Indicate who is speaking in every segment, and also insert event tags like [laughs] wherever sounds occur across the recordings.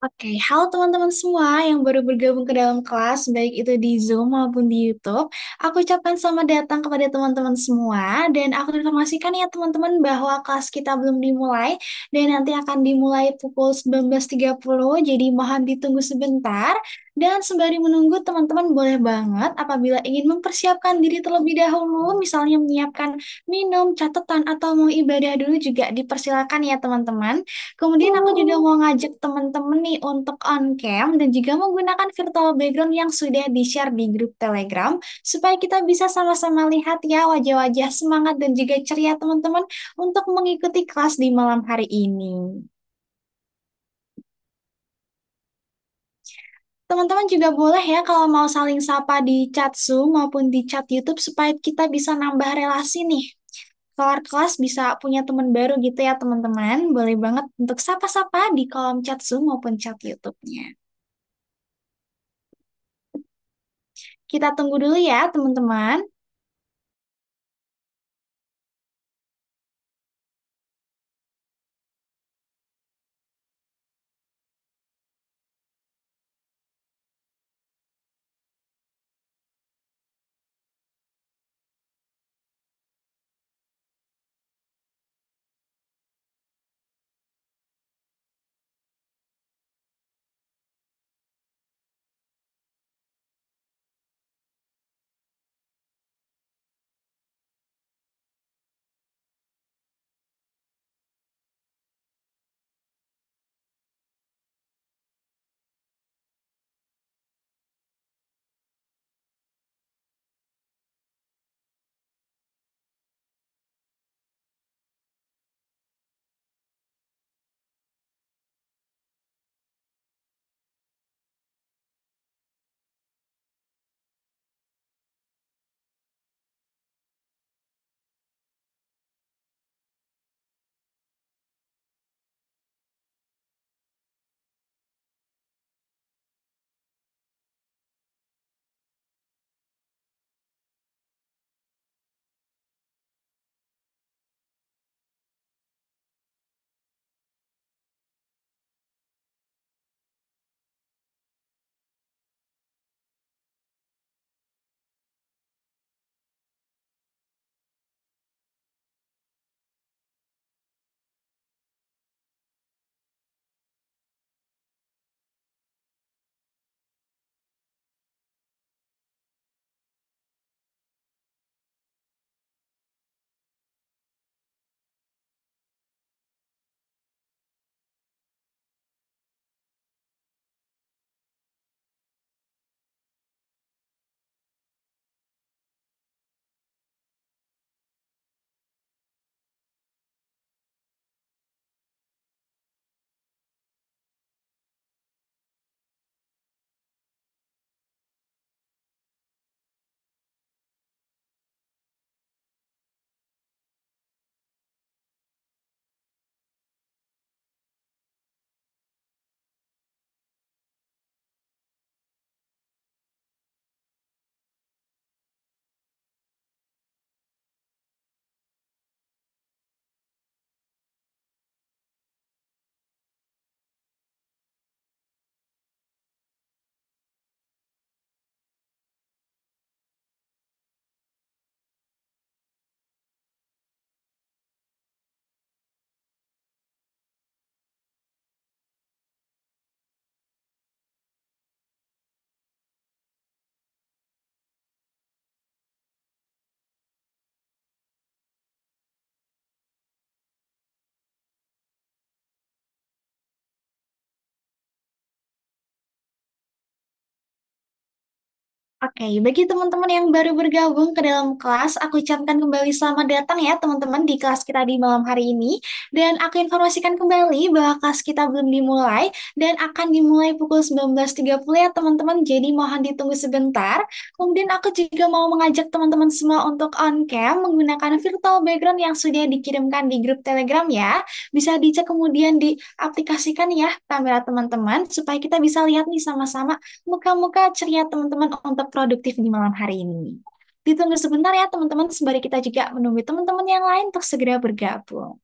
Speaker 1: Oke, halo teman-teman semua yang baru bergabung ke dalam kelas, baik itu di Zoom maupun di YouTube. Aku ucapkan selamat datang kepada teman-teman semua, dan aku informasikan ya teman-teman bahwa kelas kita belum dimulai, dan nanti akan dimulai pukul 19.30, jadi mohon ditunggu sebentar. Dan sembari menunggu, teman-teman boleh banget apabila ingin mempersiapkan diri terlebih dahulu, misalnya menyiapkan minum, catatan, atau mau ibadah dulu juga dipersilakan ya teman-teman. Kemudian aku juga oh. mau ngajak teman-teman nih untuk on cam dan juga menggunakan virtual background yang sudah di-share di grup Telegram, supaya kita bisa sama-sama lihat ya wajah-wajah semangat dan juga ceria teman-teman untuk mengikuti kelas di malam hari ini. Teman-teman juga boleh ya kalau mau saling sapa di chat Zoom maupun di chat YouTube supaya kita bisa nambah relasi nih. Keluar kelas bisa punya teman baru gitu ya teman-teman. Boleh banget untuk sapa-sapa di kolom chat Zoom maupun chat YouTube-nya.
Speaker 2: Kita tunggu dulu ya teman-teman. Oke, bagi
Speaker 1: teman-teman yang baru bergabung ke dalam kelas, aku ucapkan kembali selamat datang ya teman-teman di kelas kita di malam hari ini. Dan aku informasikan kembali bahwa kelas kita belum dimulai dan akan dimulai pukul 19.30 ya teman-teman, jadi mohon ditunggu sebentar. Kemudian aku juga mau mengajak teman-teman semua untuk on cam menggunakan virtual background yang sudah dikirimkan di grup Telegram ya. Bisa dicek kemudian diaplikasikan ya kamera teman-teman supaya kita bisa lihat nih sama-sama muka-muka ceria teman-teman untuk produk produktif di malam hari ini. Ditunggu sebentar ya teman-teman, sembari kita juga menunggu teman-teman yang lain untuk segera bergabung.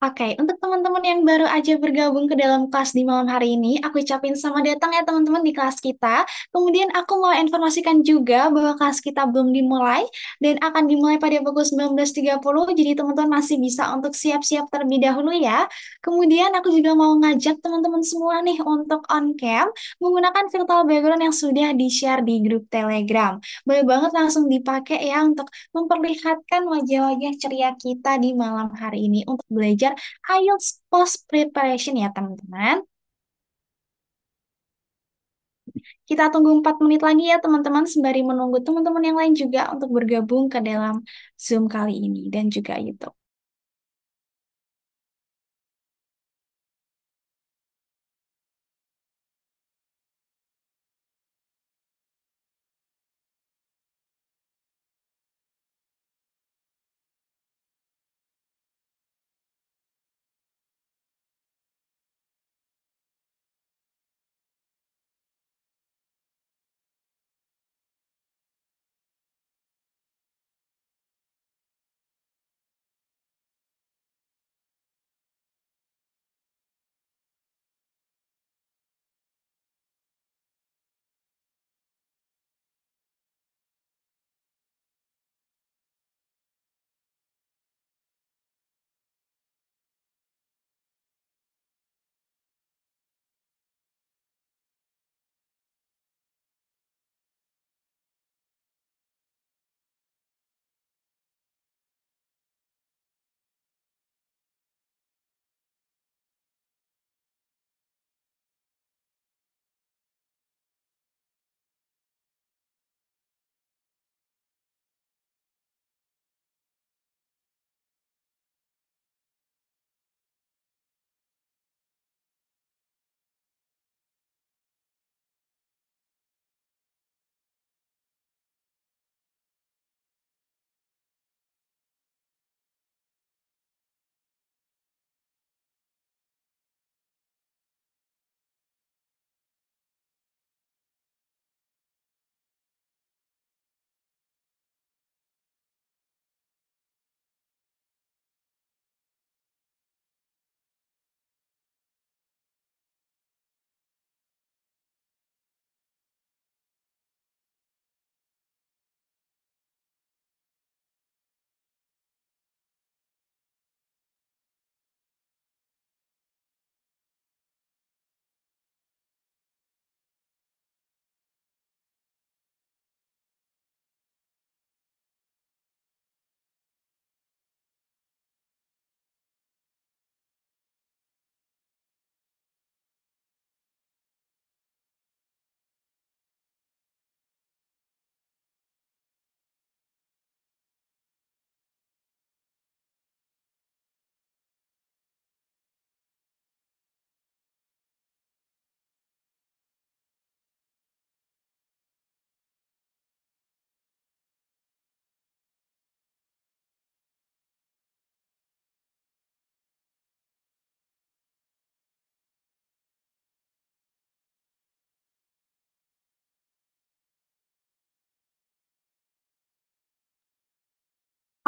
Speaker 2: Oke, untuk teman-teman
Speaker 1: yang baru aja bergabung ke dalam kelas di malam hari ini, aku ucapin sama datang ya teman-teman di kelas kita. Kemudian aku mau informasikan juga bahwa kelas kita belum dimulai dan akan dimulai pada pukul 19.30, jadi teman-teman masih bisa untuk siap-siap terlebih dahulu ya. Kemudian aku juga mau ngajak teman-teman semua nih untuk on cam menggunakan virtual background yang sudah di-share di grup Telegram. Boleh banget langsung dipakai ya untuk memperlihatkan wajah-wajah ceria kita di malam hari ini untuk belajar belajar IELTS post preparation ya teman-teman. Kita tunggu 4 menit lagi ya teman-teman sembari menunggu teman-teman yang lain juga untuk bergabung ke dalam Zoom kali ini dan juga YouTube.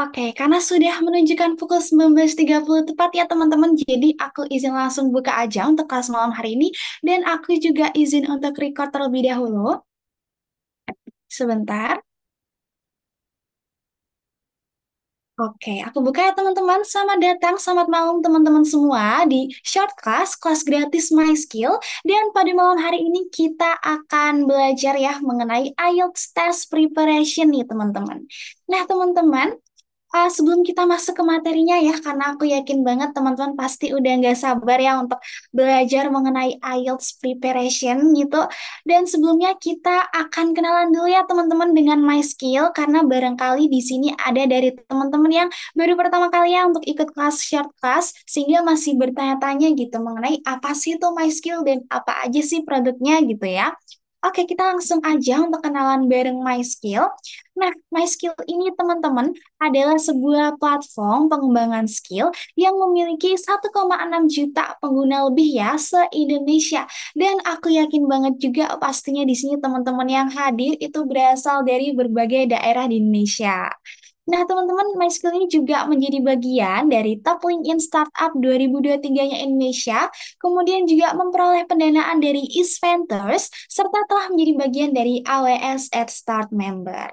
Speaker 1: Oke, karena sudah menunjukkan pukul 19.30 tepat ya teman-teman, jadi aku izin langsung buka aja untuk kelas malam hari ini, dan aku juga izin untuk record terlebih dahulu. Sebentar. Oke, aku buka ya teman-teman. Selamat datang, selamat malam teman-teman semua di short class, kelas gratis My Skill. Dan pada malam hari ini kita akan belajar ya mengenai IELTS test preparation nih teman-teman. Nah teman-teman, uh, sebelum kita masuk ke materinya ya, karena aku yakin banget teman-teman pasti udah nggak sabar ya untuk belajar mengenai IELTS preparation gitu. Dan sebelumnya kita akan kenalan dulu ya teman-teman dengan My Skill, karena barangkali di sini ada dari teman-teman yang baru pertama kali ya untuk ikut kelas short class, sehingga masih bertanya-tanya gitu mengenai apa sih itu My Skill dan apa aja sih produknya gitu ya. Oke, kita langsung aja untuk kenalan bareng MySkill. Nah, MySkill ini teman-teman adalah sebuah platform pengembangan skill yang memiliki 1,6 juta pengguna lebih ya se-Indonesia. Dan aku yakin banget juga pastinya di sini teman-teman yang hadir itu berasal dari berbagai daerah di Indonesia. Nah, teman-teman, MySkill ini juga menjadi bagian dari Top LinkedIn Startup 2023-nya Indonesia, kemudian juga memperoleh pendanaan dari East Ventures, serta telah menjadi bagian dari AWS at Start Member.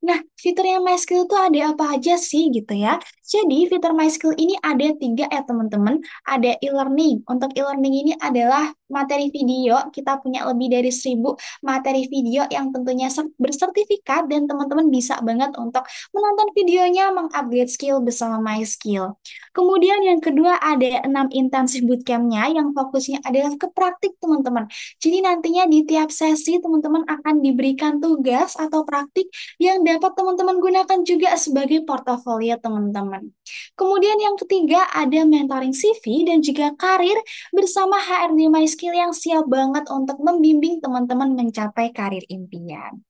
Speaker 1: Nah, fiturnya MySkill itu ada apa aja sih gitu ya? Jadi fitur My Skill ini ada tiga ya teman-teman. Ada e-learning. Untuk e-learning ini adalah materi video. Kita punya lebih dari seribu materi video yang tentunya bersertifikat dan teman-teman bisa banget untuk menonton videonya, mengupgrade skill bersama My Skill. Kemudian yang kedua ada enam intensif bootcampnya yang fokusnya adalah ke praktik teman-teman. Jadi nantinya di tiap sesi teman-teman akan diberikan tugas atau praktik yang dapat teman-teman gunakan juga sebagai portofolio teman-teman perusahaan. Kemudian yang ketiga ada mentoring CV dan juga karir bersama HRD My Skill yang siap banget untuk membimbing teman-teman mencapai karir impian.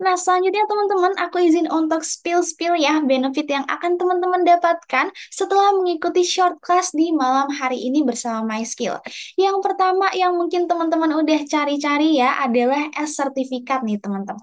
Speaker 1: Nah, selanjutnya teman-teman, aku izin untuk spill-spill ya benefit yang akan teman-teman dapatkan setelah mengikuti short class di malam hari ini bersama MySkill. Yang pertama yang mungkin teman-teman udah cari-cari ya adalah S sertifikat nih teman-teman.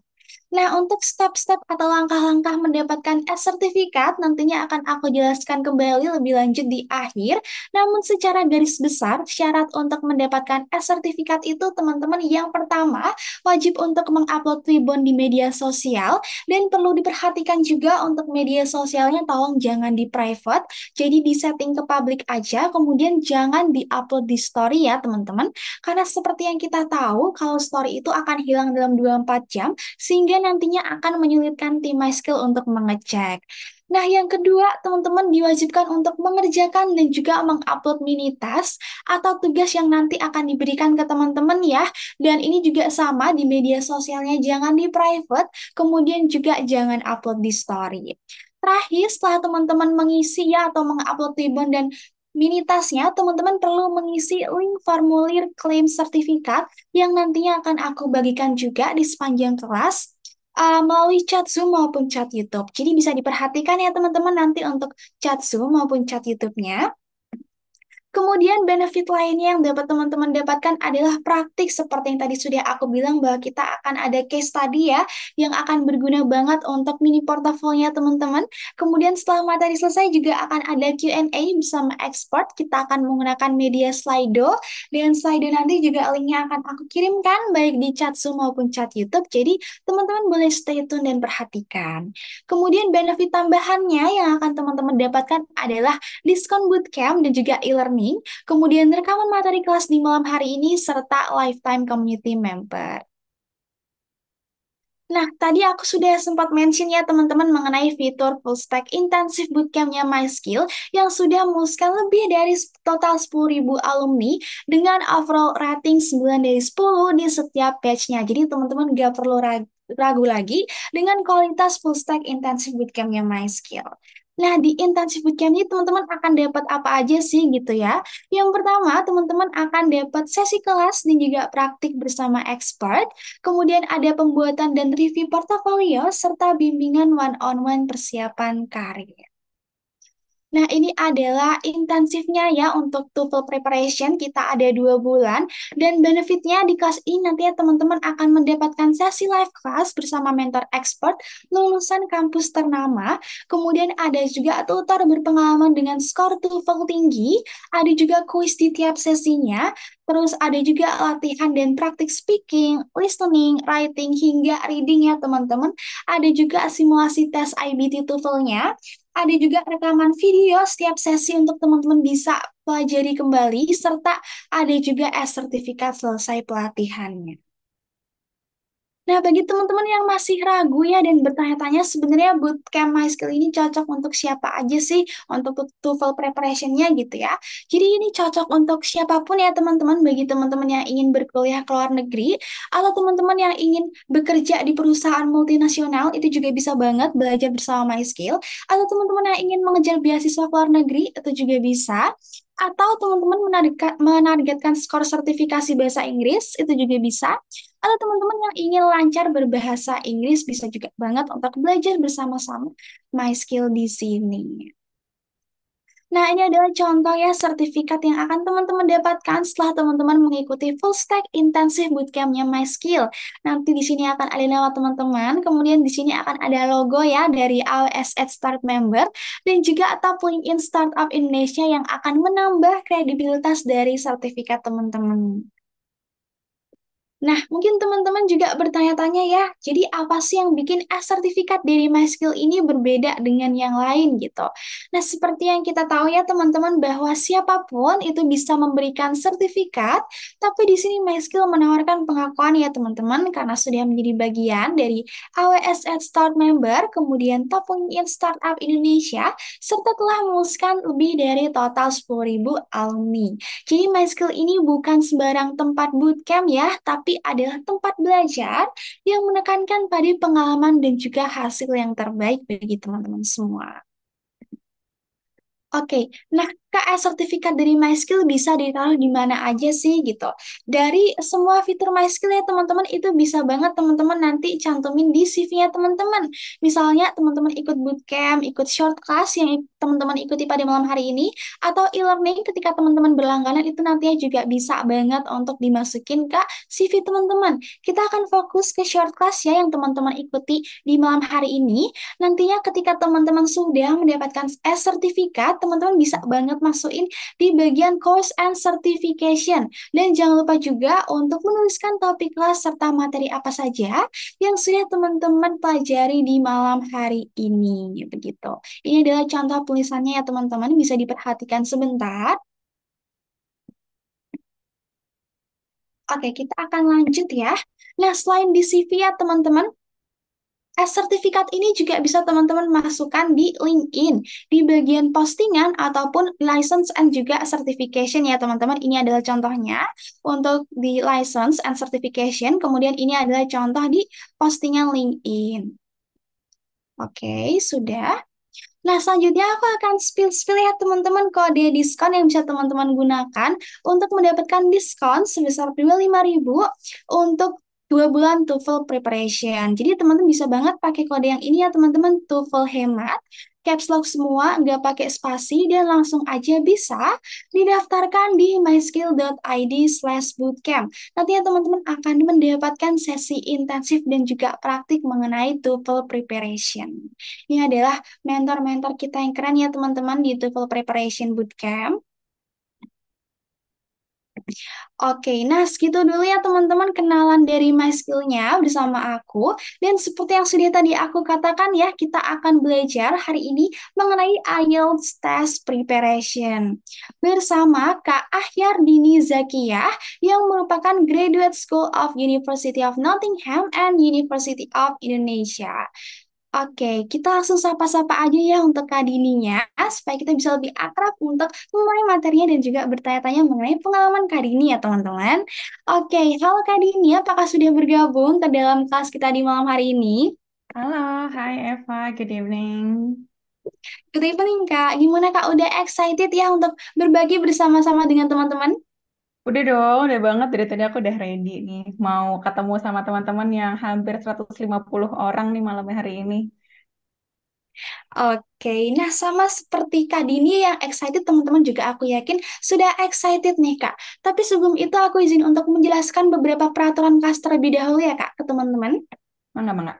Speaker 1: Nah, untuk step-step atau langkah-langkah mendapatkan S-sertifikat nantinya akan aku jelaskan kembali lebih lanjut di akhir. Namun secara garis besar, syarat untuk mendapatkan S-sertifikat itu teman-teman yang pertama wajib untuk mengupload Tribun di media sosial dan perlu diperhatikan juga untuk media sosialnya tolong jangan di private, jadi di setting ke public aja, kemudian jangan diupload di story ya teman-teman. Karena seperti yang kita tahu, kalau story itu akan hilang dalam 24 jam, sehingga kemudian nantinya akan menyulitkan tim MySkill untuk mengecek. Nah, yang kedua, teman-teman diwajibkan untuk mengerjakan dan juga mengupload mini task atau tugas yang nanti akan diberikan ke teman-teman ya. Dan ini juga sama di media sosialnya, jangan di private, kemudian juga jangan upload di story. Terakhir, setelah teman-teman mengisi ya atau mengupload ribbon dan mini tasnya, teman-teman perlu mengisi link formulir klaim sertifikat yang nantinya akan aku bagikan juga di sepanjang kelas uh, melalui chat Zoom maupun chat YouTube. Jadi bisa diperhatikan ya teman-teman nanti untuk chat Zoom maupun chat YouTube-nya. Kemudian benefit lainnya yang dapat teman-teman dapatkan adalah praktik seperti yang tadi sudah aku bilang bahwa kita akan ada case study ya yang akan berguna banget untuk mini portofolionya teman-teman. Kemudian setelah materi selesai juga akan ada Q&A bersama expert. Kita akan menggunakan media Slido dan Slido nanti juga linknya akan aku kirimkan baik di chat Zoom maupun chat YouTube. Jadi teman-teman boleh stay tune dan perhatikan. Kemudian benefit tambahannya yang akan teman-teman dapatkan adalah diskon bootcamp dan juga e-learning learning kemudian rekaman materi kelas di malam hari ini, serta lifetime community member. Nah, tadi aku sudah sempat mention ya teman-teman mengenai fitur full stack intensif bootcampnya MySkill yang sudah memuluskan lebih dari total 10.000 alumni dengan overall rating 9 dari 10 di setiap batch-nya. Jadi teman-teman gak perlu ragu ragu lagi dengan kualitas full stack intensive bootcamp MySkill. Nah, di intensif bootcamp ini teman-teman akan dapat apa aja sih gitu ya? Yang pertama, teman-teman akan dapat sesi kelas dan juga praktik bersama expert, kemudian ada pembuatan dan review portofolio serta bimbingan one-on-one -on -one persiapan karir. Nah, ini adalah intensifnya ya untuk TOEFL preparation kita ada dua bulan dan benefitnya di kelas ini nanti ya teman-teman akan mendapatkan sesi live class bersama mentor expert lulusan kampus ternama, kemudian ada juga tutor berpengalaman dengan skor TOEFL tinggi, ada juga kuis di tiap sesinya, terus ada juga latihan dan praktik speaking, listening, writing hingga reading ya teman-teman. Ada juga simulasi tes IBT TOEFL-nya. Ada juga rekaman video setiap sesi untuk teman-teman bisa pelajari kembali, serta ada juga S sertifikat selesai pelatihannya. Nah, bagi teman-teman yang masih ragu ya dan bertanya-tanya sebenarnya bootcamp MySkill ini cocok untuk siapa aja sih untuk TOEFL preparation-nya gitu ya. Jadi ini cocok untuk siapapun ya teman-teman bagi teman-teman yang ingin berkuliah ke luar negeri atau teman-teman yang ingin bekerja di perusahaan multinasional itu juga bisa banget belajar bersama MySkill atau teman-teman yang ingin mengejar beasiswa ke luar negeri itu juga bisa atau teman-teman menargetkan skor sertifikasi bahasa Inggris itu juga bisa atau teman-teman yang ingin lancar berbahasa Inggris bisa juga banget untuk belajar bersama-sama My Skill di sini. Nah, ini adalah contoh ya sertifikat yang akan teman-teman dapatkan setelah teman-teman mengikuti Full Stack intensif bootcampnya nya My Skill. Nanti di sini akan ada nama teman-teman, kemudian di sini akan ada logo ya dari AWS Start Member, dan juga atau LinkedIn Startup Indonesia yang akan menambah kredibilitas dari sertifikat teman-teman. Nah, mungkin teman-teman juga bertanya-tanya ya, jadi apa sih yang bikin S sertifikat dari MySkill ini berbeda dengan yang lain gitu. Nah, seperti yang kita tahu ya teman-teman bahwa siapapun itu bisa memberikan sertifikat, tapi di sini MySkill menawarkan pengakuan ya teman-teman karena sudah menjadi bagian dari AWS at Start Member, kemudian Top In Startup Indonesia, serta telah meluluskan lebih dari total 10.000 alumni. Jadi MySkill ini bukan sembarang tempat bootcamp ya, tapi tapi adalah tempat belajar yang menekankan pada pengalaman dan juga hasil yang terbaik bagi teman-teman semua. Oke, okay. nah KS sertifikat dari MySkill bisa ditaruh di mana aja sih gitu. Dari semua fitur MySkill ya teman-teman itu bisa banget teman-teman nanti cantumin di CV-nya teman-teman. Misalnya teman-teman ikut bootcamp, ikut short class yang teman-teman ikuti pada malam hari ini atau e-learning ketika teman-teman berlangganan itu nantinya juga bisa banget untuk dimasukin ke CV teman-teman. Kita akan fokus ke short class ya yang teman-teman ikuti di malam hari ini. Nantinya ketika teman-teman sudah mendapatkan S sertifikat, teman-teman bisa banget masukin di bagian course and certification. Dan jangan lupa juga untuk menuliskan topik kelas serta materi apa saja yang sudah teman-teman pelajari di malam hari ini. Begitu. Ini adalah contoh tulisannya ya teman-teman, bisa diperhatikan sebentar. Oke, kita akan lanjut ya. Nah, selain di CV ya teman-teman, S eh, sertifikat ini juga bisa teman-teman masukkan di LinkedIn, di bagian postingan ataupun license and juga certification ya teman-teman. Ini adalah contohnya untuk di license and certification, kemudian ini adalah contoh di postingan LinkedIn. Oke, sudah. Nah, selanjutnya aku akan spill-spill ya teman-teman kode diskon yang bisa teman-teman gunakan untuk mendapatkan diskon sebesar 25.000 untuk dua bulan TOEFL preparation. Jadi teman-teman bisa banget pakai kode yang ini ya teman-teman, TOEFL hemat, caps lock semua, nggak pakai spasi, dan langsung aja bisa didaftarkan di myskill.id slash bootcamp. Nantinya teman-teman akan mendapatkan sesi intensif dan juga praktik mengenai TOEFL preparation. Ini adalah mentor-mentor kita yang keren ya teman-teman di TOEFL preparation bootcamp. Oke, nah segitu dulu ya teman-teman kenalan dari My Skill-nya bersama aku. Dan seperti yang sudah tadi aku katakan ya, kita akan belajar hari ini mengenai IELTS Test Preparation. Bersama Kak Ahyar Dini Zakiyah yang merupakan Graduate School of University of Nottingham and University of Indonesia. Oke, kita langsung sapa-sapa aja ya untuk Kak Dininya, supaya kita bisa lebih akrab untuk memulai materinya dan juga bertanya-tanya mengenai pengalaman Kak Dini ya teman-teman. Oke, halo Kak Dini, apakah sudah bergabung ke dalam kelas kita di malam hari ini?
Speaker 3: Halo, hai Eva, good
Speaker 1: evening. Good evening Kak, gimana Kak udah excited ya untuk berbagi bersama-sama dengan teman-teman? Udah dong, udah banget dari tadi aku udah ready nih mau
Speaker 3: ketemu sama teman-teman yang hampir 150 orang nih malam hari ini.
Speaker 1: Oke, nah sama seperti Kak Dini yang excited, teman-teman juga aku yakin sudah excited nih Kak. Tapi sebelum itu aku izin untuk menjelaskan beberapa peraturan kas terlebih dahulu ya Kak ke teman-teman. Mana-mana.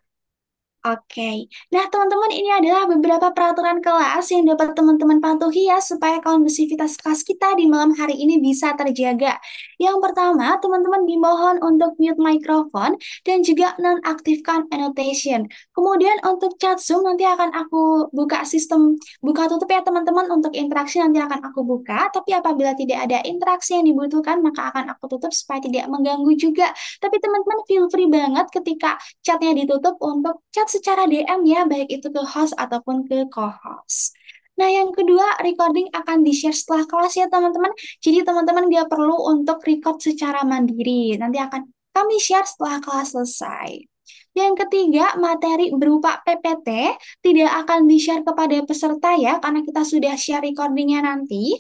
Speaker 1: Oke, nah teman-teman ini adalah beberapa peraturan kelas yang dapat teman-teman patuhi ya supaya kondusivitas kelas kita di malam hari ini bisa terjaga. Yang pertama, teman-teman dimohon untuk mute microphone dan juga nonaktifkan annotation. Kemudian untuk chat Zoom nanti akan aku buka sistem buka tutup ya teman-teman untuk interaksi nanti akan aku buka, tapi apabila tidak ada interaksi yang dibutuhkan maka akan aku tutup supaya tidak mengganggu juga. Tapi teman-teman feel free banget ketika chatnya ditutup untuk chat secara DM ya, baik itu ke host ataupun ke co-host. Nah, yang kedua, recording akan di-share setelah kelas ya, teman-teman. Jadi, teman-teman dia perlu untuk record secara mandiri. Nanti akan kami share setelah kelas selesai. Yang ketiga, materi berupa PPT tidak akan di-share kepada peserta ya, karena kita sudah share recordingnya nanti.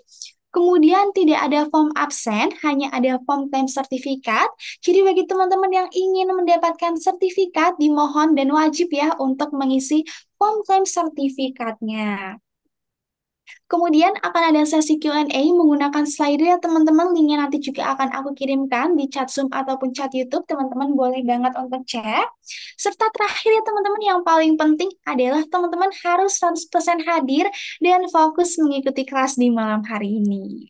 Speaker 1: Kemudian tidak ada form absen, hanya ada form time sertifikat. Jadi bagi teman-teman yang ingin mendapatkan sertifikat, dimohon dan wajib ya untuk mengisi form time sertifikatnya. Kemudian akan ada sesi Q&A menggunakan slide ya teman-teman. Linknya nanti juga akan aku kirimkan di chat Zoom ataupun chat YouTube. Teman-teman boleh banget untuk cek. Serta terakhir ya teman-teman yang paling penting adalah teman-teman harus 100% hadir dan fokus mengikuti kelas di malam hari ini.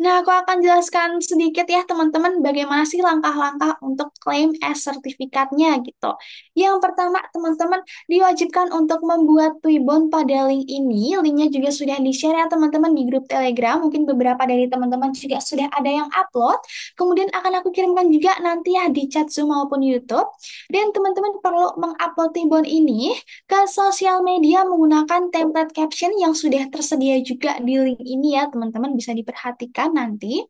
Speaker 1: Nah, aku akan jelaskan sedikit ya teman-teman bagaimana sih langkah-langkah untuk klaim s sertifikatnya gitu. Yang pertama, teman-teman diwajibkan untuk membuat Twibbon pada link ini. Linknya juga sudah di-share ya teman-teman di grup Telegram. Mungkin beberapa dari teman-teman juga sudah ada yang upload. Kemudian akan aku kirimkan juga nanti ya di chat Zoom maupun YouTube. Dan teman-teman perlu mengupload Twibbon ini ke sosial media menggunakan template caption yang sudah tersedia juga di link ini ya teman-teman bisa diperhatikan nanti.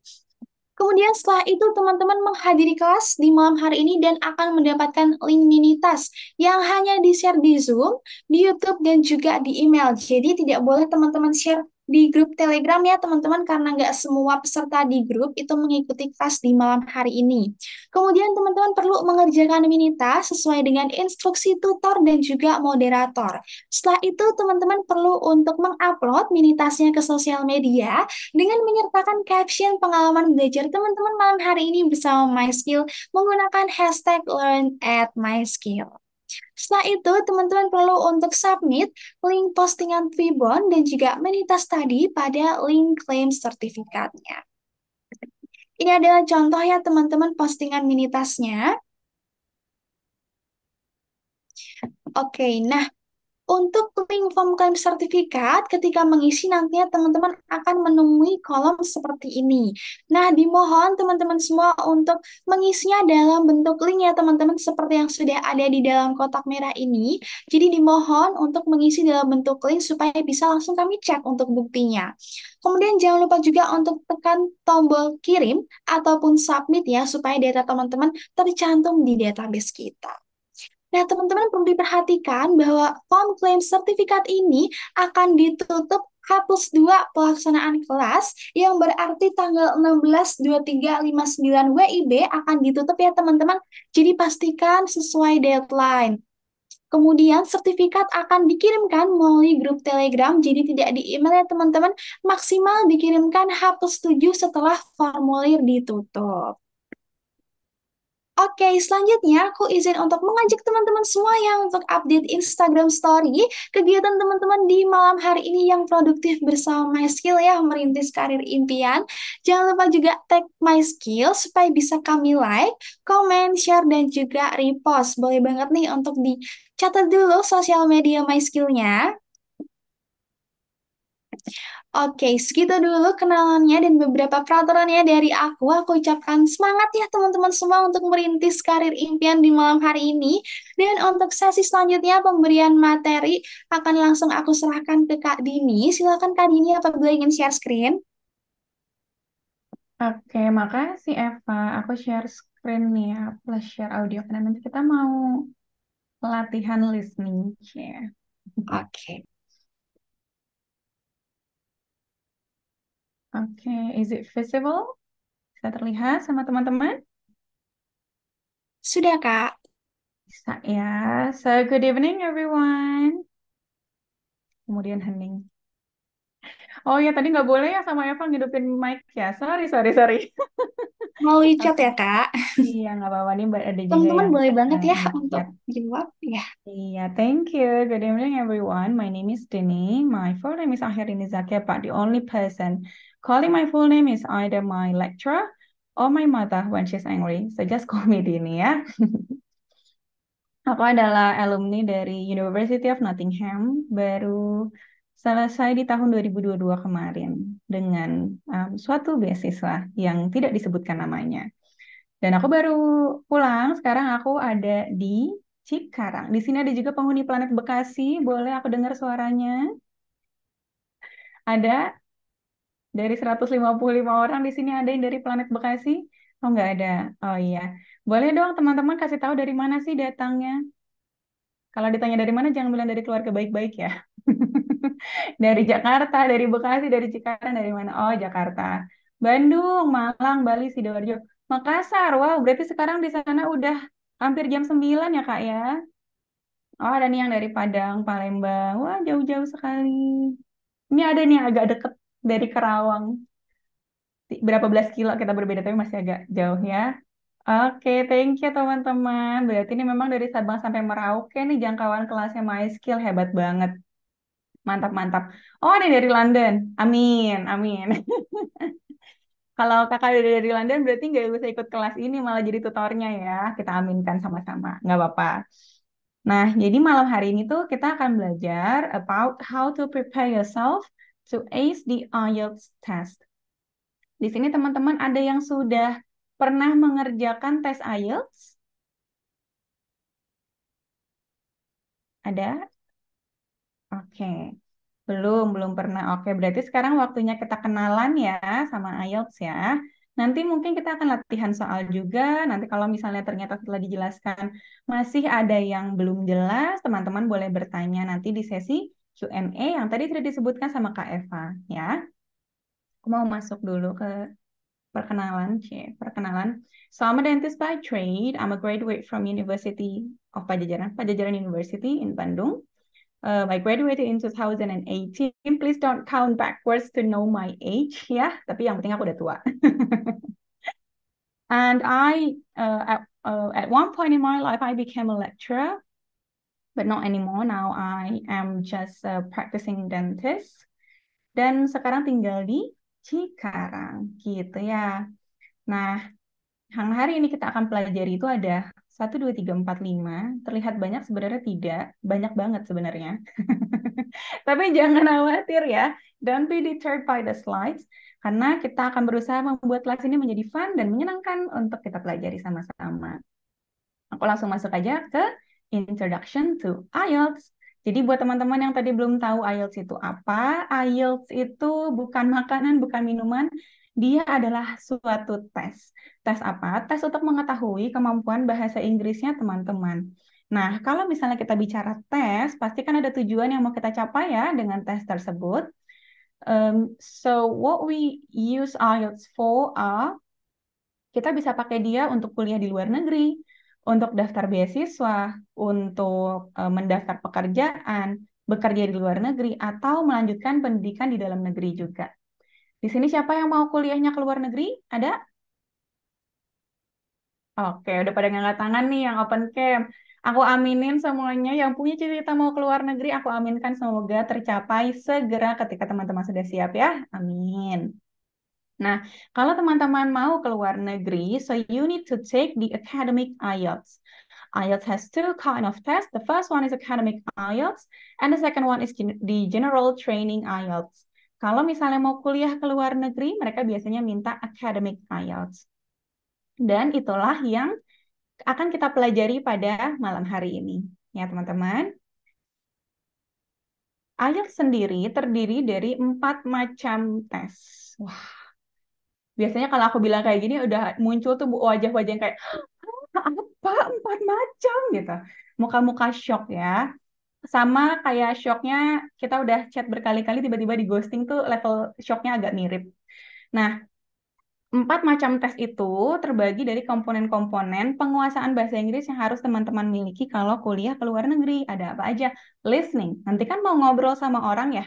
Speaker 1: Kemudian setelah itu teman-teman menghadiri kelas di malam hari ini dan akan mendapatkan link mini task yang hanya di-share di Zoom, di YouTube, dan juga di email. Jadi tidak boleh teman-teman share di grup Telegram ya teman-teman karena nggak semua peserta di grup itu mengikuti kelas di malam hari ini. Kemudian teman-teman perlu mengerjakan minita sesuai dengan instruksi tutor dan juga moderator. Setelah itu teman-teman perlu untuk mengupload minitasnya ke sosial media dengan menyertakan caption pengalaman belajar teman-teman malam hari ini bersama MySkill menggunakan hashtag learn at MySkill. Setelah itu, teman-teman perlu untuk submit link postingan Vibon dan juga Menitas tadi pada link claim sertifikatnya. Ini adalah contoh ya teman-teman postingan minitasnya. Oke, nah untuk link form klaim sertifikat, ketika mengisi nantinya teman-teman akan menemui kolom seperti ini. Nah, dimohon teman-teman semua untuk mengisinya dalam bentuk link ya teman-teman, seperti yang sudah ada di dalam kotak merah ini. Jadi dimohon untuk mengisi dalam bentuk link supaya bisa langsung kami cek untuk buktinya. Kemudian jangan lupa juga untuk tekan tombol kirim ataupun submit ya, supaya data teman-teman tercantum di database kita. Nah, teman-teman perlu diperhatikan bahwa form claim sertifikat ini akan ditutup H dua pelaksanaan kelas yang berarti tanggal sembilan WIB akan ditutup ya teman-teman. Jadi pastikan sesuai deadline. Kemudian sertifikat akan dikirimkan melalui grup Telegram, jadi tidak di email ya teman-teman. Maksimal dikirimkan H plus 7 setelah formulir ditutup. Oke, selanjutnya aku izin untuk mengajak teman-teman semua yang untuk update Instagram Story kegiatan teman-teman di malam hari ini yang produktif bersama My Skill ya merintis karir impian. Jangan lupa juga tag My Skill supaya bisa kami like, comment, share dan juga repost. Boleh banget nih untuk dicatat dulu sosial media My Skill-nya. Oke, segitu dulu kenalannya dan beberapa peraturannya dari aku. Aku ucapkan semangat ya teman-teman semua untuk merintis karir impian di malam hari ini. Dan untuk sesi selanjutnya pemberian materi akan langsung aku serahkan ke Kak Dini. Silakan Kak Dini apabila ingin share screen.
Speaker 3: Oke, makasih Eva. Aku share screen nih ya, plus share audio karena nanti kita mau latihan listening. Yeah. Oke. Oke, is it visible? Bisa terlihat sama teman-teman? Sudah, Kak. Bisa ya. So, good evening everyone. Kemudian hening. Oh ya, tadi nggak boleh ya sama Eva ngidupin mic ya. Sorry, sorry, sorry.
Speaker 1: [laughs] Mau dicat ya, Kak?
Speaker 3: Iya, nggak apa-apa.
Speaker 1: Ini ada juga ya. Teman-teman boleh banget ya untuk
Speaker 3: jawab ya. Iya, thank you. Good evening everyone. My name is Denny. My full name is Akhir Nizaki, but the only person Calling my full name is either my lecturer or my mother when she's angry. So just call me Dini ya. [laughs] Aku adalah alumni dari University of Nottingham, baru selesai di tahun 2022 kemarin dengan um, suatu beasiswa yang tidak disebutkan namanya. Dan aku baru pulang, sekarang aku ada di Cikarang. Di sini ada juga penghuni planet Bekasi, boleh aku dengar suaranya? Ada dari 155 orang di sini ada yang dari planet Bekasi? Oh, nggak ada. Oh iya. Boleh dong teman-teman kasih tahu dari mana sih datangnya? Kalau ditanya dari mana, jangan bilang dari keluarga baik-baik ya. [laughs] dari Jakarta, dari Bekasi, dari Cikarang, dari mana? Oh, Jakarta. Bandung, Malang, Bali, Sidoarjo. Makassar, wow, berarti sekarang di sana udah hampir jam 9 ya, Kak ya? Oh, ada nih yang dari Padang, Palembang. Wah, jauh-jauh sekali. Ini ada nih agak deket dari Kerawang. Berapa belas kilo kita berbeda, tapi masih agak jauh ya. Oke, thank you teman-teman. Berarti ini memang dari Sabang sampai Merauke nih jangkauan kelasnya My skill hebat banget. Mantap, mantap. Oh, ada dari London. Amin, amin. [laughs] Kalau kakak udah dari London berarti nggak bisa ikut kelas ini, malah jadi tutornya ya. Kita aminkan sama-sama, nggak apa-apa. Nah, jadi malam hari ini tuh kita akan belajar about how to prepare yourself to ace the IELTS test. Di sini teman-teman ada yang sudah pernah mengerjakan tes IELTS? Ada? Oke. Okay. Belum, belum pernah. Oke, okay. berarti sekarang waktunya kita kenalan ya sama IELTS ya. Nanti mungkin kita akan latihan soal juga. Nanti kalau misalnya ternyata setelah dijelaskan masih ada yang belum jelas, teman-teman boleh bertanya nanti di sesi Q&A yang tadi sudah disebutkan sama Kak Eva ya. Aku mau masuk dulu ke perkenalan, C, perkenalan. So I'm a dentist by trade. I'm a graduate from University of Pajajaran, Pajajaran University in Bandung. Uh, I graduated in 2018. Please don't count backwards to know my age, ya. Yeah? Tapi yang penting aku udah tua. [laughs] And I, uh, at, uh, at one point in my life, I became a lecturer but not anymore. Now I am just a practicing dentist. Dan sekarang tinggal di Cikarang gitu ya. Nah, hang hari ini kita akan pelajari itu ada 1, 2, 3, 4, 5. Terlihat banyak sebenarnya tidak. Banyak banget sebenarnya. [laughs] Tapi jangan khawatir ya. Don't be deterred by the slides. Karena kita akan berusaha membuat kelas ini menjadi fun dan menyenangkan untuk kita pelajari sama-sama. Aku langsung masuk aja ke Introduction to IELTS. Jadi buat teman-teman yang tadi belum tahu IELTS itu apa, IELTS itu bukan makanan, bukan minuman, dia adalah suatu tes. Tes apa? Tes untuk mengetahui kemampuan bahasa Inggrisnya teman-teman. Nah, kalau misalnya kita bicara tes, pasti kan ada tujuan yang mau kita capai ya dengan tes tersebut. Um, so, what we use IELTS for are, kita bisa pakai dia untuk kuliah di luar negeri, untuk daftar beasiswa, untuk e, mendaftar pekerjaan, bekerja di luar negeri, atau melanjutkan pendidikan di dalam negeri juga. Di sini siapa yang mau kuliahnya ke luar negeri? Ada? Oke, udah pada ngangkat tangan nih yang open camp. Aku aminin semuanya yang punya cerita mau ke luar negeri, aku aminkan semoga tercapai segera ketika teman-teman sudah siap ya. Amin. Nah, kalau teman-teman mau ke luar negeri, so you need to take the academic IELTS. IELTS has two kind of tests. The first one is academic IELTS, and the second one is the general training IELTS. Kalau misalnya mau kuliah ke luar negeri, mereka biasanya minta academic IELTS. Dan itulah yang akan kita pelajari pada malam hari ini, ya teman-teman. IELTS sendiri terdiri dari empat macam tes. Wah, biasanya kalau aku bilang kayak gini udah muncul tuh wajah-wajah yang kayak apa empat macam gitu muka-muka shock ya sama kayak shocknya kita udah chat berkali-kali tiba-tiba di ghosting tuh level shocknya agak mirip nah empat macam tes itu terbagi dari komponen-komponen penguasaan bahasa Inggris yang harus teman-teman miliki kalau kuliah ke luar negeri ada apa aja listening nanti kan mau ngobrol sama orang ya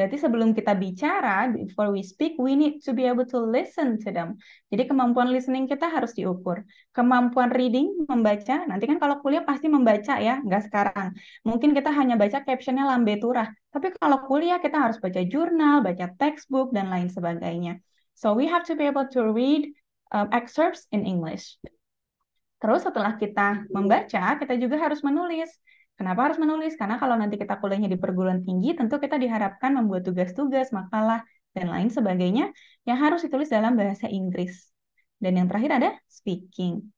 Speaker 3: Berarti sebelum kita bicara, before we speak, we need to be able to listen to them. Jadi kemampuan listening kita harus diukur. Kemampuan reading, membaca, nanti kan kalau kuliah pasti membaca ya, nggak sekarang. Mungkin kita hanya baca captionnya lambe turah. Tapi kalau kuliah kita harus baca jurnal, baca textbook, dan lain sebagainya. So we have to be able to read um, excerpts in English. Terus setelah kita membaca, kita juga harus menulis. Kenapa harus menulis? Karena kalau nanti kita kuliahnya di perguruan tinggi, tentu kita diharapkan membuat tugas-tugas, makalah, dan lain sebagainya yang harus ditulis dalam bahasa Inggris. Dan yang terakhir ada speaking.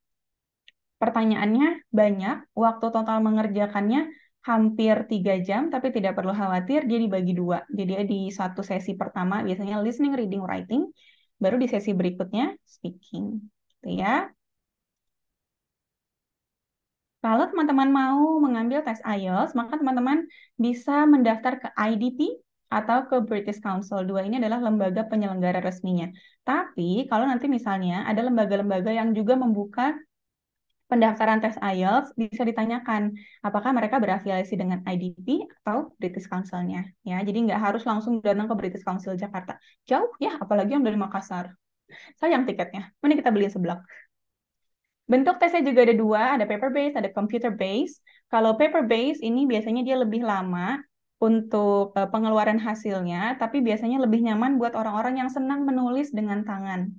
Speaker 3: Pertanyaannya banyak, waktu total mengerjakannya hampir tiga jam, tapi tidak perlu khawatir, Jadi bagi dua. Jadi di satu sesi pertama biasanya listening, reading, writing, baru di sesi berikutnya speaking. Gitu ya. Kalau teman-teman mau mengambil tes IELTS, maka teman-teman bisa mendaftar ke IDP atau ke British Council. Dua ini adalah lembaga penyelenggara resminya. Tapi kalau nanti misalnya ada lembaga-lembaga yang juga membuka pendaftaran tes IELTS bisa ditanyakan apakah mereka berafiliasi dengan IDP atau British Council-nya. Ya, jadi nggak harus langsung datang ke British Council Jakarta. Jauh ya, apalagi yang dari Makassar. Sayang tiketnya. Mending kita beli sebelah? Bentuk tesnya juga ada dua, ada paper base, ada computer base. Kalau paper base ini biasanya dia lebih lama untuk eh, pengeluaran hasilnya, tapi biasanya lebih nyaman buat orang-orang yang senang menulis dengan tangan.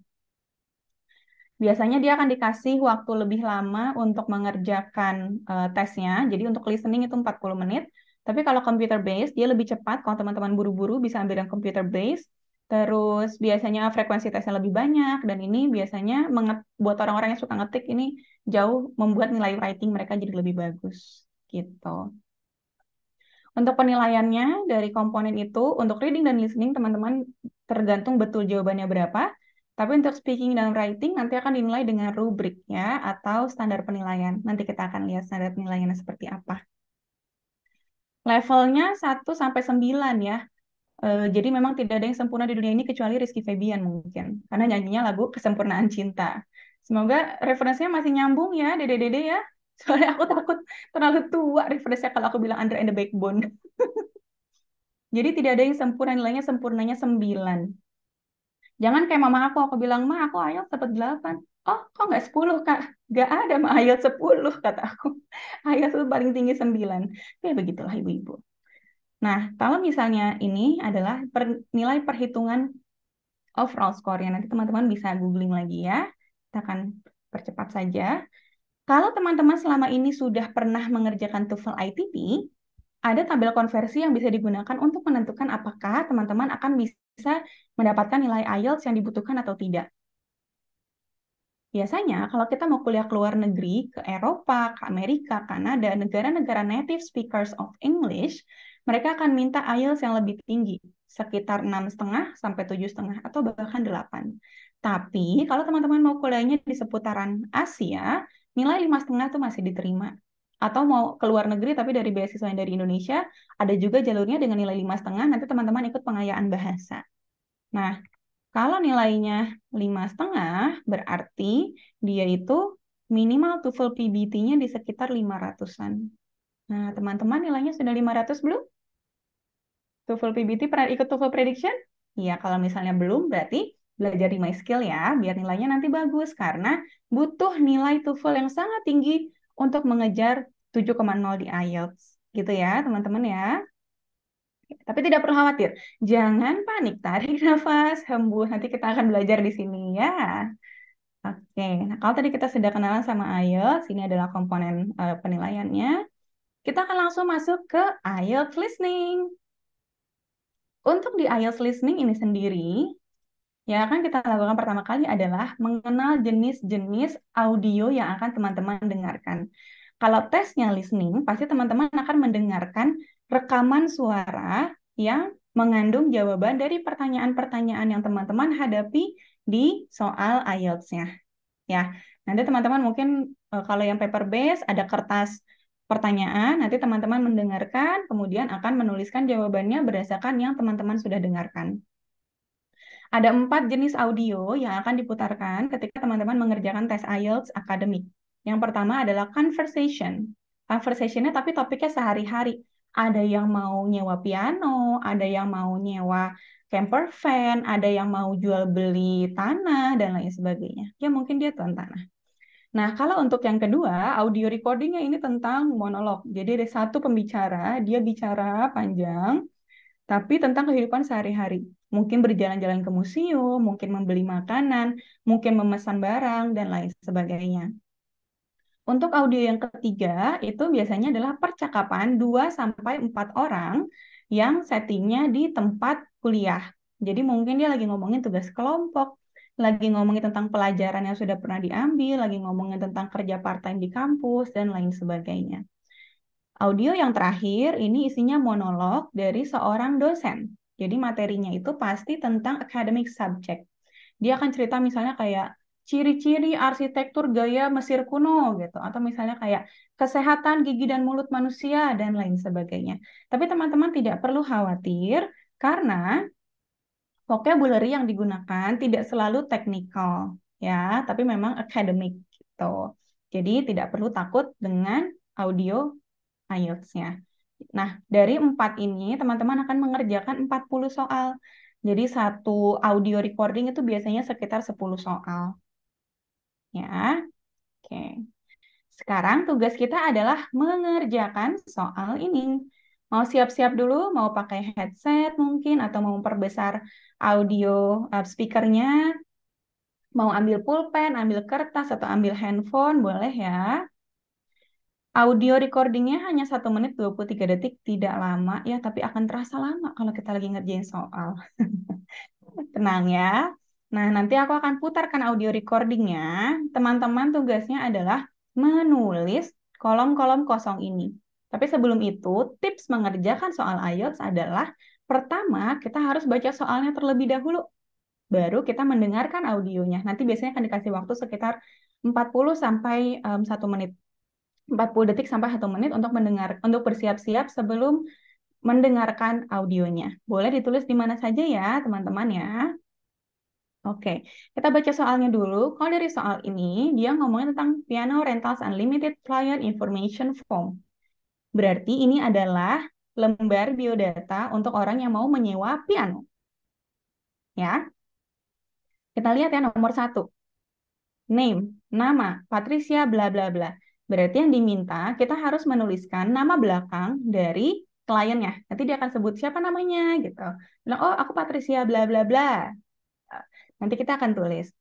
Speaker 3: Biasanya dia akan dikasih waktu lebih lama untuk mengerjakan uh, tesnya, jadi untuk listening itu 40 menit. Tapi kalau computer base dia lebih cepat. Kalau teman-teman buru-buru bisa ambil yang computer base terus biasanya frekuensi tesnya lebih banyak dan ini biasanya menget, buat orang-orang yang suka ngetik ini jauh membuat nilai writing mereka jadi lebih bagus gitu. Untuk penilaiannya dari komponen itu untuk reading dan listening teman-teman tergantung betul jawabannya berapa. Tapi untuk speaking dan writing nanti akan dinilai dengan rubriknya atau standar penilaian. Nanti kita akan lihat standar penilaiannya seperti apa. Levelnya 1 sampai 9 ya. Eh, jadi memang tidak ada yang sempurna di dunia ini kecuali Rizky Febian mungkin. Karena nyanyinya lagu Kesempurnaan Cinta. Semoga referensinya masih nyambung ya, dede-dede ya. [laughs] Soalnya aku takut terlalu tua referensinya kalau aku bilang Under and the Backbone. [laughs] Jadi tidak ada yang sempurna, nilainya sempurnanya sembilan. Jangan kayak mama aku, aku bilang, ma aku IELTS dapat 8 oh kok nggak sepuluh kak nggak ada ma IELTS sepuluh kata aku IELTS [laughs] itu paling tinggi sembilan. ya begitulah ibu-ibu Nah, kalau misalnya ini adalah per, nilai perhitungan overall score ya Nanti teman-teman bisa googling lagi ya. Kita akan percepat saja. Kalau teman-teman selama ini sudah pernah mengerjakan TOEFL ITP, ada tabel konversi yang bisa digunakan untuk menentukan apakah teman-teman akan bisa mendapatkan nilai IELTS yang dibutuhkan atau tidak. Biasanya, kalau kita mau kuliah ke luar negeri, ke Eropa, ke Amerika, Kanada, negara-negara native speakers of English, mereka akan minta IELTS yang lebih tinggi, sekitar enam setengah sampai tujuh setengah atau bahkan 8. Tapi kalau teman-teman mau kuliahnya di seputaran Asia, nilai lima setengah itu masih diterima. Atau mau ke luar negeri tapi dari beasiswa yang dari Indonesia, ada juga jalurnya dengan nilai lima setengah. Nanti teman-teman ikut pengayaan bahasa. Nah, kalau nilainya lima setengah, berarti dia itu minimal TOEFL PBT-nya di sekitar 500-an. Nah, teman-teman nilainya sudah 500 belum? TOEFL PBT pernah ikut TOEFL Prediction? Iya, kalau misalnya belum berarti belajar di My Skill ya, biar nilainya nanti bagus karena butuh nilai TOEFL yang sangat tinggi untuk mengejar 7,0 di IELTS. Gitu ya, teman-teman ya. Tapi tidak perlu khawatir, jangan panik, tarik [laughs] nafas, hembus, nanti kita akan belajar di sini ya. Oke, nah kalau tadi kita sudah kenalan sama IELTS, ini adalah komponen uh, penilaiannya. Kita akan langsung masuk ke IELTS listening. Untuk di IELTS listening ini sendiri, yang akan kita lakukan pertama kali adalah mengenal jenis-jenis audio yang akan teman-teman dengarkan. Kalau tesnya listening, pasti teman-teman akan mendengarkan rekaman suara yang mengandung jawaban dari pertanyaan-pertanyaan yang teman-teman hadapi di soal IELTS-nya. Ya, nanti teman-teman mungkin eh, kalau yang paper based ada kertas pertanyaan, nanti teman-teman mendengarkan, kemudian akan menuliskan jawabannya berdasarkan yang teman-teman sudah dengarkan. Ada empat jenis audio yang akan diputarkan ketika teman-teman mengerjakan tes IELTS akademik. Yang pertama adalah conversation. Conversationnya tapi topiknya sehari-hari. Ada yang mau nyewa piano, ada yang mau nyewa camper van, ada yang mau jual beli tanah, dan lain sebagainya. Ya mungkin dia tuan tanah. Nah, kalau untuk yang kedua, audio recordingnya ini tentang monolog. Jadi ada satu pembicara, dia bicara panjang, tapi tentang kehidupan sehari-hari. Mungkin berjalan-jalan ke museum, mungkin membeli makanan, mungkin memesan barang, dan lain sebagainya. Untuk audio yang ketiga, itu biasanya adalah percakapan 2-4 orang yang settingnya di tempat kuliah. Jadi mungkin dia lagi ngomongin tugas kelompok, lagi ngomongin tentang pelajaran yang sudah pernah diambil, lagi ngomongin tentang kerja part-time di kampus, dan lain sebagainya. Audio yang terakhir ini isinya monolog dari seorang dosen. Jadi materinya itu pasti tentang academic subject. Dia akan cerita misalnya kayak ciri-ciri arsitektur gaya Mesir kuno gitu atau misalnya kayak kesehatan gigi dan mulut manusia dan lain sebagainya. Tapi teman-teman tidak perlu khawatir karena vocabulary yang digunakan tidak selalu teknikal ya, tapi memang akademik gitu. Jadi tidak perlu takut dengan audio IELTS-nya. Nah, dari empat ini teman-teman akan mengerjakan 40 soal. Jadi satu audio recording itu biasanya sekitar 10 soal. Ya. Oke. Sekarang tugas kita adalah mengerjakan soal ini mau siap-siap dulu, mau pakai headset mungkin, atau mau memperbesar audio uh, speakernya, mau ambil pulpen, ambil kertas, atau ambil handphone, boleh ya. Audio recordingnya hanya 1 menit 23 detik, tidak lama ya, tapi akan terasa lama kalau kita lagi ngerjain soal. [laughs] Tenang ya. Nah, nanti aku akan putarkan audio recordingnya. Teman-teman tugasnya adalah menulis kolom-kolom kosong ini. Tapi sebelum itu, tips mengerjakan soal IELTS adalah pertama kita harus baca soalnya terlebih dahulu. Baru kita mendengarkan audionya. Nanti biasanya akan dikasih waktu sekitar 40 sampai um, 1 menit. 40 detik sampai 1 menit untuk mendengar untuk bersiap-siap sebelum mendengarkan audionya. Boleh ditulis di mana saja ya, teman-teman ya. Oke, kita baca soalnya dulu. Kalau dari soal ini, dia ngomongin tentang Piano Rentals Unlimited Flyer Information Form. Berarti ini adalah lembar biodata untuk orang yang mau menyewa piano. Ya. Kita lihat ya nomor satu. Name, nama, Patricia, bla bla bla. Berarti yang diminta kita harus menuliskan nama belakang dari kliennya. Nanti dia akan sebut siapa namanya gitu. Bilang, oh aku Patricia, bla bla bla. Nanti kita akan tulis.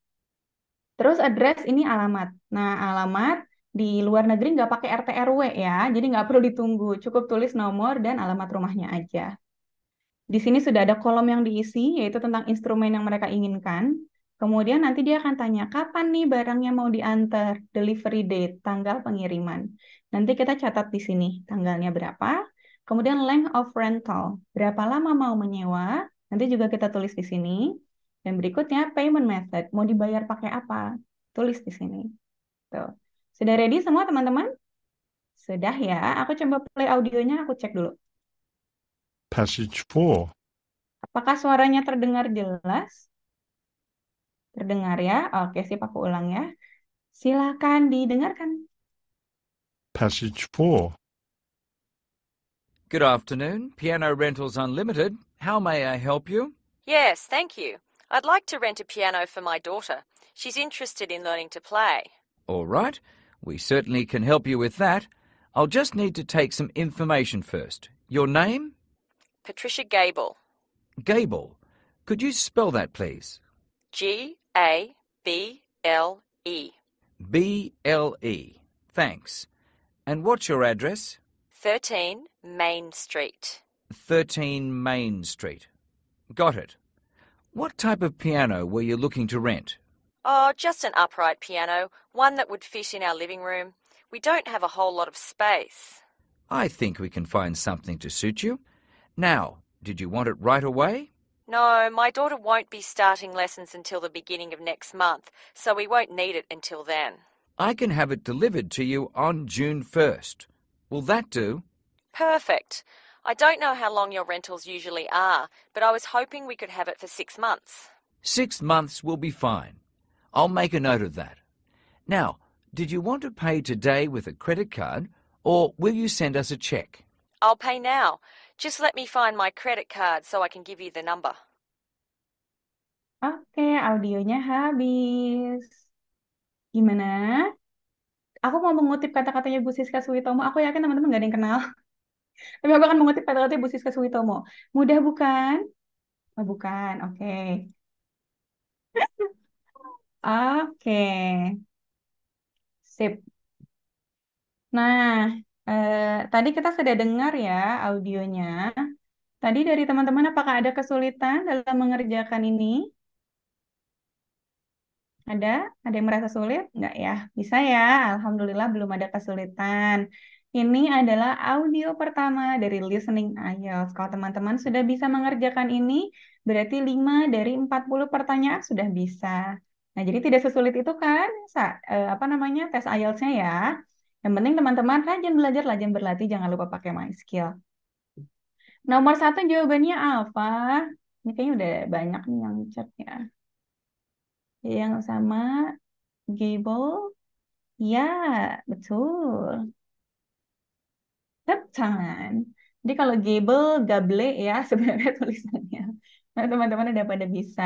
Speaker 3: Terus address ini alamat. Nah, alamat di luar negeri nggak pakai RT RW ya, jadi nggak perlu ditunggu, cukup tulis nomor dan alamat rumahnya aja. Di sini sudah ada kolom yang diisi, yaitu tentang instrumen yang mereka inginkan. Kemudian nanti dia akan tanya, kapan nih barangnya mau diantar, delivery date, tanggal pengiriman. Nanti kita catat di sini, tanggalnya berapa, kemudian length of rental, berapa lama mau menyewa, nanti juga kita tulis di sini. Dan berikutnya payment method, mau dibayar pakai apa? Tulis di sini. Tuh. Sudah ready semua teman-teman? Sudah ya. Aku coba play audionya, aku cek dulu.
Speaker 4: Passage 4.
Speaker 3: Apakah suaranya terdengar jelas? Terdengar ya? Oke, sip aku ulang ya. Silakan didengarkan.
Speaker 4: Passage 4. Good afternoon, Piano Rentals Unlimited. How may I help you?
Speaker 3: Yes, thank you. I'd like to rent a piano for my daughter. She's interested in learning to play.
Speaker 4: All right. We certainly can help you with that. I'll just need to take some information first. Your name? Patricia Gable. Gable. Could you spell that, please? G A B L E. B L E. Thanks. And what's your address? 13 Main Street. 13 Main Street. Got it. What type of piano were you looking to rent?
Speaker 3: Oh, just an upright piano, one that would fit in our living room. We don't have a whole lot of space.
Speaker 4: I think we can find something to suit you. Now, did you want it right away?
Speaker 3: No, my daughter won't be starting lessons until the beginning of next month, so we won't need it until then.
Speaker 4: I can have it delivered to you on June 1st. Will that do?
Speaker 3: Perfect. I don't know how long your rentals usually are, but I was hoping we could have it for six months.
Speaker 4: Six months will be fine. I'll make a note of that. Now, did you want to pay today with a credit card or will you send us a cheque?
Speaker 3: I'll pay now. Just let me find my credit card so I can give you the number. Oke, audionya habis. Gimana? Aku mau mengutip kata-katanya Bu Siska Suitomo. Aku yakin teman-teman gak ada yang kenal. [laughs] Tapi aku akan mengutip kata-katanya Bu Siska Suitomo. Mudah bukan? Oh, bukan. Oke. Okay. [laughs] Oke, sip. Nah, eh, tadi kita sudah dengar ya audionya. Tadi dari teman-teman apakah ada kesulitan dalam mengerjakan ini? Ada? Ada yang merasa sulit? Enggak ya? Bisa ya. Alhamdulillah belum ada kesulitan. Ini adalah audio pertama dari listening IELTS. Kalau teman-teman sudah bisa mengerjakan ini, berarti 5 dari 40 pertanyaan sudah bisa. Nah, jadi tidak sesulit itu kan, sa, eh, apa namanya, tes IELTS-nya ya. Yang penting teman-teman rajin belajar, rajin berlatih, jangan lupa pakai my skill. Nomor satu jawabannya apa? Ini kayaknya udah banyak nih yang chat ya. Yang sama ya, Gable. Ya, betul. Tepcan. Jadi kalau [laughs] Gable, Gable ya sebenarnya tulisannya. Nah, teman-teman udah pada bisa.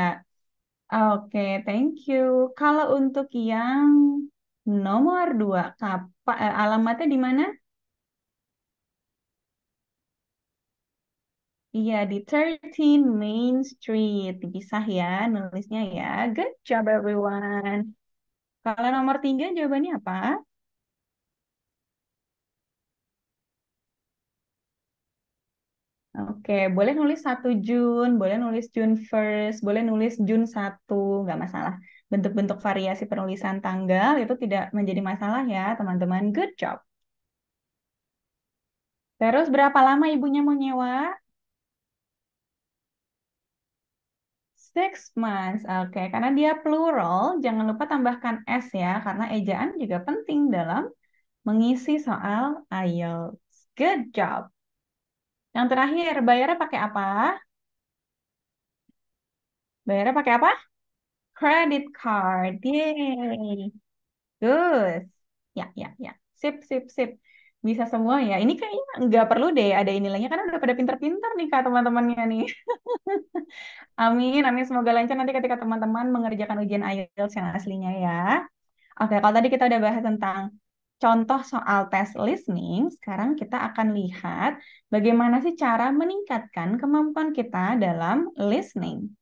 Speaker 3: Oke, thank you. Kalau untuk yang nomor dua, kapa, eh, alamatnya di mana? Iya, di 13 Main Street. Bisa ya, nulisnya ya. Good job, everyone. Kalau nomor tiga, jawabannya apa? Oke, boleh nulis satu Jun, boleh nulis June first, boleh nulis June satu, nggak masalah. Bentuk-bentuk variasi penulisan tanggal itu tidak menjadi masalah ya, teman-teman. Good job. Terus berapa lama ibunya mau nyewa? Six months, oke. Okay. Karena dia plural, jangan lupa tambahkan S ya, karena ejaan juga penting dalam mengisi soal IELTS. Good job. Yang terakhir, bayarnya pakai apa? Bayarnya pakai apa? Credit card. yay, Good. Ya, ya, ya. Sip, sip, sip. Bisa semua ya. Ini kayaknya nggak perlu deh ada inilahnya karena udah pada pinter-pinter nih kak teman-temannya nih. [laughs] amin, amin. Semoga lancar nanti ketika teman-teman mengerjakan ujian IELTS yang aslinya ya. Oke, kalau tadi kita udah bahas tentang contoh soal tes listening, sekarang kita akan lihat bagaimana sih cara meningkatkan kemampuan kita dalam listening.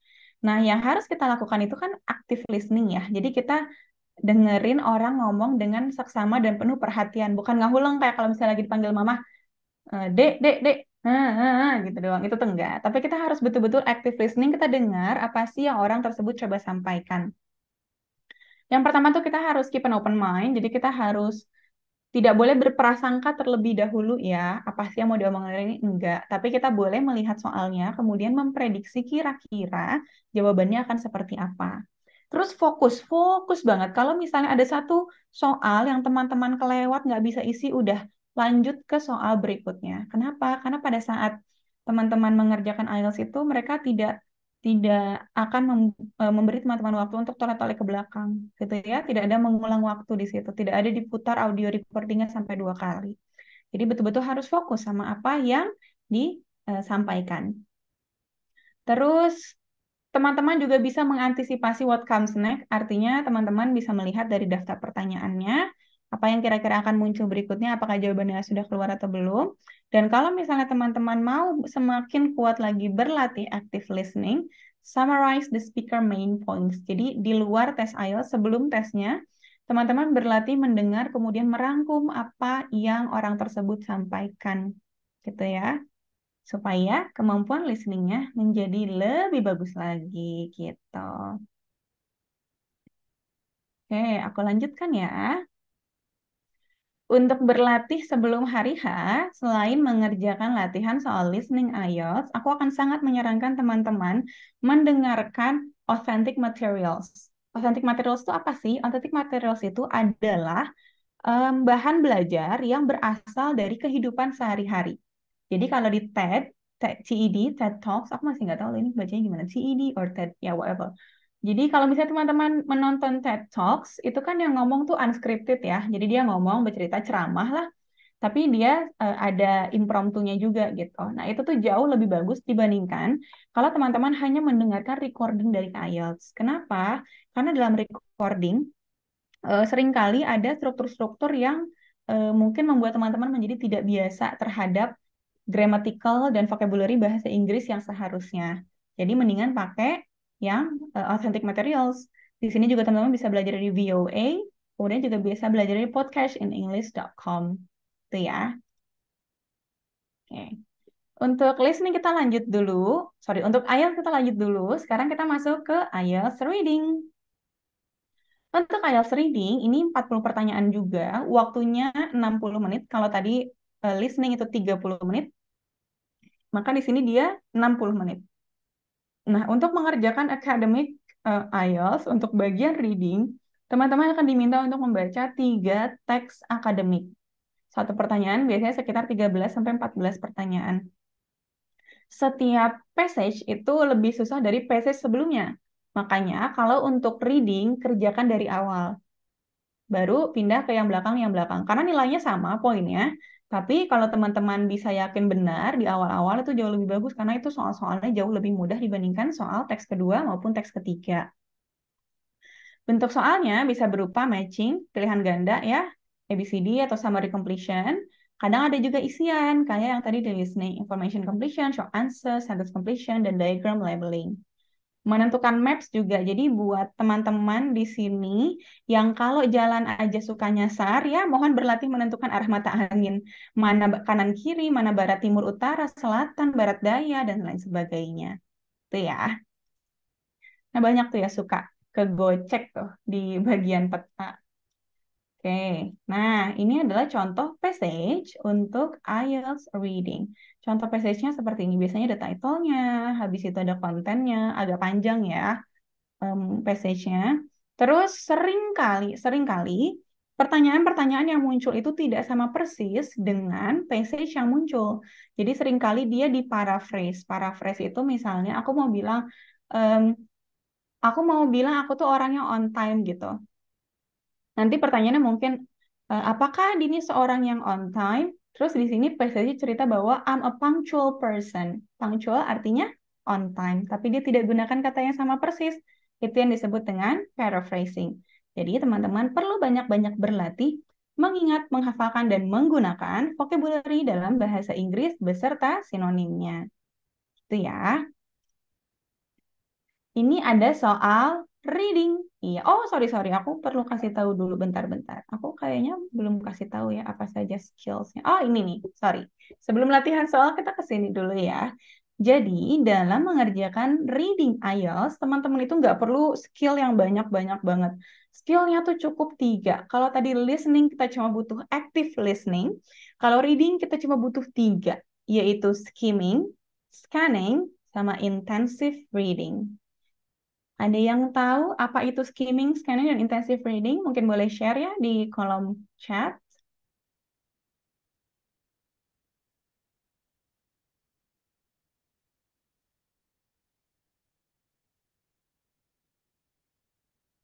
Speaker 3: Nah, yang harus kita lakukan itu kan active listening ya. Jadi kita dengerin orang ngomong dengan seksama dan penuh perhatian, bukan ngahuleng kayak kalau misalnya lagi dipanggil mama, eh, dek, dek, dek, eh, eh, gitu doang. Itu tuh enggak. Tapi kita harus betul-betul active listening, kita dengar apa sih yang orang tersebut coba sampaikan. Yang pertama tuh kita harus keep an open mind, jadi kita harus tidak boleh berprasangka terlebih dahulu ya, apa sih yang mau diomongin hari ini? Enggak, tapi kita boleh melihat soalnya, kemudian memprediksi kira-kira jawabannya akan seperti apa. Terus fokus, fokus banget. Kalau misalnya ada satu soal yang teman-teman kelewat nggak bisa isi, udah lanjut ke soal berikutnya. Kenapa? Karena pada saat teman-teman mengerjakan IELTS itu, mereka tidak tidak akan mem, e, memberi teman-teman waktu untuk tolak-tolak ke belakang gitu ya tidak ada mengulang waktu di situ tidak ada diputar audio recordingnya sampai dua kali jadi betul-betul harus fokus sama apa yang disampaikan e, terus teman-teman juga bisa mengantisipasi what comes next artinya teman-teman bisa melihat dari daftar pertanyaannya apa yang kira-kira akan muncul berikutnya, apakah jawabannya sudah keluar atau belum. Dan kalau misalnya teman-teman mau semakin kuat lagi berlatih active listening, summarize the speaker main points. Jadi di luar tes IELTS sebelum tesnya, teman-teman berlatih mendengar kemudian merangkum apa yang orang tersebut sampaikan gitu ya supaya kemampuan listeningnya menjadi lebih bagus lagi gitu oke aku lanjutkan ya untuk berlatih sebelum hari H, selain mengerjakan latihan soal listening IELTS, aku akan sangat menyarankan teman-teman mendengarkan authentic materials. Authentic materials itu apa sih? Authentic materials itu adalah um, bahan belajar yang berasal dari kehidupan sehari-hari. Jadi kalau di TED, TED, e TED Talks, aku masih nggak tahu ini bacanya gimana, TED or TED, ya yeah, whatever jadi kalau misalnya teman-teman menonton TED Talks, itu kan yang ngomong tuh unscripted ya. Jadi dia ngomong, bercerita ceramah lah. Tapi dia uh, ada impromptunya juga gitu. Nah itu tuh jauh lebih bagus dibandingkan kalau teman-teman hanya mendengarkan recording dari IELTS. Kenapa? Karena dalam recording uh, seringkali ada struktur-struktur yang uh, mungkin membuat teman-teman menjadi tidak biasa terhadap grammatical dan vocabulary bahasa Inggris yang seharusnya. Jadi mendingan pakai ya uh, authentic materials. Di sini juga teman-teman bisa belajar dari VOA, kemudian juga bisa belajar dari podcastinenglish.com Itu ya. Oke. Okay. Untuk listening kita lanjut dulu. Sorry, untuk IELTS kita lanjut dulu. Sekarang kita masuk ke IELTS reading. Untuk IELTS reading, ini 40 pertanyaan juga. Waktunya 60 menit. Kalau tadi uh, eh, listening itu 30 menit, maka di sini dia 60 menit. Nah, untuk mengerjakan academic uh, IELTS untuk bagian reading, teman-teman akan diminta untuk membaca tiga teks akademik. Satu pertanyaan biasanya sekitar 13 sampai 14 pertanyaan. Setiap passage itu lebih susah dari passage sebelumnya. Makanya kalau untuk reading kerjakan dari awal. Baru pindah ke yang belakang yang belakang karena nilainya sama poinnya, tapi kalau teman-teman bisa yakin benar di awal-awal itu jauh lebih bagus karena itu soal-soalnya jauh lebih mudah dibandingkan soal teks kedua maupun teks ketiga. Bentuk soalnya bisa berupa matching, pilihan ganda ya, ABCD atau summary completion. Kadang ada juga isian kayak yang tadi di listening, information completion, short answer, sentence completion, dan diagram labeling menentukan maps juga. Jadi buat teman-teman di sini yang kalau jalan aja suka nyasar ya mohon berlatih menentukan arah mata angin, mana kanan kiri, mana barat timur utara, selatan, barat daya dan lain sebagainya. Itu ya. Nah, banyak tuh ya suka ke kegocek tuh di bagian peta. Oke, nah ini adalah contoh passage untuk IELTS reading. Contoh passage-nya seperti ini, biasanya ada title-nya, habis itu ada kontennya, agak panjang ya um, passage-nya. Terus sering kali, sering kali pertanyaan-pertanyaan yang muncul itu tidak sama persis dengan passage yang muncul. Jadi sering kali dia diparaphrase. Paraphrase itu misalnya aku mau bilang, um, aku mau bilang aku tuh orangnya on time gitu Nanti pertanyaannya mungkin, eh, apakah Dini seorang yang on time? Terus di sini Presiden cerita bahwa I'm a punctual person. Punctual artinya on time, tapi dia tidak gunakan kata yang sama persis. Itu yang disebut dengan paraphrasing. Jadi teman-teman perlu banyak-banyak berlatih mengingat, menghafalkan, dan menggunakan vocabulary dalam bahasa Inggris beserta sinonimnya. Itu ya. Ini ada soal reading. Iya. Oh, sorry sorry, aku perlu kasih tahu dulu bentar-bentar. Aku kayaknya belum kasih tahu ya apa saja skillsnya. Oh, ini nih, sorry. Sebelum latihan soal kita kesini dulu ya. Jadi, dalam mengerjakan reading IELTS, teman-teman itu nggak perlu skill yang banyak-banyak banget. Skillnya tuh cukup tiga. Kalau tadi listening, kita cuma butuh active listening. Kalau reading, kita cuma butuh tiga, yaitu skimming, scanning, sama intensive reading. Ada yang tahu apa itu skimming, scanning, dan intensive reading? Mungkin boleh share ya di kolom chat.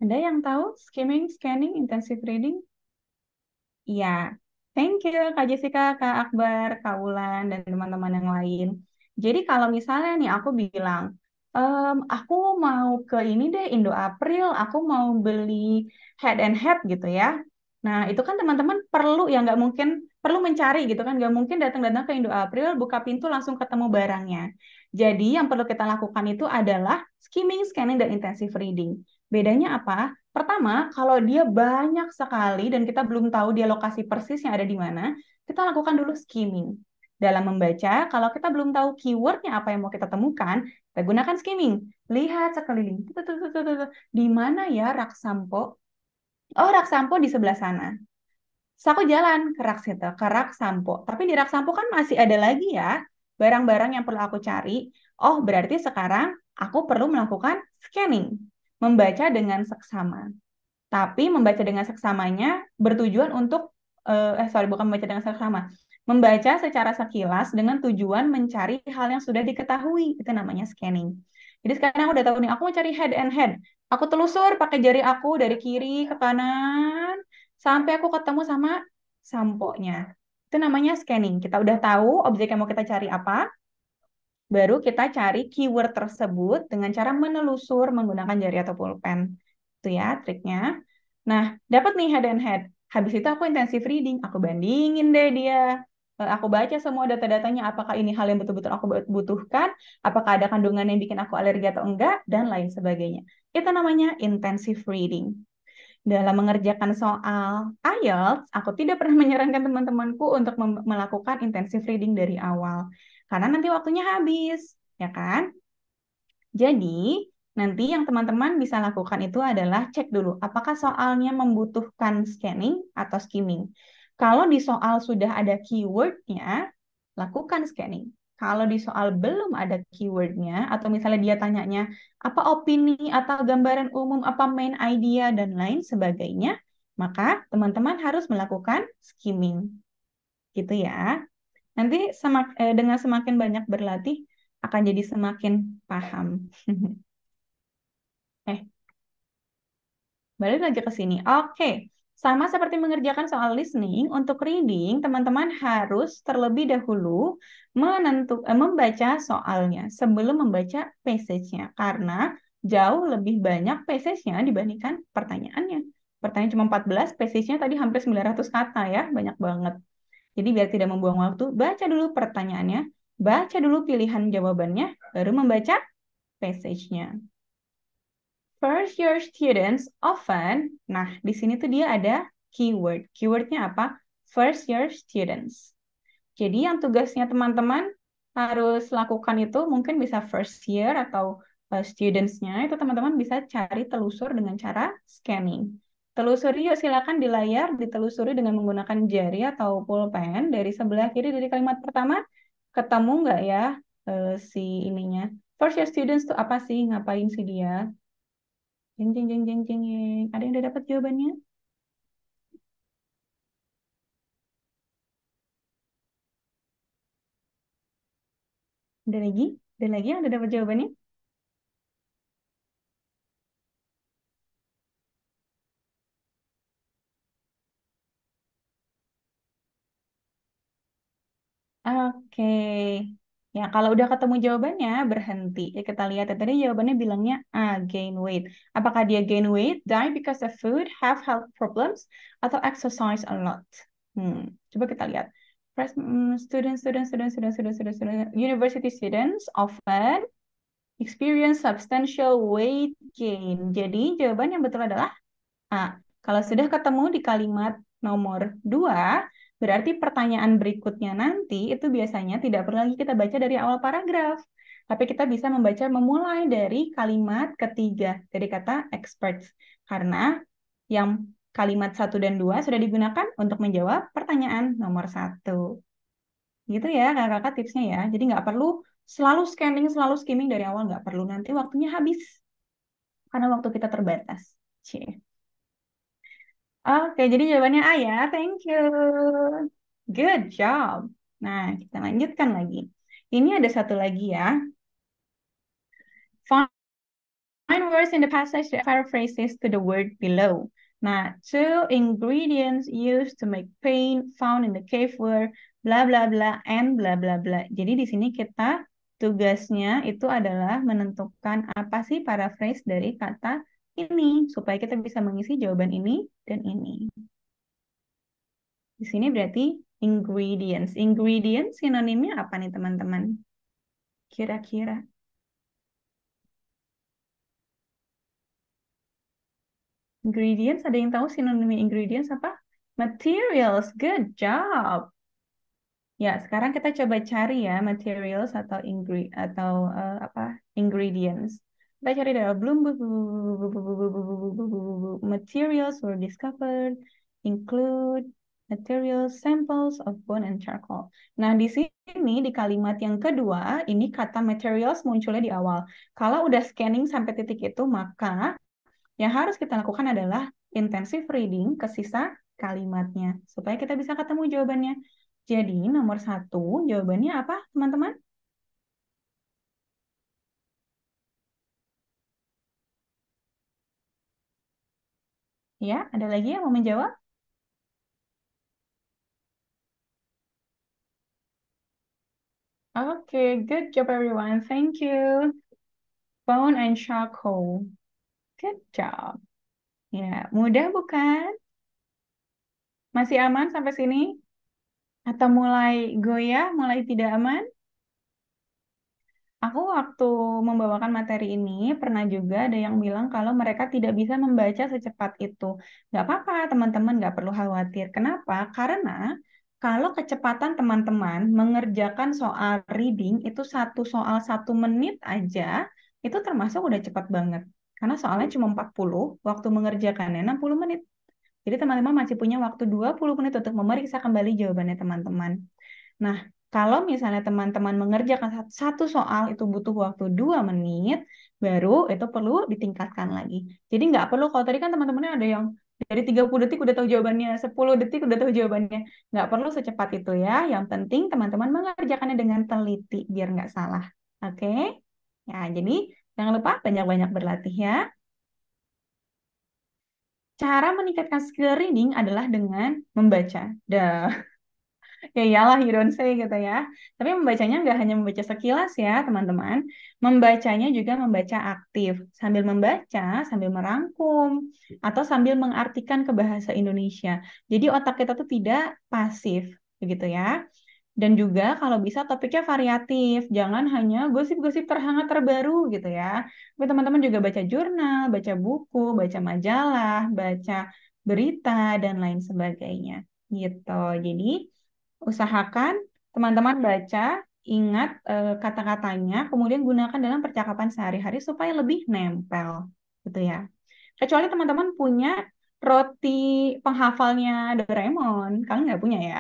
Speaker 3: Ada yang tahu skimming, scanning, intensive reading? Iya. Thank you Kak Jessica, Kak Akbar, Kak Wulan, dan teman-teman yang lain. Jadi kalau misalnya nih aku bilang, um, aku mau ke ini deh, Indo April, aku mau beli head and head gitu ya. Nah, itu kan teman-teman perlu ya nggak mungkin perlu mencari gitu kan, nggak mungkin datang-datang ke Indo April, buka pintu langsung ketemu barangnya. Jadi yang perlu kita lakukan itu adalah skimming, scanning, dan intensive reading. Bedanya apa? Pertama, kalau dia banyak sekali dan kita belum tahu dia lokasi persis yang ada di mana, kita lakukan dulu skimming dalam membaca, kalau kita belum tahu keywordnya apa yang mau kita temukan, kita gunakan skimming. Lihat sekeliling. Di mana ya rak sampo? Oh, rak sampo di sebelah sana. Terus aku jalan ke rak situ, ke rak sampo. Tapi di rak sampo kan masih ada lagi ya barang-barang yang perlu aku cari. Oh, berarti sekarang aku perlu melakukan scanning, membaca dengan seksama. Tapi membaca dengan seksamanya bertujuan untuk eh, eh sorry bukan membaca dengan seksama, Membaca secara sekilas dengan tujuan mencari hal yang sudah diketahui, itu namanya scanning. Jadi sekarang aku udah tahu nih, aku mau cari head and head. Aku telusur pakai jari aku dari kiri ke kanan, sampai aku ketemu sama sampo-nya. Itu namanya scanning. Kita udah tahu objek yang mau kita cari apa, baru kita cari keyword tersebut dengan cara menelusur menggunakan jari atau pulpen. Itu ya triknya. Nah, dapat nih head and head. Habis itu aku intensif reading, aku bandingin deh dia. Eh, aku baca semua data-datanya apakah ini hal yang betul-betul aku butuhkan, apakah ada kandungan yang bikin aku alergi atau enggak dan lain sebagainya. Itu namanya intensive reading. Dalam mengerjakan soal IELTS, aku tidak pernah [laughs] menyarankan teman-temanku untuk melakukan intensive reading dari awal karena nanti waktunya habis, ya kan? Jadi, Nanti yang teman-teman bisa lakukan itu adalah cek dulu apakah soalnya membutuhkan scanning atau skimming. Kalau di soal sudah ada keywordnya, lakukan scanning. Kalau di soal belum ada keywordnya, atau misalnya dia tanyanya apa opini atau gambaran umum, apa main idea, dan lain sebagainya, maka teman-teman harus melakukan skimming. Gitu ya. Nanti semak, eh, dengan semakin banyak berlatih, akan jadi semakin paham. [laughs] eh, balik lagi ke sini. Oke, sama seperti mengerjakan soal listening, untuk reading teman-teman harus terlebih dahulu menentu, eh, membaca soalnya sebelum membaca passage-nya karena jauh lebih banyak passage-nya dibandingkan pertanyaannya. Pertanyaan cuma 14, passage-nya tadi hampir 900 kata ya, banyak banget. Jadi biar tidak membuang waktu, baca dulu pertanyaannya, baca dulu pilihan jawabannya, baru membaca passage-nya first year students often, nah di sini tuh dia ada keyword. Keywordnya apa? First year students. Jadi yang tugasnya teman-teman harus lakukan itu mungkin bisa first year atau eh, studentsnya. itu teman-teman bisa cari telusur dengan cara scanning. Telusuri yuk silakan di layar ditelusuri dengan menggunakan jari atau pulpen dari sebelah kiri dari kalimat pertama ketemu nggak ya uh, si ininya first year students tuh apa sih ngapain sih dia Jeng jeng jeng jeng jeng. Ada yang udah dapat jawabannya? Ada lagi? Ada lagi yang udah dapat jawabannya? Oke. Okay. Ya, kalau udah ketemu jawabannya, berhenti. Ya, kita lihat ya, tadi jawabannya bilangnya ah, gain weight. Apakah dia gain weight, die because of food, have health problems, atau exercise a lot? Hmm, coba kita lihat. First, hmm, student, student, student, student, student, students, student, university students often experience substantial weight gain. Jadi, jawaban yang betul adalah A. Kalau sudah ketemu di kalimat nomor 2, Berarti pertanyaan berikutnya nanti itu biasanya tidak perlu lagi kita baca dari awal paragraf. Tapi kita bisa membaca memulai dari kalimat ketiga dari kata experts. Karena yang kalimat satu dan dua sudah digunakan untuk menjawab pertanyaan nomor satu. Gitu ya kakak-kakak tipsnya ya. Jadi nggak perlu selalu scanning, selalu skimming dari awal. Nggak perlu nanti waktunya habis. Karena waktu kita terbatas. Cie. Oke, jadi jawabannya A ya. Thank you. Good job. Nah, kita lanjutkan lagi. Ini ada satu lagi ya. Find words in the passage that paraphrases to the word below. Nah, two ingredients used to make paint found in the cave were bla bla bla and bla bla bla. Jadi di sini kita tugasnya itu adalah menentukan apa sih paraphrase dari kata ini supaya kita bisa mengisi jawaban ini dan ini. Di sini berarti ingredients. Ingredients sinonimnya apa nih teman-teman? Kira-kira. Ingredients, ada yang tahu sinonimnya ingredients apa? Materials, good job. Ya, sekarang kita coba cari ya materials atau ingre atau uh, apa ingredients. Kita cari data belum materials were discovered include materials samples of bone and charcoal. Nah, di sini di kalimat yang kedua, ini kata materials munculnya di awal. Kalau udah scanning sampai titik itu, maka yang harus kita lakukan adalah intensive reading ke sisa kalimatnya, supaya kita bisa ketemu jawabannya. Jadi, nomor satu, jawabannya apa, teman-teman? Ya, ada lagi yang mau menjawab? Okay, good job everyone. Thank you. Bone and charcoal. Good job. Ya, mudah bukan? Masih aman sampai sini? Atau mulai goyah, mulai tidak aman? Aku waktu membawakan materi ini pernah juga ada yang bilang kalau mereka tidak bisa membaca secepat itu. Nggak apa-apa, teman-teman nggak perlu khawatir. Kenapa? Karena kalau kecepatan teman-teman mengerjakan soal reading itu satu soal satu menit aja, itu termasuk udah cepat banget. Karena soalnya cuma 40, waktu mengerjakannya 60 menit. Jadi teman-teman masih punya waktu 20 menit untuk memeriksa kembali jawabannya teman-teman. Nah, kalau misalnya teman-teman mengerjakan satu soal itu butuh waktu dua menit, baru itu perlu ditingkatkan lagi. Jadi nggak perlu, kalau tadi kan teman-temannya ada yang dari 30 detik udah tahu jawabannya, 10 detik udah tahu jawabannya. Nggak perlu secepat itu ya. Yang penting teman-teman mengerjakannya dengan teliti, biar nggak salah. Oke? Okay? Ya, jadi jangan lupa banyak-banyak berlatih ya. Cara meningkatkan skill reading adalah dengan membaca. Dah ya iyalah you don't say gitu ya. Tapi membacanya nggak hanya membaca sekilas ya teman-teman, membacanya juga membaca aktif sambil membaca sambil merangkum atau sambil mengartikan ke bahasa Indonesia. Jadi otak kita tuh tidak pasif begitu ya. Dan juga kalau bisa topiknya variatif, jangan hanya gosip-gosip terhangat terbaru gitu ya. Tapi teman-teman juga baca jurnal, baca buku, baca majalah, baca berita dan lain sebagainya gitu. Jadi usahakan teman-teman baca, ingat uh, kata-katanya, kemudian gunakan dalam percakapan sehari-hari supaya lebih nempel, gitu ya. Kecuali teman-teman punya roti penghafalnya Doraemon, kalian nggak punya ya?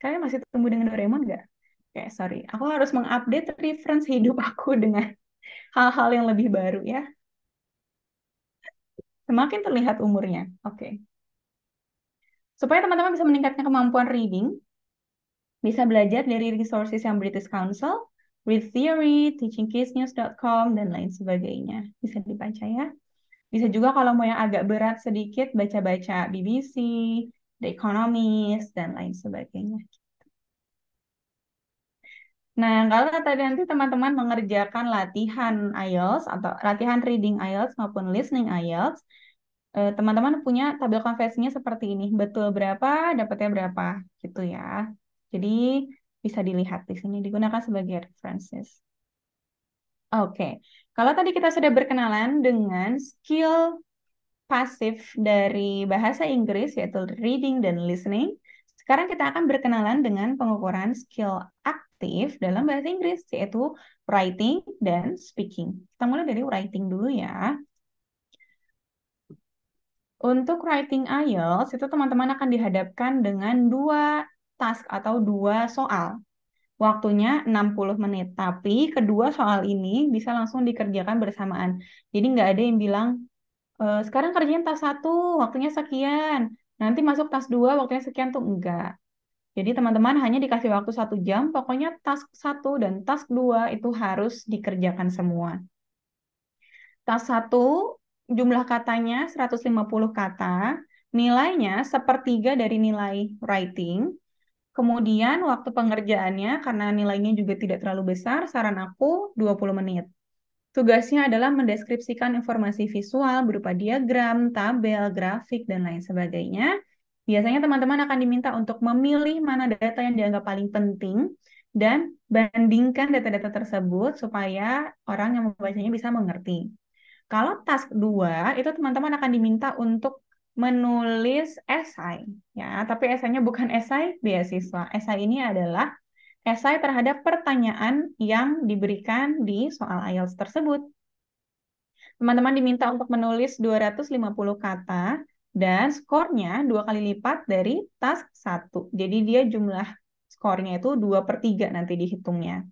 Speaker 3: Kalian masih tumbuh dengan Doraemon nggak? Oke, okay, sorry. Aku harus mengupdate reference hidup aku dengan hal-hal yang lebih baru ya. Semakin terlihat umurnya. Oke. Okay. Supaya teman-teman bisa meningkatkan kemampuan reading, bisa belajar dari resources yang British Council, Read Theory, teachingkidsnews.com, dan lain sebagainya. Bisa dibaca ya. Bisa juga kalau mau yang agak berat sedikit, baca-baca BBC, The Economist, dan lain sebagainya. Nah, kalau tadi nanti teman-teman mengerjakan latihan IELTS atau latihan reading IELTS maupun listening IELTS, eh, teman-teman punya tabel konversinya seperti ini. Betul berapa, dapatnya berapa, gitu ya. Jadi bisa dilihat di sini digunakan sebagai references. Oke, okay. kalau tadi kita sudah berkenalan dengan skill pasif dari bahasa Inggris yaitu reading dan listening. Sekarang kita akan berkenalan dengan pengukuran skill aktif dalam bahasa Inggris yaitu writing dan speaking. Kita mulai dari writing dulu ya. Untuk writing IELTS itu teman-teman akan dihadapkan dengan dua task atau dua soal. Waktunya 60 menit, tapi kedua soal ini bisa langsung dikerjakan bersamaan. Jadi nggak ada yang bilang, e, sekarang kerjain task satu, waktunya sekian. Nanti masuk task dua, waktunya sekian tuh enggak. Jadi teman-teman hanya dikasih waktu satu jam, pokoknya task satu dan task dua itu harus dikerjakan semua. Task satu jumlah katanya 150 kata, nilainya sepertiga dari nilai writing, Kemudian waktu pengerjaannya karena nilainya juga tidak terlalu besar, saran aku 20 menit. Tugasnya adalah mendeskripsikan informasi visual berupa diagram, tabel, grafik, dan lain sebagainya. Biasanya teman-teman akan diminta untuk memilih mana data yang dianggap paling penting dan bandingkan data-data tersebut supaya orang yang membacanya bisa mengerti. Kalau task 2, itu teman-teman akan diminta untuk menulis esai ya, tapi esainya bukan esai beasiswa. Esai ini adalah esai terhadap pertanyaan yang diberikan di soal IELTS tersebut. Teman-teman diminta untuk menulis 250 kata dan skornya dua kali lipat dari task satu Jadi dia jumlah skornya itu dua per 3 nanti dihitungnya.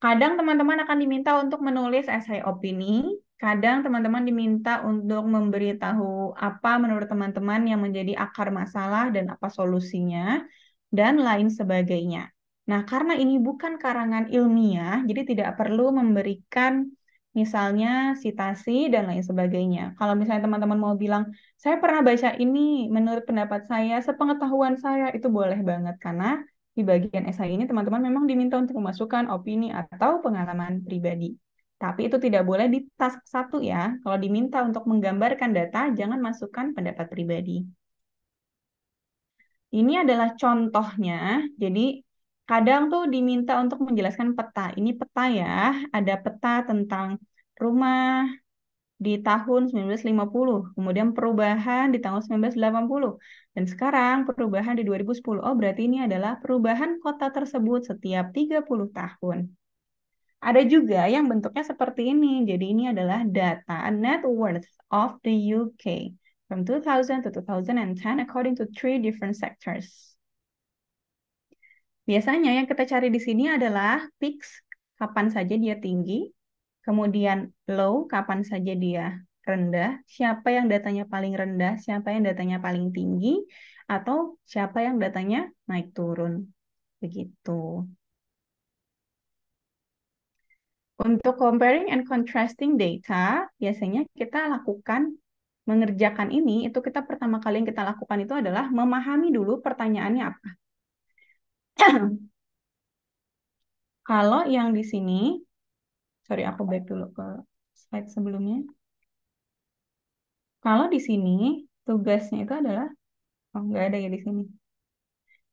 Speaker 3: Kadang teman-teman akan diminta untuk menulis esai opini, kadang teman-teman diminta untuk memberitahu apa menurut teman-teman yang menjadi akar masalah dan apa solusinya, dan lain sebagainya. Nah, karena ini bukan karangan ilmiah, jadi tidak perlu memberikan misalnya sitasi dan lain sebagainya. Kalau misalnya teman-teman mau bilang, saya pernah baca ini menurut pendapat saya, sepengetahuan saya, itu boleh banget. Karena di bagian esai ini teman-teman memang diminta untuk memasukkan opini atau pengalaman pribadi. Tapi itu tidak boleh di task satu ya. Kalau diminta untuk menggambarkan data, jangan masukkan pendapat pribadi. Ini adalah contohnya. Jadi kadang tuh diminta untuk menjelaskan peta. Ini peta ya. Ada peta tentang rumah di tahun 1950, kemudian perubahan di tahun 1980, dan sekarang perubahan di 2010. Oh, berarti ini adalah perubahan kota tersebut setiap 30 tahun. Ada juga yang bentuknya seperti ini. Jadi ini adalah data net worth of the UK from 2000 to 2010 according to three different sectors. Biasanya yang kita cari di sini adalah peaks kapan saja dia tinggi, kemudian low kapan saja dia rendah, siapa yang datanya paling rendah, siapa yang datanya paling tinggi, atau siapa yang datanya naik turun. Begitu. Untuk comparing and contrasting data, biasanya kita lakukan mengerjakan ini, itu kita pertama kali yang kita lakukan itu adalah memahami dulu pertanyaannya apa. [clears throat] Kalau yang di sini, sorry aku back dulu ke slide sebelumnya. Kalau di sini, tugasnya itu adalah, oh nggak ada ya di sini.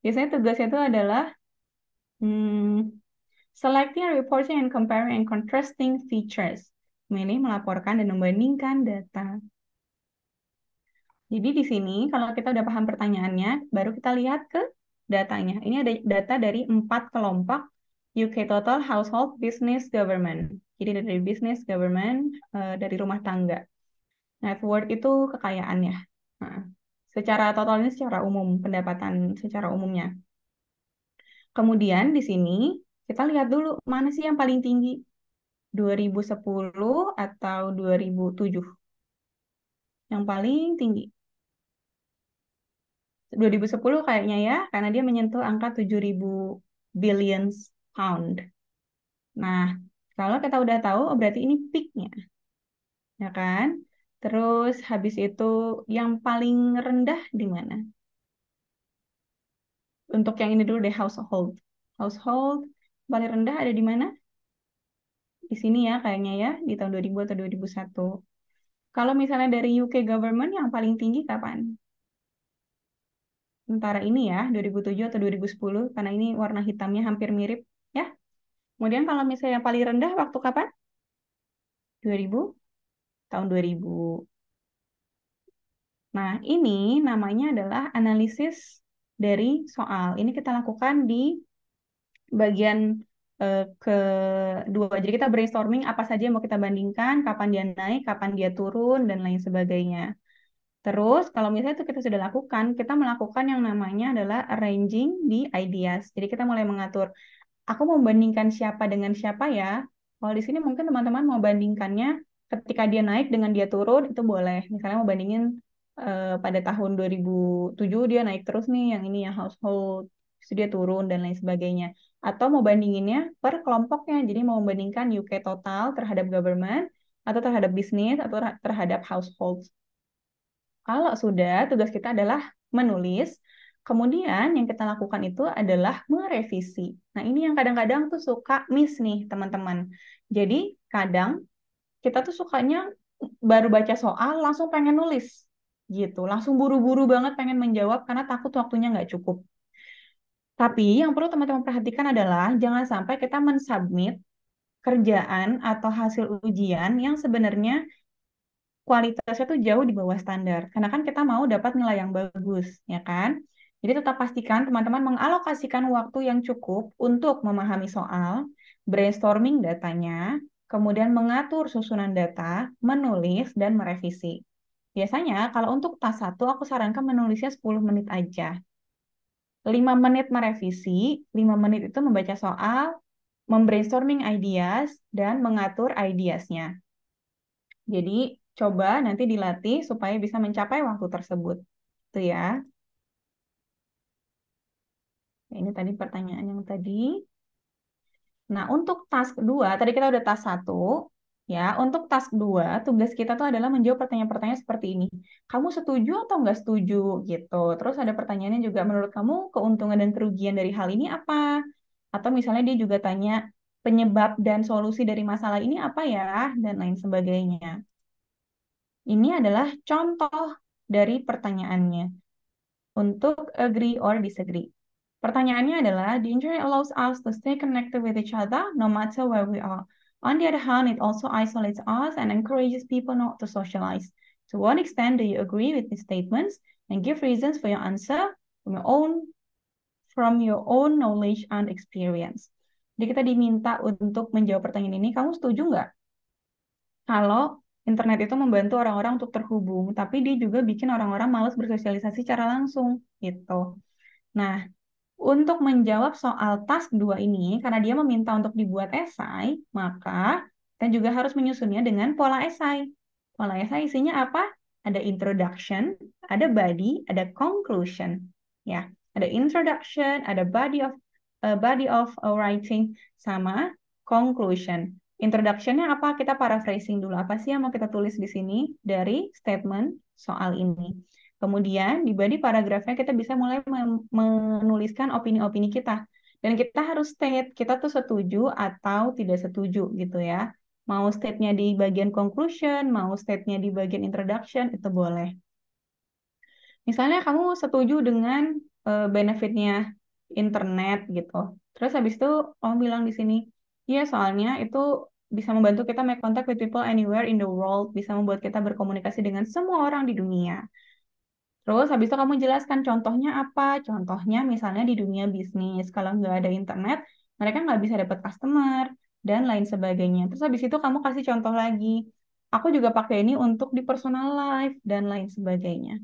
Speaker 3: Biasanya tugasnya itu adalah, hmm, Selecting, reporting, and comparing and contrasting features. Milih melaporkan dan membandingkan data. Jadi di sini kalau kita udah paham pertanyaannya, baru kita lihat ke datanya. Ini ada data dari empat kelompok UK Total Household Business Government. Jadi dari business government eh, dari rumah tangga. Net worth itu kekayaannya. Nah, secara totalnya secara umum pendapatan secara umumnya. Kemudian di sini kita lihat dulu mana sih yang paling tinggi? 2010 atau 2007? Yang paling tinggi. 2010 kayaknya ya, karena dia menyentuh angka 7000 billions pound. Nah, kalau kita udah tahu, oh, berarti ini peaknya. Ya kan? Terus habis itu yang paling rendah di mana? Untuk yang ini dulu deh, household. Household paling rendah ada di mana? Di sini ya kayaknya ya, di tahun 2000 atau 2001. Kalau misalnya dari UK government yang paling tinggi kapan? Antara ini ya, 2007 atau 2010, karena ini warna hitamnya hampir mirip ya. Kemudian kalau misalnya yang paling rendah waktu kapan? 2000, tahun 2000. Nah, ini namanya adalah analisis dari soal. Ini kita lakukan di bagian uh, kedua. Jadi kita brainstorming apa saja yang mau kita bandingkan, kapan dia naik, kapan dia turun, dan lain sebagainya. Terus kalau misalnya itu kita sudah lakukan, kita melakukan yang namanya adalah arranging di ideas. Jadi kita mulai mengatur, aku mau bandingkan siapa dengan siapa ya. Kalau di sini mungkin teman-teman mau bandingkannya ketika dia naik dengan dia turun, itu boleh. Misalnya mau bandingin uh, pada tahun 2007 dia naik terus nih, yang ini ya household, terus dia turun dan lain sebagainya atau mau bandinginnya per kelompoknya. Jadi mau membandingkan UK total terhadap government atau terhadap bisnis atau terhadap household. Kalau sudah, tugas kita adalah menulis. Kemudian yang kita lakukan itu adalah merevisi. Nah, ini yang kadang-kadang tuh suka miss nih, teman-teman. Jadi, kadang kita tuh sukanya baru baca soal langsung pengen nulis gitu, langsung buru-buru banget pengen menjawab karena takut waktunya nggak cukup. Tapi yang perlu teman-teman perhatikan adalah jangan sampai kita mensubmit kerjaan atau hasil ujian yang sebenarnya kualitasnya tuh jauh di bawah standar. Karena kan kita mau dapat nilai yang bagus, ya kan? Jadi tetap pastikan teman-teman mengalokasikan waktu yang cukup untuk memahami soal, brainstorming datanya, kemudian mengatur susunan data, menulis, dan merevisi. Biasanya kalau untuk tas 1 aku sarankan menulisnya 10 menit aja 5 menit merevisi, 5 menit itu membaca soal, membrainstorming ideas, dan mengatur ideasnya. Jadi, coba nanti dilatih supaya bisa mencapai waktu tersebut. Itu ya. ya ini tadi pertanyaan yang tadi. Nah, untuk task 2, tadi kita udah task 1. Ya, untuk task 2, tugas kita tuh adalah menjawab pertanyaan-pertanyaan seperti ini. Kamu setuju atau nggak setuju gitu. Terus ada pertanyaannya juga, menurut kamu keuntungan dan kerugian dari hal ini apa? Atau misalnya dia juga tanya, penyebab dan solusi dari masalah ini apa ya? Dan lain sebagainya. Ini adalah contoh dari pertanyaannya. Untuk agree or disagree. Pertanyaannya adalah, the internet allows us to stay connected with each other no matter where we are On the other hand, it also isolates us and encourages people not to socialize. To what extent do you agree with these statements and give reasons for your answer from your own from your own knowledge and experience. Jadi kita diminta untuk menjawab pertanyaan ini, kamu setuju nggak? Kalau internet itu membantu orang-orang untuk terhubung, tapi dia juga bikin orang-orang malas bersosialisasi secara langsung gitu. Nah, untuk menjawab soal task 2 ini, karena dia meminta untuk dibuat esai, maka kita juga harus menyusunnya dengan pola esai. Pola esai isinya apa? Ada introduction, ada body, ada conclusion. Ya, ada introduction, ada body of uh, body of writing, sama conclusion. Introduction-nya apa? Kita paraphrasing dulu apa sih yang mau kita tulis di sini dari statement soal ini. Kemudian di body paragrafnya kita bisa mulai menuliskan opini-opini kita. Dan kita harus state kita tuh setuju atau tidak setuju gitu ya. Mau state-nya di bagian conclusion, mau state-nya di bagian introduction, itu boleh. Misalnya kamu setuju dengan uh, benefitnya internet gitu. Terus habis itu kamu oh, bilang di sini, ya soalnya itu bisa membantu kita make contact with people anywhere in the world, bisa membuat kita berkomunikasi dengan semua orang di dunia Terus habis itu kamu jelaskan contohnya apa. Contohnya misalnya di dunia bisnis, kalau nggak ada internet, mereka nggak bisa dapat customer, dan lain sebagainya. Terus habis itu kamu kasih contoh lagi. Aku juga pakai ini untuk di personal life, dan lain sebagainya.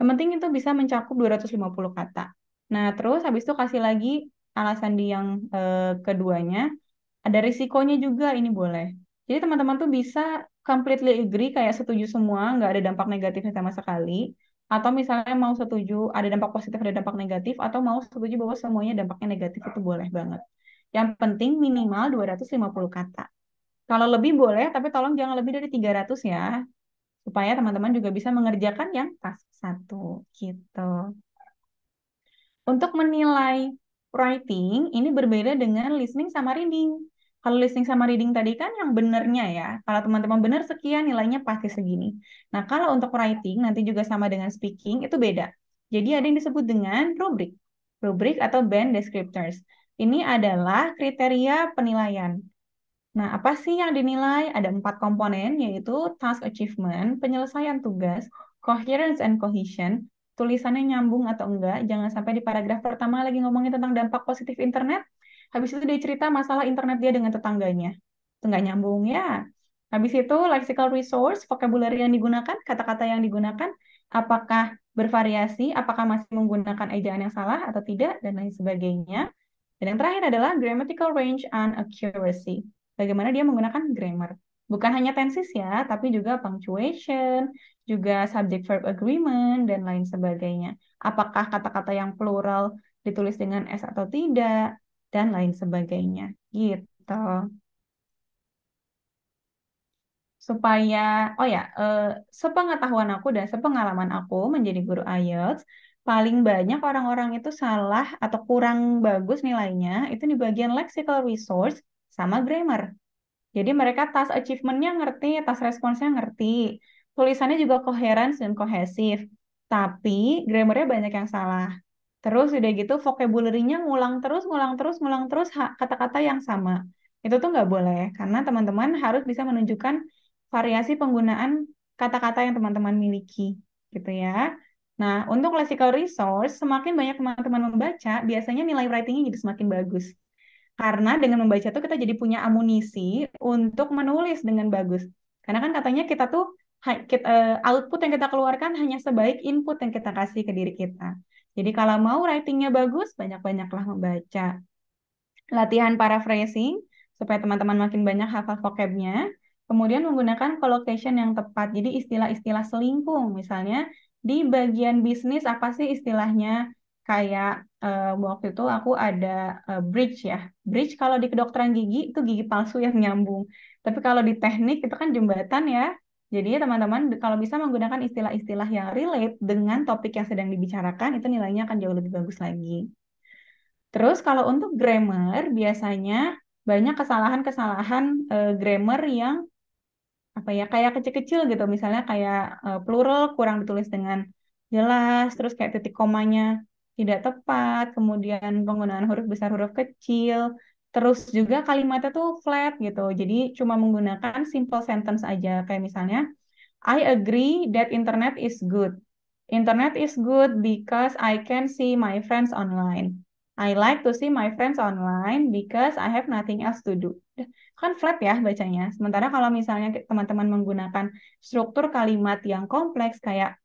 Speaker 3: Yang penting itu bisa mencakup 250 kata. Nah, terus habis itu kasih lagi alasan di yang eh, keduanya. Ada risikonya juga, ini boleh. Jadi teman-teman tuh bisa completely agree, kayak setuju semua, nggak ada dampak negatifnya sama sekali atau misalnya mau setuju ada dampak positif ada dampak negatif atau mau setuju bahwa semuanya dampaknya negatif itu boleh banget. Yang penting minimal 250 kata. Kalau lebih boleh tapi tolong jangan lebih dari 300 ya. Supaya teman-teman juga bisa mengerjakan yang pas satu gitu. Untuk menilai writing ini berbeda dengan listening sama reading. Kalau listening sama reading tadi kan yang benernya ya. Kalau teman-teman benar sekian nilainya pasti segini. Nah, kalau untuk writing nanti juga sama dengan speaking itu beda. Jadi ada yang disebut dengan rubrik. Rubrik atau band descriptors. Ini adalah kriteria penilaian. Nah, apa sih yang dinilai? Ada empat komponen, yaitu task achievement, penyelesaian tugas, coherence and cohesion, tulisannya nyambung atau enggak, jangan sampai di paragraf pertama lagi ngomongin tentang dampak positif internet, Habis itu dia cerita masalah internet dia dengan tetangganya. Itu nggak nyambung ya. Habis itu lexical resource, vocabulary yang digunakan, kata-kata yang digunakan, apakah bervariasi, apakah masih menggunakan ejaan yang salah atau tidak, dan lain sebagainya. Dan yang terakhir adalah grammatical range and accuracy. Bagaimana dia menggunakan grammar. Bukan hanya tenses ya, tapi juga punctuation, juga subject verb agreement, dan lain sebagainya. Apakah kata-kata yang plural ditulis dengan S atau tidak, dan lain sebagainya gitu supaya oh ya eh, sepengetahuan aku dan sepengalaman aku menjadi guru IELTS paling banyak orang-orang itu salah atau kurang bagus nilainya itu di bagian lexical resource sama grammar jadi mereka tas achievementnya ngerti tas responsnya ngerti tulisannya juga coherence dan kohesif tapi grammarnya banyak yang salah Terus udah gitu vocabulary-nya ngulang terus, ngulang terus, ngulang terus kata-kata yang sama. Itu tuh nggak boleh, karena teman-teman harus bisa menunjukkan variasi penggunaan kata-kata yang teman-teman miliki, gitu ya. Nah, untuk classical resource, semakin banyak teman-teman membaca, biasanya nilai writing-nya jadi semakin bagus. Karena dengan membaca tuh kita jadi punya amunisi untuk menulis dengan bagus. Karena kan katanya kita tuh eh, output yang kita keluarkan hanya sebaik input yang kita kasih ke diri kita. Jadi kalau mau writingnya bagus, banyak-banyaklah membaca. Latihan paraphrasing, supaya teman-teman makin banyak hafal vocabnya. Kemudian menggunakan collocation yang tepat, jadi istilah-istilah selingkung. Misalnya, di bagian bisnis apa sih istilahnya? Kayak uh, waktu itu aku ada uh, bridge ya. Bridge kalau di kedokteran gigi itu gigi palsu yang nyambung. Tapi kalau di teknik itu kan jembatan ya. Jadi teman-teman kalau bisa menggunakan istilah-istilah yang relate dengan topik yang sedang dibicarakan itu nilainya akan jauh lebih bagus lagi. Terus kalau untuk grammar biasanya banyak kesalahan-kesalahan uh, grammar yang apa ya kayak kecil-kecil gitu misalnya kayak uh, plural kurang ditulis dengan jelas terus kayak titik komanya tidak tepat kemudian penggunaan huruf besar huruf kecil Terus juga kalimatnya tuh flat gitu. Jadi cuma menggunakan simple sentence aja. Kayak misalnya, I agree that internet is good. Internet is good because I can see my friends online. I like to see my friends online because I have nothing else to do. Kan flat ya bacanya. Sementara kalau misalnya teman-teman menggunakan struktur kalimat yang kompleks kayak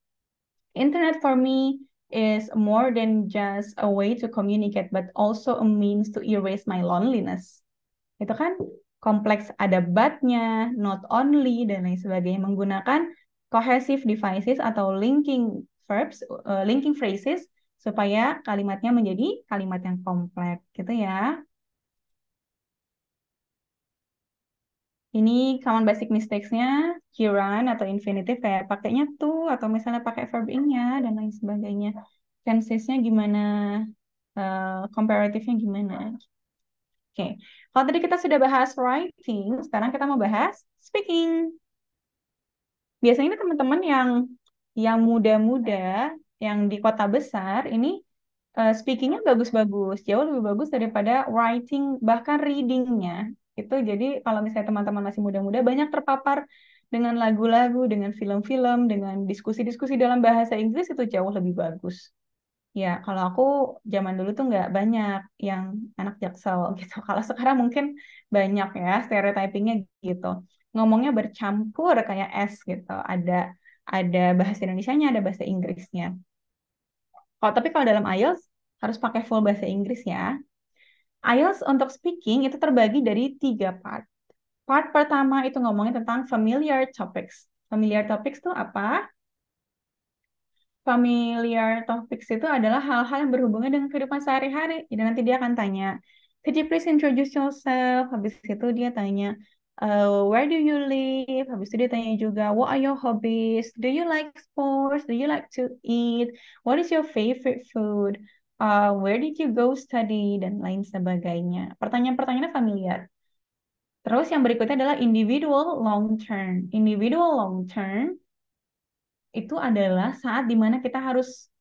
Speaker 3: internet for me, is more than just a way to communicate, but also a means to erase my loneliness. Itu kan kompleks ada batnya not only, dan lain sebagainya. Menggunakan cohesive devices atau linking verbs, uh, linking phrases, supaya kalimatnya menjadi kalimat yang kompleks gitu ya. Ini common basic mistakes-nya kiran atau infinitive kayak pakainya tuh atau misalnya pakai verb in-nya dan lain sebagainya. Tenses-nya gimana? Uh, comparative-nya gimana? Oke. Okay. Kalau tadi kita sudah bahas writing, sekarang kita mau bahas speaking. Biasanya teman-teman yang yang muda-muda, yang di kota besar ini uh, speaking-nya bagus-bagus, jauh lebih bagus daripada writing bahkan reading-nya itu jadi kalau misalnya teman-teman masih muda-muda banyak terpapar dengan lagu-lagu dengan film-film dengan diskusi-diskusi dalam bahasa Inggris itu jauh lebih bagus ya kalau aku zaman dulu tuh nggak banyak yang anak jaksel [laughs] gitu kalau sekarang mungkin banyak ya stereotypingnya gitu ngomongnya bercampur kayak es gitu ada ada bahasa Indonesia-nya, ada bahasa Inggrisnya kalau tapi kalau dalam IELTS harus pakai full bahasa Inggris ya IELTS untuk speaking itu terbagi dari tiga part. Part pertama itu ngomongin tentang familiar topics. Familiar topics itu apa? Familiar topics itu adalah hal-hal yang berhubungan dengan kehidupan sehari-hari. Jadi nanti dia akan tanya, could you please introduce yourself? Habis itu dia tanya, uh, where do you live? Habis itu dia tanya juga, what are your hobbies? Do you like sports? Do you like to eat? What is your favorite food? uh, where did you go study, dan lain sebagainya. Pertanyaan-pertanyaannya familiar. Terus yang berikutnya adalah individual long term. Individual long term itu adalah saat dimana kita harus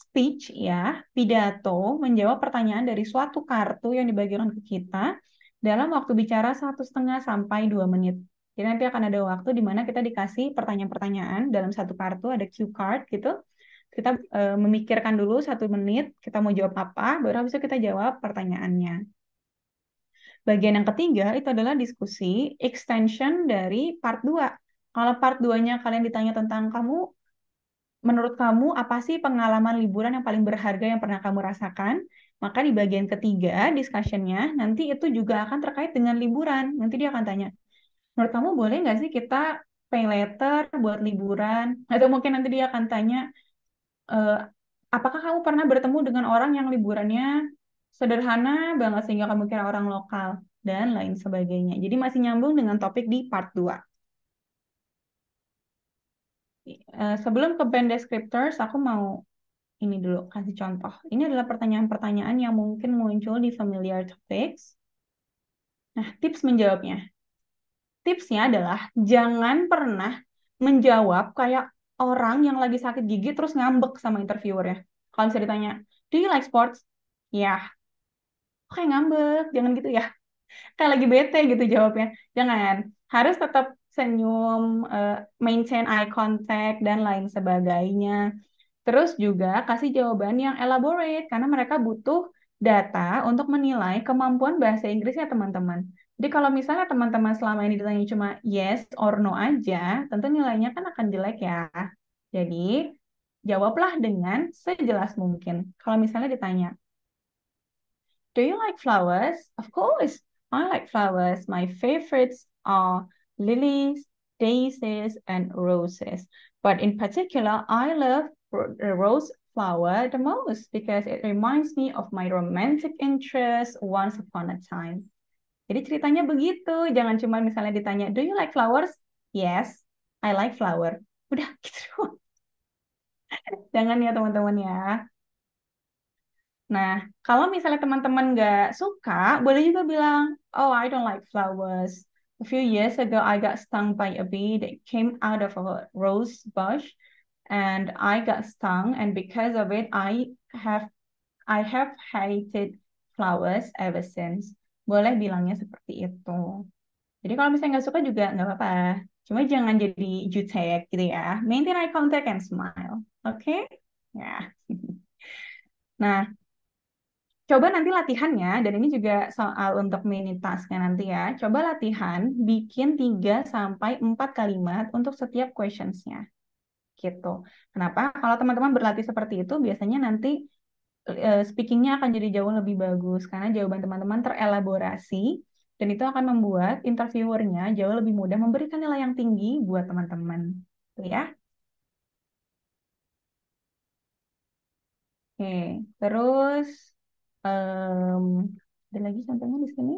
Speaker 3: speech ya, pidato, menjawab pertanyaan dari suatu kartu yang dibagikan ke kita dalam waktu bicara satu setengah sampai dua menit. Jadi nanti akan ada waktu di mana kita dikasih pertanyaan-pertanyaan dalam satu kartu ada cue card gitu kita e, memikirkan dulu satu menit kita mau jawab apa baru habis itu kita jawab pertanyaannya bagian yang ketiga itu adalah diskusi extension dari part 2 kalau part 2-nya kalian ditanya tentang kamu menurut kamu apa sih pengalaman liburan yang paling berharga yang pernah kamu rasakan maka di bagian ketiga discussionnya nanti itu juga akan terkait dengan liburan nanti dia akan tanya menurut kamu boleh nggak sih kita pay letter buat liburan atau mungkin nanti dia akan tanya uh, apakah kamu pernah bertemu dengan orang yang liburannya sederhana banget sehingga kamu kira orang lokal dan lain sebagainya. Jadi masih nyambung dengan topik di part 2. Uh, eh, sebelum ke band descriptors, aku mau ini dulu kasih contoh. Ini adalah pertanyaan-pertanyaan yang mungkin muncul di familiar topics. Nah, tips menjawabnya. Tipsnya adalah jangan pernah menjawab kayak orang yang lagi sakit gigi terus ngambek sama interviewer ya Kalau misalnya ditanya, do you like sports? Ya. Yeah. Kayak ngambek, jangan gitu ya. [laughs] Kayak lagi bete gitu jawabnya. Jangan. Harus tetap senyum, uh, maintain eye contact, dan lain sebagainya. Terus juga kasih jawaban yang elaborate, karena mereka butuh data untuk menilai kemampuan bahasa Inggrisnya teman-teman. Jadi kalau misalnya teman-teman selama ini ditanya cuma yes or no aja, tentu nilainya kan akan jelek ya. Jadi jawablah dengan sejelas mungkin. Kalau misalnya ditanya, Do you like flowers? Of course, I like flowers. My favorites are lilies, daisies, and roses. But in particular, I love the rose flower the most because it reminds me of my romantic interest once upon a time. Jadi ceritanya begitu, jangan cuma misalnya ditanya, do you like flowers? Yes, I like flower. Udah [laughs] gitu doang. jangan ya teman-teman ya. Nah, kalau misalnya teman-teman nggak suka, boleh juga bilang, oh I don't like flowers. A few years ago, I got stung by a bee that came out of a rose bush, and I got stung, and because of it, I have I have hated flowers ever since boleh bilangnya seperti itu. Jadi kalau misalnya nggak suka juga nggak apa-apa. Cuma jangan jadi jutek gitu ya. Maintain eye contact and smile. Oke? Okay? Ya. Yeah. [laughs] nah, coba nanti latihannya, dan ini juga soal untuk mini tasknya nanti ya. Coba latihan bikin 3 sampai 4 kalimat untuk setiap questionsnya. Gitu. Kenapa? Kalau teman-teman berlatih seperti itu, biasanya nanti Eh, speakingnya akan jadi jauh lebih bagus karena jawaban teman-teman terelaborasi dan itu akan membuat interviewernya jauh lebih mudah memberikan nilai yang tinggi buat teman-teman. Ya. Oke, terus um, ada lagi contohnya di sini.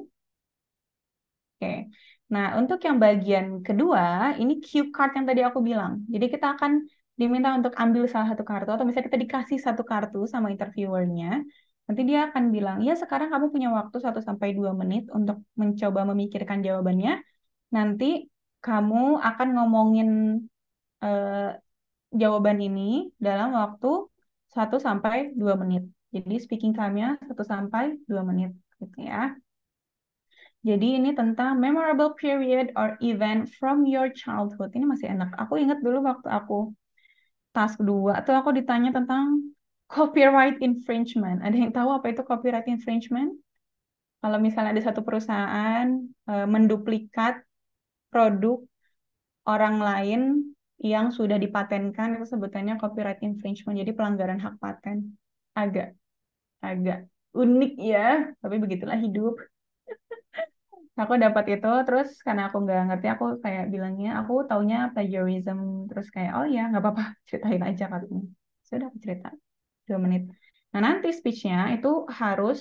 Speaker 3: Oke. Nah, untuk yang bagian kedua, ini cue card yang tadi aku bilang. Jadi kita akan diminta untuk ambil salah satu kartu atau misalnya kita dikasih satu kartu sama interviewernya, nanti dia akan bilang, "Ya, sekarang kamu punya waktu 1 sampai dua menit untuk mencoba memikirkan jawabannya. Nanti kamu akan ngomongin eh, jawaban ini dalam waktu 1 sampai dua menit." Jadi speaking time-nya 1 sampai dua menit gitu ya. Jadi ini tentang memorable period or event from your childhood. Ini masih enak. Aku ingat dulu waktu aku task kedua atau aku ditanya tentang copyright infringement. Ada yang tahu apa itu copyright infringement? Kalau misalnya ada satu perusahaan e, menduplikat produk orang lain yang sudah dipatenkan itu sebutannya copyright infringement. Jadi pelanggaran hak paten. Agak agak unik ya, tapi begitulah hidup aku dapat itu terus karena aku nggak ngerti aku kayak bilangnya aku taunya plagiarism terus kayak oh ya nggak apa-apa [laughs] ceritain aja katanya sudah aku cerita dua menit nah nanti speechnya itu harus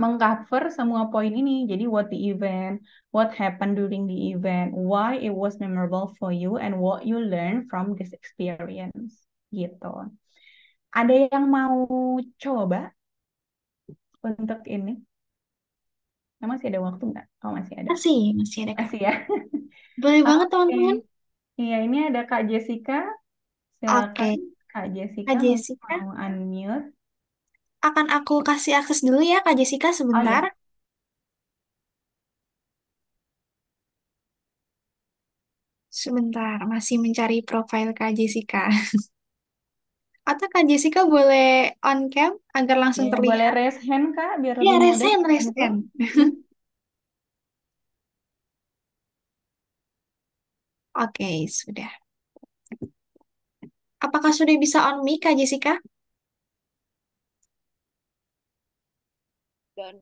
Speaker 3: mengcover semua poin ini jadi what the event what happened during the event why it was memorable for you and what you learn from this experience gitu ada yang mau coba untuk ini Emang nah, masih ada waktu nggak? Oh masih ada. Masih, masih ada Masih ya. [laughs] Boleh banget teman teman Okay. Iya, ini ada Kak Jessica. Silakan okay.
Speaker 1: Kak Jessica, Kak Jessica. mau unmute. Akan aku kasih akses dulu ya Kak Jessica sebentar. Oh, iya. Sebentar, masih mencari profil Kak Jessica. [laughs] Atau Kak Jessica boleh on cam agar langsung ya, terlihat. Boleh raise hand,
Speaker 3: Kak, biar ya, lebih raise hand, raise hand.
Speaker 1: [laughs] Oke, sudah. Apakah sudah bisa on mic, Kak Jessica?
Speaker 2: Oke,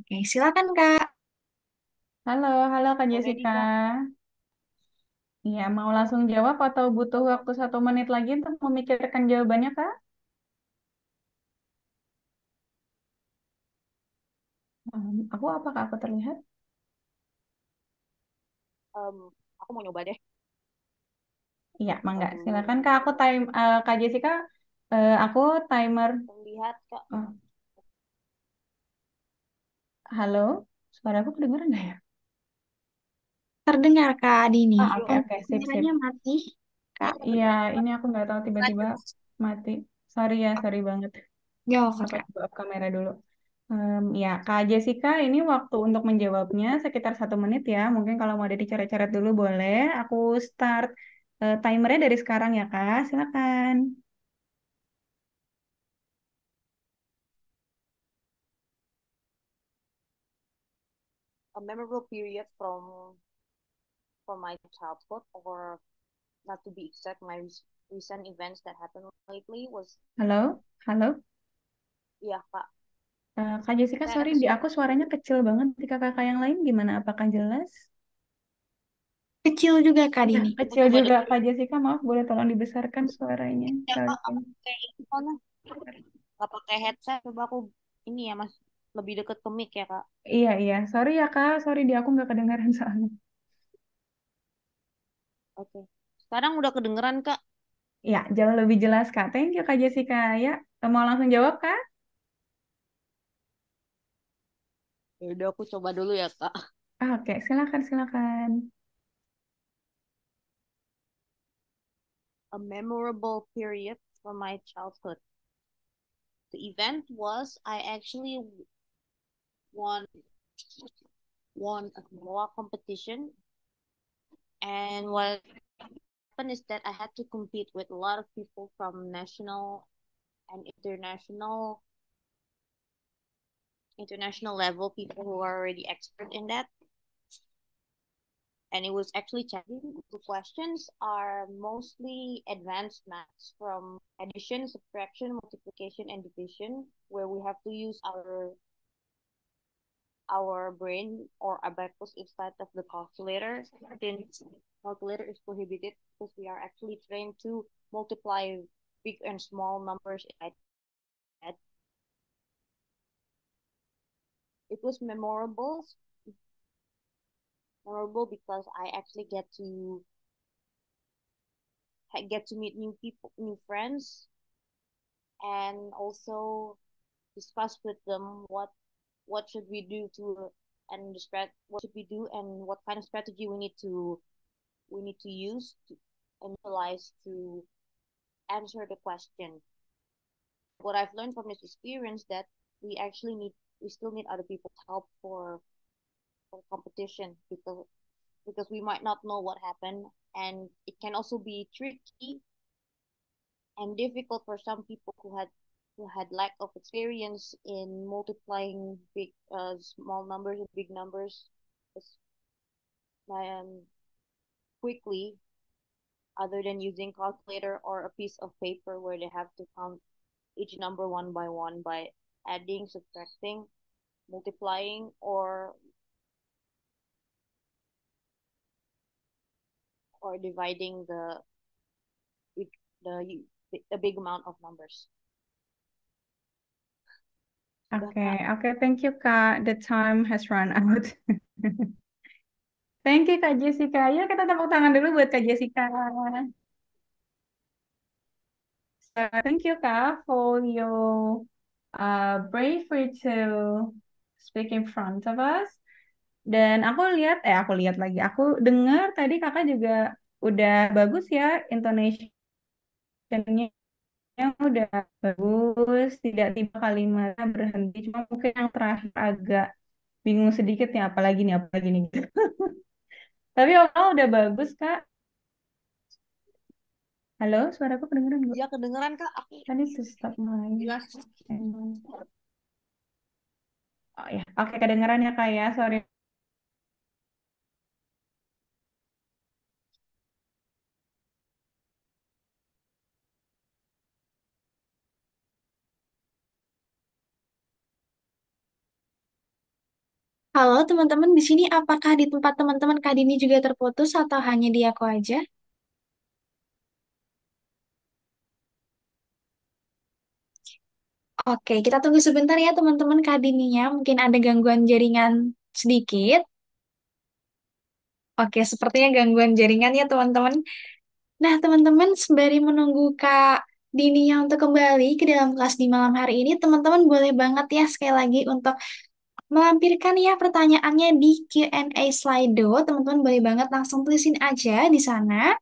Speaker 3: okay,
Speaker 1: silakan, Kak. Halo, halo
Speaker 3: Kak Jessica. Iya, mau langsung jawab atau butuh waktu satu menit lagi untuk memikirkan jawabannya, Kak? Um, aku apakah aku terlihat?
Speaker 2: Um, aku mau nyoba deh.
Speaker 3: Iya, mangga. Silakan Kak, aku time uh, Kak Jessica, uh, aku timer. lihat Kak. Uh. halo, aku kedengeran nggak ya?
Speaker 1: Terdengar Kak Dini. Ah, oke, oke, Sip, sip. mati,
Speaker 3: Kak. Iya, ini aku nggak tahu tiba-tiba mati. Sorry ya, sorry banget. Ya, Sampai Kak. kamera dulu. Um, ya, Kak Jessica, ini waktu untuk menjawabnya sekitar satu menit ya. Mungkin kalau mau ada dicoret-coret dulu boleh. Aku start uh, timernya dari sekarang ya, Kak. Silakan.
Speaker 2: A memorable period from For my childhood or not to be exact my recent events that happened lately was
Speaker 3: halo halo iya kak uh, kak Jessica Next. Nah, sorry di aku suaranya kecil banget di kakak-kakak yang lain gimana apakah jelas kecil juga kak Dini nah, kecil Bukan juga kak Jessica maaf boleh tolong dibesarkan suaranya ya, kak,
Speaker 2: pakai pakai headset coba aku ini ya mas lebih deket ke mic ya kak
Speaker 3: iya iya sorry ya kak sorry di aku nggak kedengaran soalnya
Speaker 2: Oke. Sekarang udah kedengeran, Kak?
Speaker 3: Ya, jauh lebih jelas, Kak. Thank you, Kak Jessica. Ya, mau langsung jawab, Kak?
Speaker 2: Ya udah aku coba dulu ya, Kak.
Speaker 3: Oke, silakan, silakan.
Speaker 2: A memorable period for my childhood. The event was I actually won won a MOA competition and what happened is that I had to compete with a lot of people from national and international international level people who are already expert in that and it was actually challenging. The questions are mostly advanced maths from addition, subtraction, multiplication, and division, where we have to use our our brain or abacus instead of the calculator since calculator is prohibited because we are actually trained to multiply big and small numbers at it was memorable memorable because I actually get to get to meet new people new friends and also discuss with them what what should we do to and the strat what should we do and what kind of strategy we need to we need to use to analyze to answer the question. What I've learned from this experience that we actually need we still need other people's help for for competition because because we might not know what happened and it can also be tricky and difficult for some people who had who had lack of experience in multiplying big uh, small numbers and big numbers um, quickly other than using calculator or a piece of paper where they have to count each number one by one by adding, subtracting, multiplying, or or dividing the the the big amount of numbers.
Speaker 3: Okay, okay, thank you Kak. The time has run out. [laughs] thank you Kak Jessica. ya kita tepuk tangan dulu buat Kak Jessica. So, thank you Kak for your uh, bravery to speak in front of us. Dan aku lihat, eh aku lihat lagi, aku dengar tadi kakak juga udah bagus ya intonasi-nya udah bagus, tidak tiba kalimat berhenti. Cuma mungkin yang terakhir agak bingung sedikit ya, apalagi nih, apalagi nih. [laughs] Tapi overall udah bagus, Kak. Halo, suara aku
Speaker 2: kedengeran gak? Iya, kedengeran, Kak. Aku... Tadi kan itu stop main Jelas. Iya.
Speaker 4: Oh ya, oke kedengeran ya, Kak
Speaker 3: ya. Sorry
Speaker 1: Halo teman-teman, di sini apakah di tempat teman-teman Kak Dini juga terputus atau hanya di aku aja? Oke, kita tunggu sebentar ya teman-teman Kak Dininya. Mungkin ada gangguan jaringan sedikit. Oke, sepertinya gangguan jaringan ya teman-teman. Nah teman-teman, sembari menunggu Kak Dininya untuk kembali ke dalam kelas di malam hari ini, teman-teman boleh banget ya sekali lagi untuk Melampirkan ya pertanyaannya di Q&A Slido. Teman-teman boleh banget langsung tulisin aja di sana.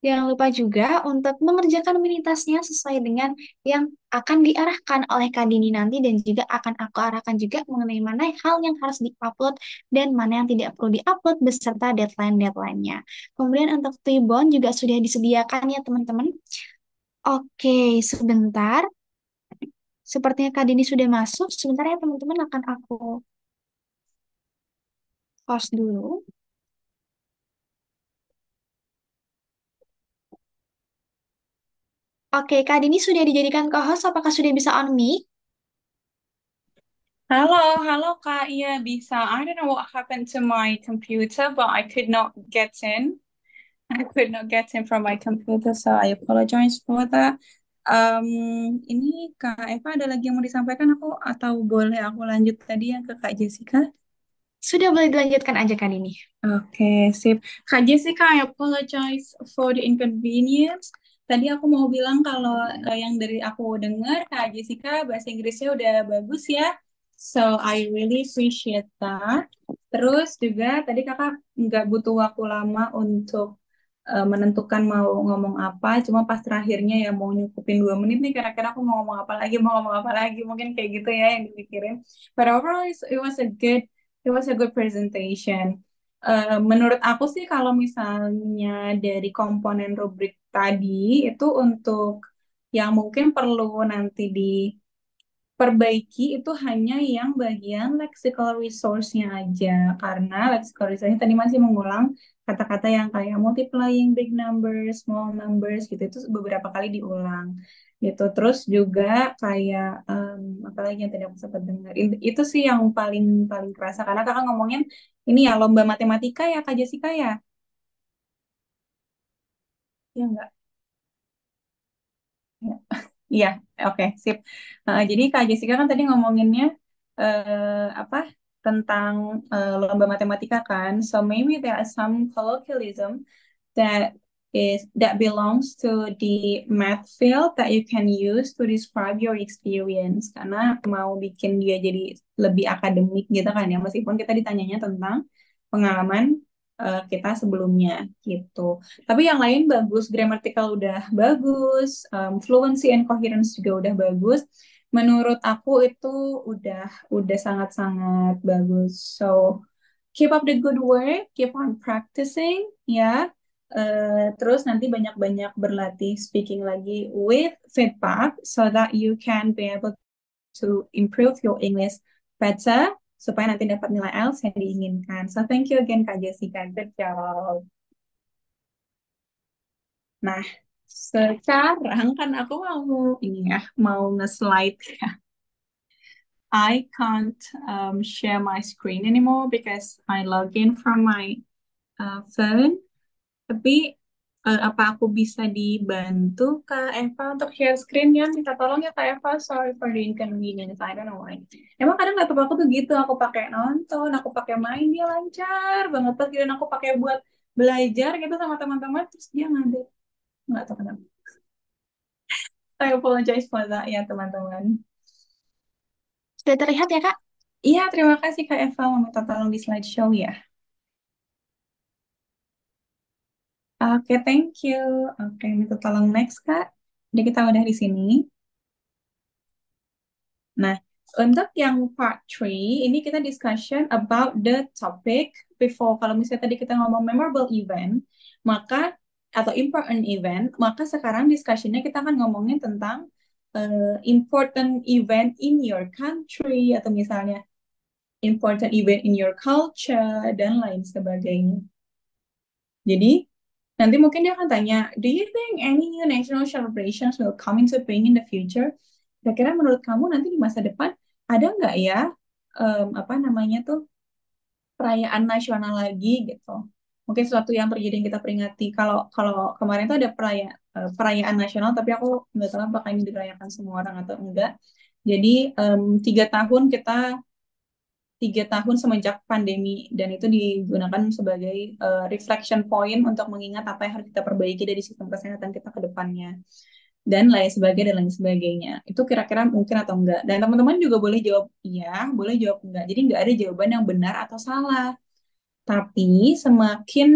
Speaker 1: Jangan lupa juga untuk mengerjakan minitasnya sesuai dengan yang akan diarahkan oleh Kak Dini nanti dan juga akan aku arahkan juga mengenai mana hal yang harus diupload dan mana yang tidak perlu diupload beserta deadline-deadline-nya. Kemudian untuk Tibon juga sudah disediakan ya teman-teman. Oke, sebentar. Sepertinya Kak Dini sudah masuk. Sebentar ya teman-teman akan aku pause dulu. Oke, Kak Dini sudah dijadikan co-host. Apakah sudah bisa on mic?
Speaker 3: Halo, halo, Kak. Iya bisa. I don't know what happened to my computer, but I could not get in. I could not get in from my computer, so I apologize for that. Um, ini Kak Eva ada lagi yang mau disampaikan aku atau boleh aku lanjut tadi yang ke Kak Jessica? Sudah boleh dilanjutkan aja kan ini. Oke, okay, sip. Kak Jessica, I apologize for the inconvenience. Tadi aku mau bilang kalau eh, yang dari aku dengar Kak Jessica bahasa Inggrisnya udah bagus ya. So I really appreciate that. Terus juga tadi kakak nggak butuh waktu lama untuk Eh, menentukan mau ngomong apa cuma pas terakhirnya ya mau nyukupin dua menit nih kira-kira aku mau ngomong apa lagi mau ngomong apa lagi mungkin kayak gitu ya yang dipikirin but overall it was a good it was a good presentation Uh, menurut aku sih kalau misalnya dari komponen rubrik tadi itu untuk yang mungkin perlu nanti diperbaiki itu hanya yang bagian lexical resource-nya aja karena lexical resource-nya tadi masih mengulang kata-kata yang kayak multiplying big numbers, small numbers gitu itu beberapa kali diulang gitu. Terus juga kayak um, apalagi yang tadi aku sempat dengar itu sih yang paling paling kerasa karena kakak ngomongin ini ya lomba matematika ya Kak Jessica ya. Ya enggak? Ya. [laughs] Iya, oke, okay, sip. Uh, jadi Kak Jessica kan tadi ngomonginnya uh, apa tentang uh, lomba matematika kan. So maybe there are some colloquialism that is that belongs to the math field that you can use to describe your experience karena mau bikin dia jadi lebih akademik gitu kan ya meskipun kita ditanyanya tentang pengalaman uh, kita sebelumnya gitu tapi yang lain bagus grammatical udah bagus um, fluency and coherence juga udah bagus menurut aku itu udah udah sangat-sangat bagus. So keep up the good work, keep on practicing ya. Uh, terus nanti banyak-banyak berlatih speaking lagi with feedback so that you can be able to improve your English better supaya nanti dapat nilai IELTS yang diinginkan. So thank you again Kak Jessica, good job. Nah, sekarang kan aku mau ini ya, mau nge-slide ya. I can't um, share my screen anymore because I log in from my uh, phone. Tapi uh, apa aku bisa dibantu ke Eva untuk share screen-nya? Minta tolong ya Kak Eva, sorry for the inconvenience, I don't know why. Emang kadang laptop aku tuh gitu, aku pakai nonton, aku pakai main, dia lancar banget. Terus aku pakai buat belajar gitu sama teman-teman, terus dia ngambil nggak tahu kenapa I apologize for that ya teman-teman sudah terlihat ya kak iya terima kasih kak Eva meminta tolong di slideshow ya Oke, okay, thank you. Oke, okay, minta tolong next, Kak. Jadi kita udah di sini. Nah, untuk yang part 3, ini kita discussion about the topic before. Kalau misalnya tadi kita ngomong memorable event, maka atau important event, maka sekarang discussionnya kita akan ngomongin tentang uh, important event in your country atau misalnya important event in your culture dan lain sebagainya. Jadi nanti mungkin dia akan tanya, do you think any new national celebrations will come into being in the future? Kira-kira menurut kamu nanti di masa depan ada nggak ya um, apa namanya tuh perayaan nasional lagi gitu? mungkin sesuatu yang terjadi yang kita peringati kalau kalau kemarin itu ada peraya, eh, perayaan nasional tapi aku nggak tahu apakah ini dirayakan semua orang atau enggak jadi um, tiga tahun kita tiga tahun semenjak pandemi dan itu digunakan sebagai uh, reflection point untuk mengingat apa yang harus kita perbaiki dari sistem kesehatan kita ke depannya dan lain sebagainya dan lain sebagainya itu kira-kira mungkin atau enggak dan teman-teman juga boleh jawab iya boleh jawab enggak jadi enggak ada jawaban yang benar atau salah tapi semakin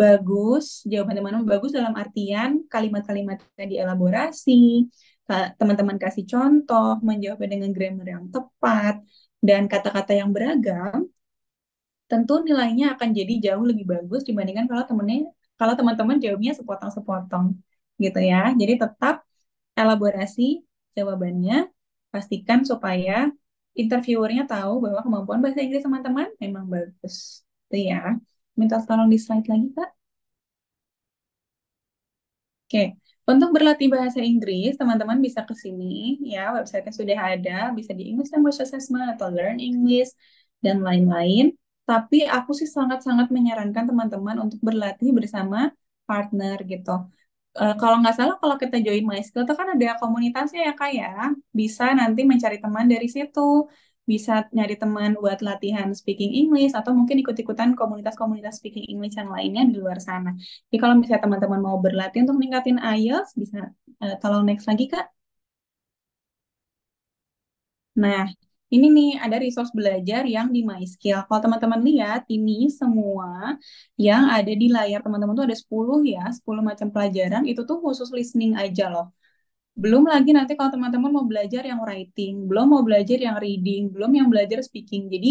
Speaker 3: bagus, jawaban teman-teman bagus dalam artian kalimat-kalimatnya kalimat dielaborasi, teman-teman kasih contoh, menjawab dengan grammar yang tepat, dan kata-kata yang beragam, tentu nilainya akan jadi jauh lebih bagus dibandingkan kalau temennya kalau teman-teman jawabnya sepotong-sepotong gitu ya. Jadi tetap elaborasi jawabannya, pastikan supaya interviewernya tahu bahwa kemampuan bahasa Inggris teman-teman memang bagus gitu ya. Minta tolong di slide lagi, Kak. Oke, untuk berlatih bahasa Inggris, teman-teman bisa ke sini ya, websitenya sudah ada, bisa di English Language Assessment atau Learn English dan lain-lain. Tapi aku sih sangat-sangat menyarankan teman-teman untuk berlatih bersama partner gitu. Uh, kalau nggak salah kalau kita join MySkill itu kan ada komunitasnya ya kak ya bisa nanti mencari teman dari situ bisa nyari teman buat latihan speaking English atau mungkin ikut-ikutan komunitas-komunitas speaking English yang lainnya di luar sana. Jadi kalau misalnya teman-teman mau berlatih untuk meningkatin IELTS bisa uh, tolong next lagi Kak. Nah, ini nih ada resource belajar yang di MySkill. Kalau teman-teman lihat, ini semua yang ada di layar teman-teman tuh ada 10 ya, 10 macam pelajaran, itu tuh khusus listening aja loh. Belum lagi nanti kalau teman-teman mau belajar yang writing, belum mau belajar yang reading, belum yang belajar speaking. Jadi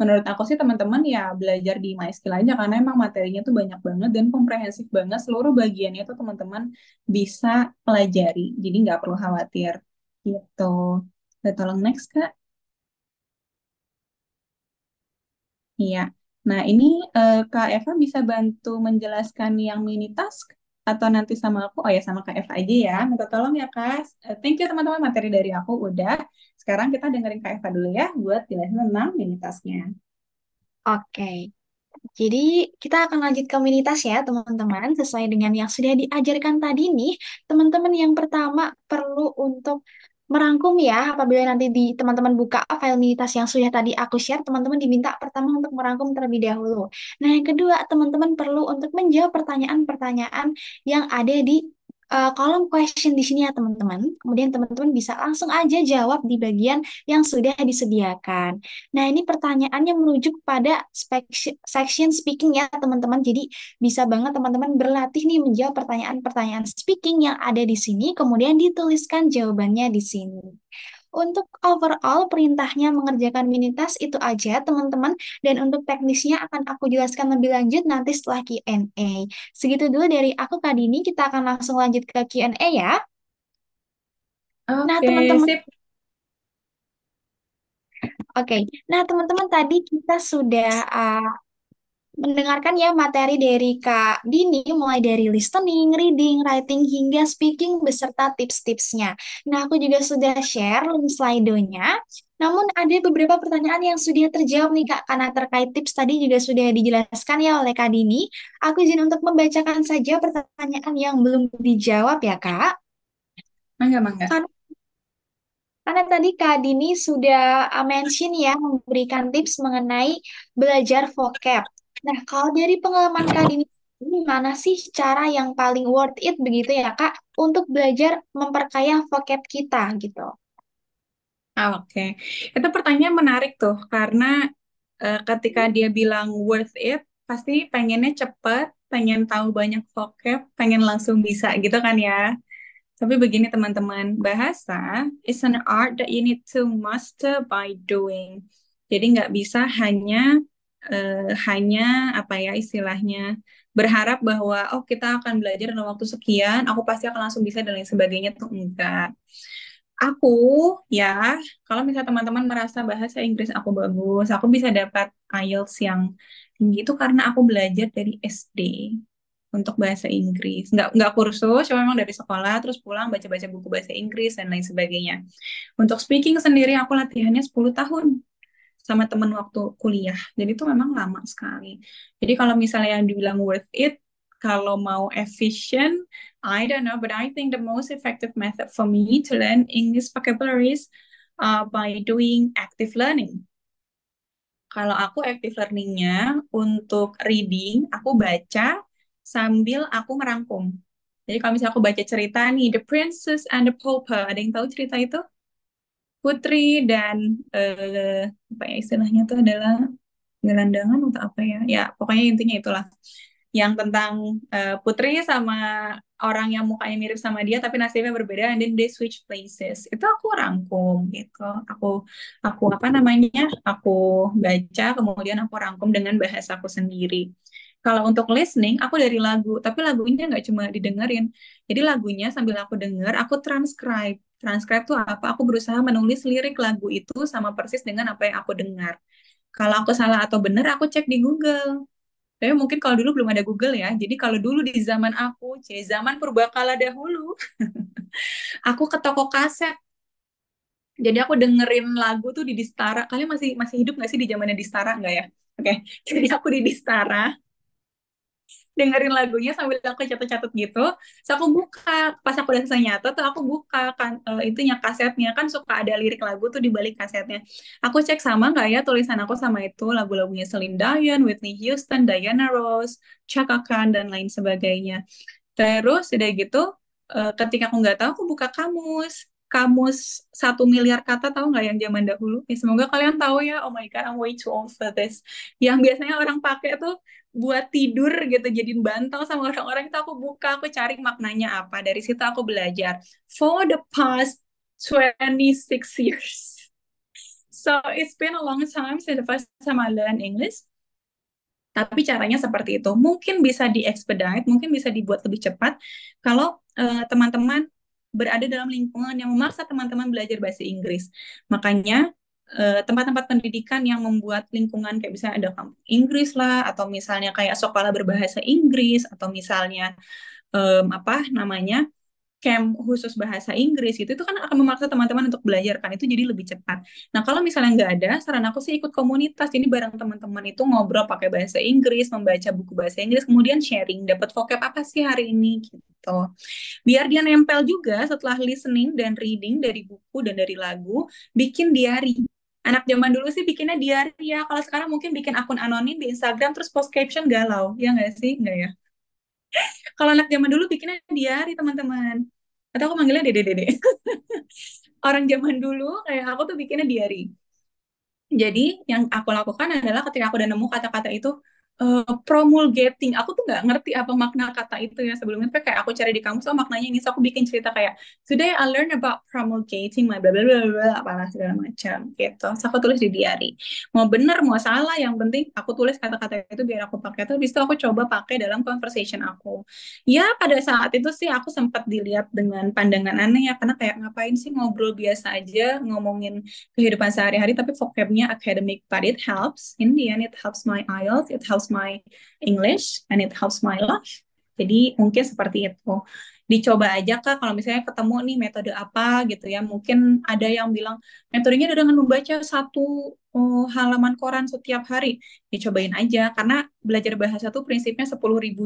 Speaker 3: menurut aku sih teman-teman ya belajar di MySkill aja karena emang materinya tuh banyak banget dan komprehensif banget. Seluruh bagiannya tuh teman-teman bisa pelajari. Jadi nggak perlu khawatir gitu. Udah tolong next kak. Iya. Nah ini uh, Kak Eva bisa bantu menjelaskan yang mini task? atau nanti sama aku oh ya sama Kak F aja ya minta tolong ya Kak eh, thank you teman-teman materi dari aku udah sekarang kita dengerin Kak Eva dulu ya
Speaker 1: buat jelasin tentang minitasnya oke okay. Jadi kita akan lanjut ke minitas ya teman-teman sesuai dengan yang sudah diajarkan tadi nih teman-teman yang pertama perlu untuk merangkum ya, apabila nanti di teman-teman buka file minitas yang sudah tadi aku share, teman-teman diminta pertama untuk merangkum terlebih dahulu. Nah, yang kedua, teman-teman perlu untuk menjawab pertanyaan-pertanyaan yang ada di uh, eh, kolom question di sini ya teman-teman. Kemudian teman-teman bisa langsung aja jawab di bagian yang sudah disediakan. Nah ini pertanyaannya merujuk pada section speaking ya teman-teman. Jadi bisa banget teman-teman berlatih nih menjawab pertanyaan-pertanyaan speaking yang ada di sini. Kemudian dituliskan jawabannya di sini. Untuk overall perintahnya mengerjakan mini task itu aja teman-teman dan untuk teknisnya akan aku jelaskan lebih lanjut nanti setelah Q&A. Segitu dulu dari aku Kak ini kita akan langsung lanjut ke Q&A ya. Nah, Oke, nah, teman-teman Oke, okay. nah teman-teman tadi kita sudah uh, mendengarkan ya materi dari Kak Dini mulai dari listening, reading, writing hingga speaking beserta tips-tipsnya. Nah, aku juga sudah share link slido-nya. Namun ada beberapa pertanyaan yang sudah terjawab nih Kak karena terkait tips tadi juga sudah dijelaskan ya oleh Kak Dini. Aku izin untuk membacakan saja pertanyaan yang belum dijawab ya Kak. Mangga, mangga. Kan karena tadi Kak Dini sudah mention ya memberikan tips mengenai belajar vocab. Nah, kalau dari pengalaman Kak ini gimana sih cara yang paling worth it begitu ya Kak untuk belajar memperkaya vocab kita gitu?
Speaker 3: Ah, oke, itu pertanyaan menarik tuh karena uh, ketika dia bilang worth it, pasti pengennya cepet, pengen tahu banyak vocab, pengen langsung bisa gitu kan ya. Tapi begini teman-teman, bahasa is an art that you need to master by doing. Jadi nggak bisa hanya uh, hanya apa ya istilahnya berharap bahwa oh kita akan belajar dalam waktu sekian, aku pasti akan langsung bisa dan lain sebagainya tuh enggak. Aku ya, kalau misalnya teman-teman merasa bahasa Inggris aku bagus, aku bisa dapat IELTS yang tinggi itu karena aku belajar dari SD untuk bahasa Inggris. Nggak, nggak kursus, cuma memang dari sekolah, terus pulang baca-baca buku bahasa Inggris, dan lain sebagainya. Untuk speaking sendiri, aku latihannya 10 tahun sama temen waktu kuliah. Jadi itu memang lama sekali. Jadi kalau misalnya yang dibilang worth it, kalau mau efficient, I don't know, but I think the most effective method for me to learn English vocabularies uh, by doing active learning. Kalau aku active learningnya untuk reading, aku baca sambil aku merangkum. Jadi kalau misalnya aku baca cerita nih, The Princess and the Pauper, ada yang tahu cerita itu? putri dan eh, apa ya istilahnya itu adalah gelandangan atau apa ya ya pokoknya intinya itulah yang tentang uh, putri sama orang yang mukanya mirip sama dia tapi nasibnya berbeda and then they switch places itu aku rangkum gitu aku aku apa namanya aku baca kemudian aku rangkum dengan bahasa aku sendiri kalau untuk listening aku dari lagu tapi lagunya nggak cuma didengerin jadi lagunya sambil aku denger aku transcribe transkrip tuh apa aku berusaha menulis lirik lagu itu sama persis dengan apa yang aku dengar kalau aku salah atau benar aku cek di Google tapi mungkin kalau dulu belum ada Google ya jadi kalau dulu di zaman aku c zaman purbakala dahulu [laughs] aku ke toko kaset jadi aku dengerin lagu tuh di Distara kalian masih masih hidup nggak sih di zamannya Distara nggak ya oke okay. [laughs] jadi aku di Distara dengerin lagunya sambil aku catat-catat gitu. So aku buka, pas aku udah selesai nyatet tuh aku buka kan uh, eh, itunya kasetnya kan suka ada lirik lagu tuh di balik kasetnya. Aku cek sama nggak ya tulisan aku sama itu lagu-lagunya Celine Dion, Whitney Houston, Diana Ross, Chaka Khan dan lain sebagainya. Terus udah gitu uh, ketika aku nggak tahu aku buka kamus kamus satu miliar kata tahu nggak yang zaman dahulu? Ya, semoga kalian tahu ya. Oh my god, I'm way too old for this. Yang biasanya orang pakai tuh buat tidur gitu jadiin bantal sama orang-orang itu aku buka aku cari maknanya apa dari situ aku belajar for the past 26 years so it's been a long time since the first time I learn English tapi caranya seperti itu mungkin bisa di expedite mungkin bisa dibuat lebih cepat kalau eh, teman-teman uh, teman -teman berada dalam lingkungan yang memaksa teman-teman belajar bahasa Inggris. Makanya eh, tempat-tempat pendidikan yang membuat lingkungan kayak misalnya ada kampung Inggris lah atau misalnya kayak sekolah berbahasa Inggris atau misalnya um, apa namanya camp khusus bahasa Inggris gitu itu kan akan memaksa teman-teman untuk belajar kan itu jadi lebih cepat. Nah kalau misalnya nggak ada, saran aku sih ikut komunitas ini bareng teman-teman itu ngobrol pakai bahasa Inggris, membaca buku bahasa Inggris, kemudian sharing dapat vocab apa sih hari ini gitu. Biar dia nempel juga setelah listening dan reading dari buku dan dari lagu, bikin diary anak zaman dulu sih bikinnya diary ya. Kalau sekarang mungkin bikin akun anonim di Instagram terus post caption galau, ya nggak sih? Nggak ya? [laughs] Kalau anak zaman dulu bikinnya diari teman-teman. Atau aku manggilnya dede dede. [laughs] Orang zaman dulu kayak aku tuh bikinnya diari. Jadi yang aku lakukan adalah ketika aku udah nemu kata-kata itu, uh, promulgating. Aku tuh nggak ngerti apa makna kata itu ya sebelumnya. Tapi kayak aku cari di kamus, oh maknanya ini. So aku bikin cerita kayak today I learn about promulgating, bla bla bla bla, apalah segala macam gitu. So aku tulis di diary. Mau bener mau salah, yang penting aku tulis kata-kata itu biar aku pakai. Terus itu aku coba pakai dalam conversation aku. Ya pada saat itu sih aku sempat dilihat dengan pandangan aneh ya karena kayak ngapain sih ngobrol biasa aja ngomongin kehidupan sehari-hari tapi vocabnya academic but it helps in the end it helps my IELTS it helps my English and it helps my life. Jadi mungkin seperti itu dicoba aja kak kalau misalnya ketemu nih metode apa gitu ya mungkin ada yang bilang metodenya dengan membaca satu uh, halaman koran setiap hari dicobain aja karena belajar bahasa tuh prinsipnya 10.000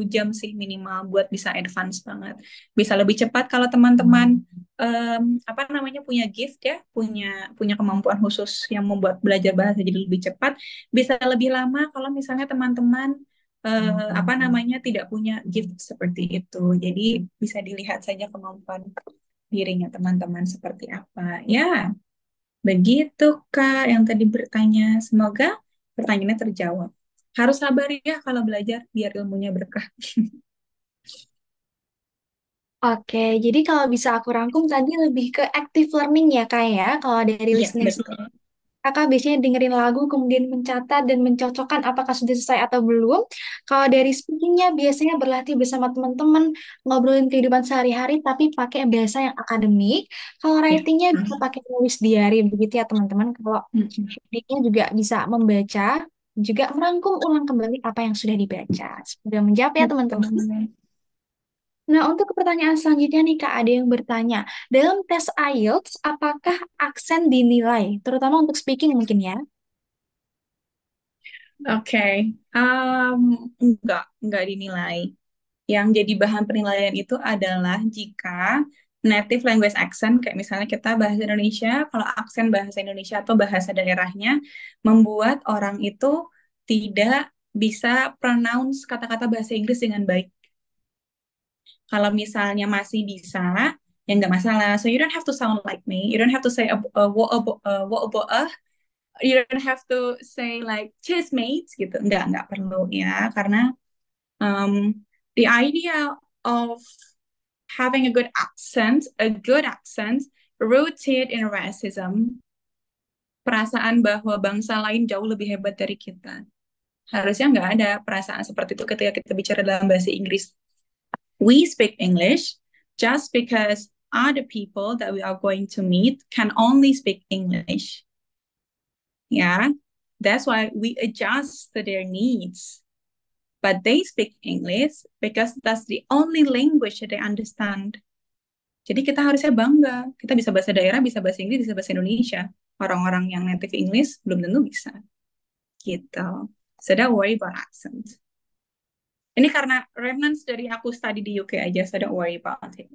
Speaker 3: jam sih minimal buat bisa advance banget bisa lebih cepat kalau teman-teman um, apa namanya punya gift ya punya punya kemampuan khusus yang membuat belajar bahasa jadi lebih cepat bisa lebih lama kalau misalnya teman-teman uh, apa hmm. namanya tidak punya gift seperti itu. Jadi bisa dilihat saja kemampuan dirinya teman-teman seperti apa. Ya, begitu Kak yang tadi bertanya. Semoga pertanyaannya terjawab. Harus sabar ya kalau belajar biar ilmunya berkah. [laughs]
Speaker 1: Oke, jadi kalau bisa aku rangkum tadi lebih ke active learning ya kak ya, kalau dari ya, kakak biasanya dengerin lagu kemudian mencatat dan mencocokkan apakah sudah selesai atau belum. Kalau dari speakingnya biasanya berlatih bersama teman-teman ngobrolin kehidupan sehari-hari tapi pakai bahasa yang akademik. Kalau ya. writingnya hmm. bisa pakai nulis diary begitu ya teman-teman. Kalau hmm. speakingnya juga bisa membaca juga merangkum ulang kembali apa yang sudah dibaca. Sudah menjawab ya teman-teman. Nah, untuk pertanyaan selanjutnya nih Kak, ada yang bertanya, dalam tes IELTS, apakah aksen dinilai? Terutama untuk speaking mungkin ya. Oke, um, enggak, enggak
Speaker 3: dinilai. Yang jadi bahan penilaian itu adalah jika native language accent, kayak misalnya kita bahasa Indonesia, kalau aksen bahasa Indonesia atau bahasa daerahnya membuat orang itu tidak bisa pronounce kata-kata bahasa Inggris dengan baik kalau misalnya masih bisa, ya nggak masalah. So you don't have to sound like me. You don't have to say a, a, what about uh, about uh, uh. You don't have to say like cheers mates gitu. Nggak nggak perlu ya karena um, the idea of having a good accent, a good accent rooted in racism, perasaan bahwa bangsa lain jauh lebih hebat dari kita. Harusnya nggak ada perasaan seperti itu ketika kita bicara dalam bahasa Inggris we speak English just because other people that we are going to meet can only speak English. Yeah, that's why we adjust to their needs. But they speak English because that's the only language they understand. Jadi kita harusnya bangga. Kita bisa bahasa daerah, bisa bahasa Inggris, bisa bahasa Indonesia. Orang-orang yang native English belum tentu bisa. Gitu. So don't worry about accent. Ini karena remnants dari aku study di UK aja, so don't worry about it.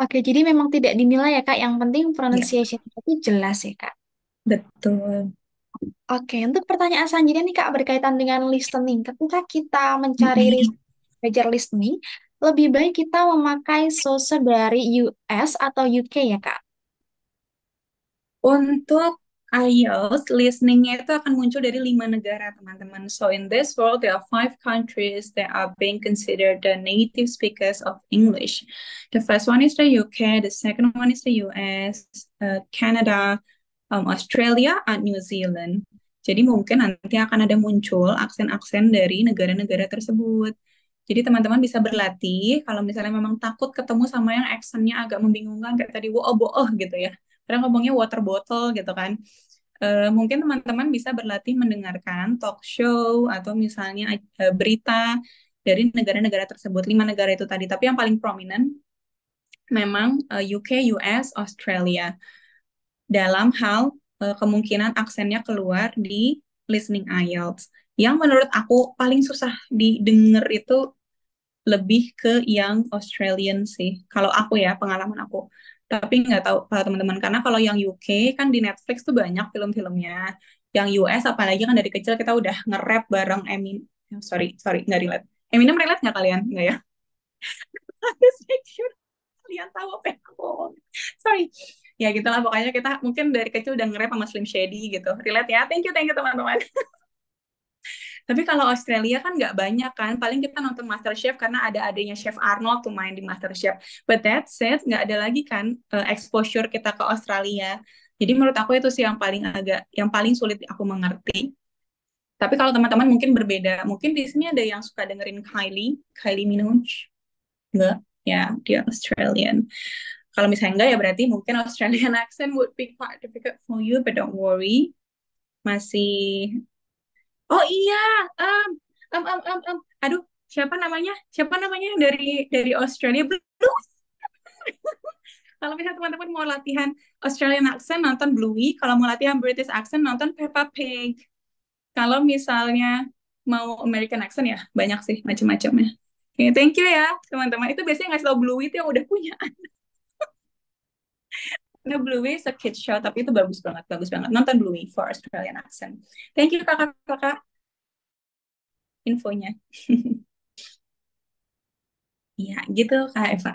Speaker 1: Oke, jadi memang tidak dinilai ya Kak. Yang penting pronunciation iya. itu jelas ya Kak. Betul. Oke, untuk pertanyaan selanjutnya nih Kak berkaitan dengan listening. Ketika kita mencari lis- mm-hmm. belajar listening, lebih baik kita memakai source dari US atau UK ya Kak?
Speaker 3: Untuk IELTS listeningnya itu akan muncul dari lima negara teman-teman. So in this world there are five countries that are being considered the native speakers of English. The first one is the UK, the second one is the US, uh, Canada, um, Australia, and New Zealand. Jadi mungkin nanti akan ada muncul aksen-aksen dari negara-negara tersebut. Jadi teman-teman bisa berlatih kalau misalnya memang takut ketemu sama yang aksennya agak membingungkan kayak tadi wo oh, oh gitu ya kadang ngomongnya water bottle gitu kan uh, mungkin teman-teman bisa berlatih mendengarkan talk show atau misalnya uh, berita dari negara-negara tersebut lima negara itu tadi tapi yang paling prominent memang uh, eh, UK US Australia dalam hal uh, kemungkinan aksennya keluar di listening IELTS yang menurut aku paling susah didengar itu lebih ke yang Australian sih. Kalau aku ya, pengalaman aku tapi nggak tahu teman-teman karena kalau yang UK kan di Netflix tuh banyak film-filmnya yang US apalagi kan dari kecil kita udah nge-rap bareng Emin oh, eh, sorry sorry nggak relate Eminem relate nggak kalian nggak ya [laughs] kalian tahu apa aku sorry ya gitulah pokoknya kita mungkin dari kecil udah nge-rap sama Slim Shady gitu relate ya thank you thank you teman-teman [laughs] Tapi kalau Australia kan nggak banyak kan, paling kita nonton MasterChef karena ada adanya Chef Arnold tuh main di MasterChef. But that said, nggak ada lagi kan uh, exposure kita ke Australia. Jadi menurut aku itu sih yang paling agak, yang paling sulit aku mengerti. Tapi kalau teman-teman mungkin berbeda, mungkin di sini ada yang suka dengerin Kylie, Kylie Minogue, nggak? Ya, yeah, dia Australian kalau misalnya enggak ya berarti mungkin Australian [laughs] accent would be quite difficult for you, but don't worry. Masih oh iya um, um, um, um, um. aduh siapa namanya siapa namanya dari dari Australia Blues [laughs] kalau misalnya teman-teman mau latihan Australian accent nonton Bluey kalau mau latihan British accent nonton Peppa Pig kalau misalnya mau American accent ya banyak sih macam-macamnya okay, thank you ya teman-teman. Itu biasanya ngasih tau Bluey itu yang udah punya No, Bluey is a kid show, tapi itu bagus banget, bagus banget. Nonton Bluey for Australian accent. Thank you kakak-kakak infonya. [laughs] Iya, gitu Kak
Speaker 1: Eva.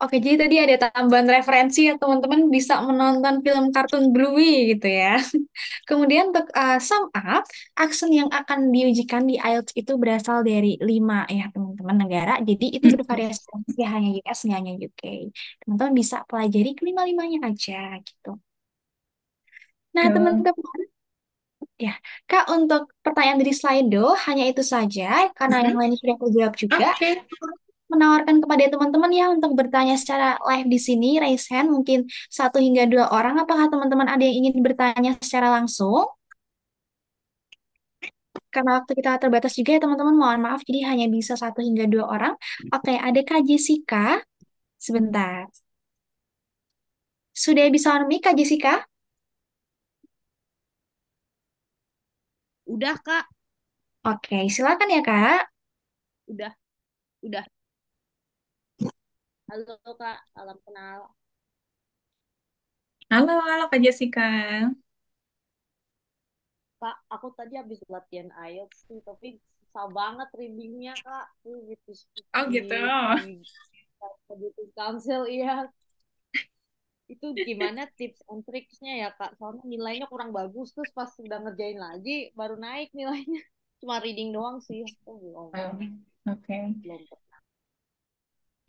Speaker 1: Oke, jadi tadi ada tambahan referensi ya teman-teman bisa menonton film kartun Bluey gitu ya. [laughs] Kemudian untuk uh, sum up, aksen yang akan diujikan di IELTS itu berasal dari lima ya teman teman-teman negara. Jadi itu bervariasi sih hanya US, nggak hanya UK. Teman-teman bisa pelajari kelima-limanya aja gitu.
Speaker 4: Nah, iya. teman-teman,
Speaker 1: ya, Kak, untuk pertanyaan dari Slido hanya itu saja karena yang lain sudah aku jawab juga. Okay. Menawarkan kepada teman-teman ya untuk bertanya secara live di sini, raise hand mungkin satu hingga dua orang. Apakah teman-teman ada yang ingin bertanya secara langsung? karena waktu kita terbatas juga ya teman-teman, mohon maaf jadi hanya bisa satu hingga dua orang. Hmm. Oke, ada Kak Jessica. Sebentar. Sudah bisa on mic Kak Jessica? Udah, Kak. Oke, silakan ya, Kak. Udah. Udah.
Speaker 2: Halo, Kak. Salam kenal.
Speaker 3: Halo, halo Kak Jessica
Speaker 2: kak aku tadi habis latihan IELTS sih tapi susah banget readingnya kak tuh gitu oh gitu gitu kansel iya itu gimana tips and tricksnya ya kak soalnya nilainya kurang bagus terus pas udah ngerjain lagi baru naik nilainya cuma reading doang sih aku belum oh, oke okay. belum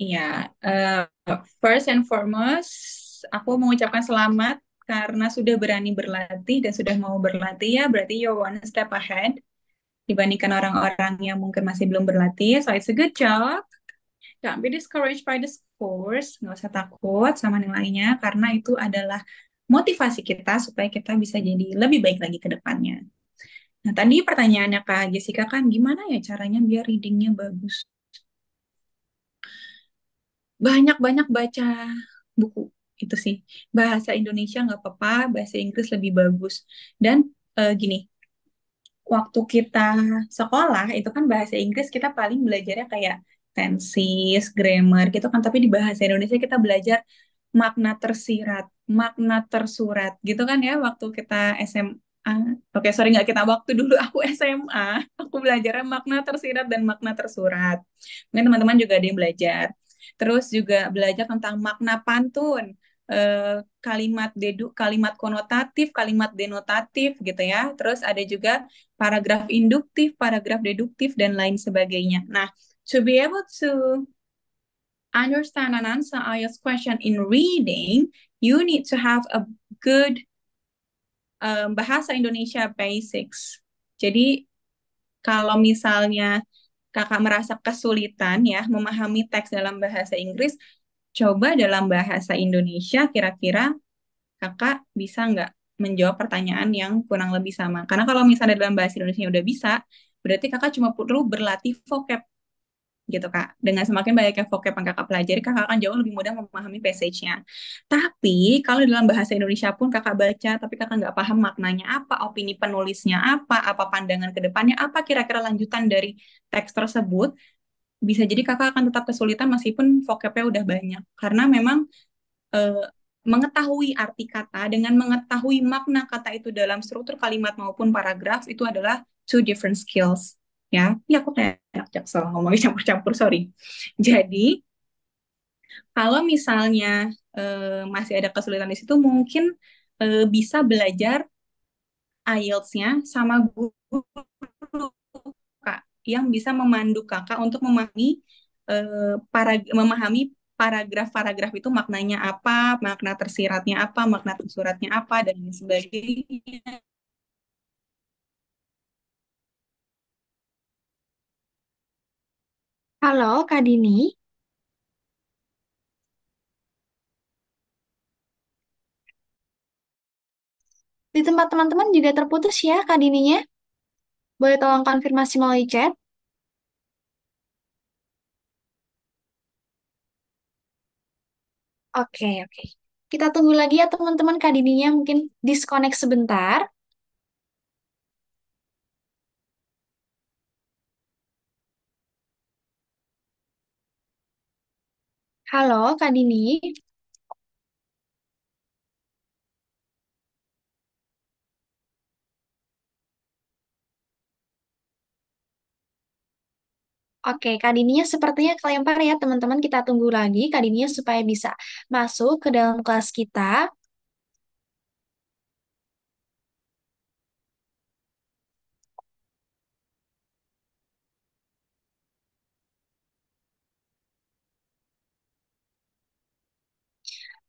Speaker 3: Iya, yeah. uh, first and foremost, aku mengucapkan selamat karena sudah berani berlatih dan sudah mau berlatih ya berarti you're one step ahead dibandingkan orang-orang yang mungkin masih belum berlatih. So it's a good job. Don't be discouraged by the scores. Nggak usah takut sama nilainya karena itu adalah motivasi kita supaya kita bisa jadi lebih baik lagi ke depannya. Nah, tadi pertanyaannya Kak Jessica kan gimana ya caranya biar readingnya bagus? Banyak-banyak baca buku itu sih bahasa Indonesia nggak apa-apa bahasa Inggris lebih bagus dan uh, gini waktu kita sekolah itu kan bahasa Inggris kita paling belajarnya kayak tenses grammar gitu kan tapi di bahasa Indonesia kita belajar makna tersirat makna tersurat gitu kan ya waktu kita SMA oke sorry nggak kita waktu dulu [laughs] aku SMA aku belajarnya makna tersirat dan makna tersurat mungkin teman-teman juga ada yang belajar Terus juga belajar tentang makna pantun. Eh, kalimat dedu kalimat konotatif, kalimat denotatif gitu ya. Terus ada juga paragraf induktif, paragraf deduktif dan lain sebagainya. Nah, to be able to understand and answer IELTS question in reading, you need to have a good um, bahasa Indonesia basics. Jadi kalau misalnya kakak merasa kesulitan ya memahami teks dalam bahasa Inggris, Coba dalam bahasa Indonesia kira-kira kakak bisa nggak menjawab pertanyaan yang kurang lebih sama. Karena kalau misalnya dalam bahasa Indonesia udah bisa, berarti kakak cuma perlu berlatih vocab gitu kak. Dengan semakin banyaknya vocab yang kakak pelajari, kakak akan jauh lebih mudah memahami passage-nya. Tapi kalau dalam bahasa Indonesia pun kakak baca, tapi kakak nggak paham maknanya apa, opini penulisnya apa, apa pandangan kedepannya apa, kira-kira lanjutan dari teks tersebut, bisa jadi kakak akan tetap kesulitan meskipun vocabnya udah banyak karena memang e, mengetahui arti kata dengan mengetahui makna kata itu dalam struktur kalimat maupun paragraf itu adalah two different skills ya ya aku kayak jaksel ngomongnya campur-campur sorry jadi kalau misalnya e, masih ada kesulitan di situ mungkin e, bisa belajar IELTS-nya sama guru yang bisa memandu kakak untuk memahami eh, para memahami paragraf-paragraf itu maknanya apa, makna tersiratnya apa, makna tersuratnya apa dan sebagainya.
Speaker 1: Halo, Kak Dini. Di tempat teman-teman juga terputus ya, Kak Dininya? Boleh tolong konfirmasi melalui chat? Oke, oke. Kita tunggu lagi ya teman-teman Kadininya mungkin disconnect sebentar.
Speaker 2: Halo Kadini. Dini.
Speaker 1: Oke, Kak sepertinya kelempar ya teman-teman. Kita tunggu lagi Kak supaya bisa masuk ke dalam kelas kita.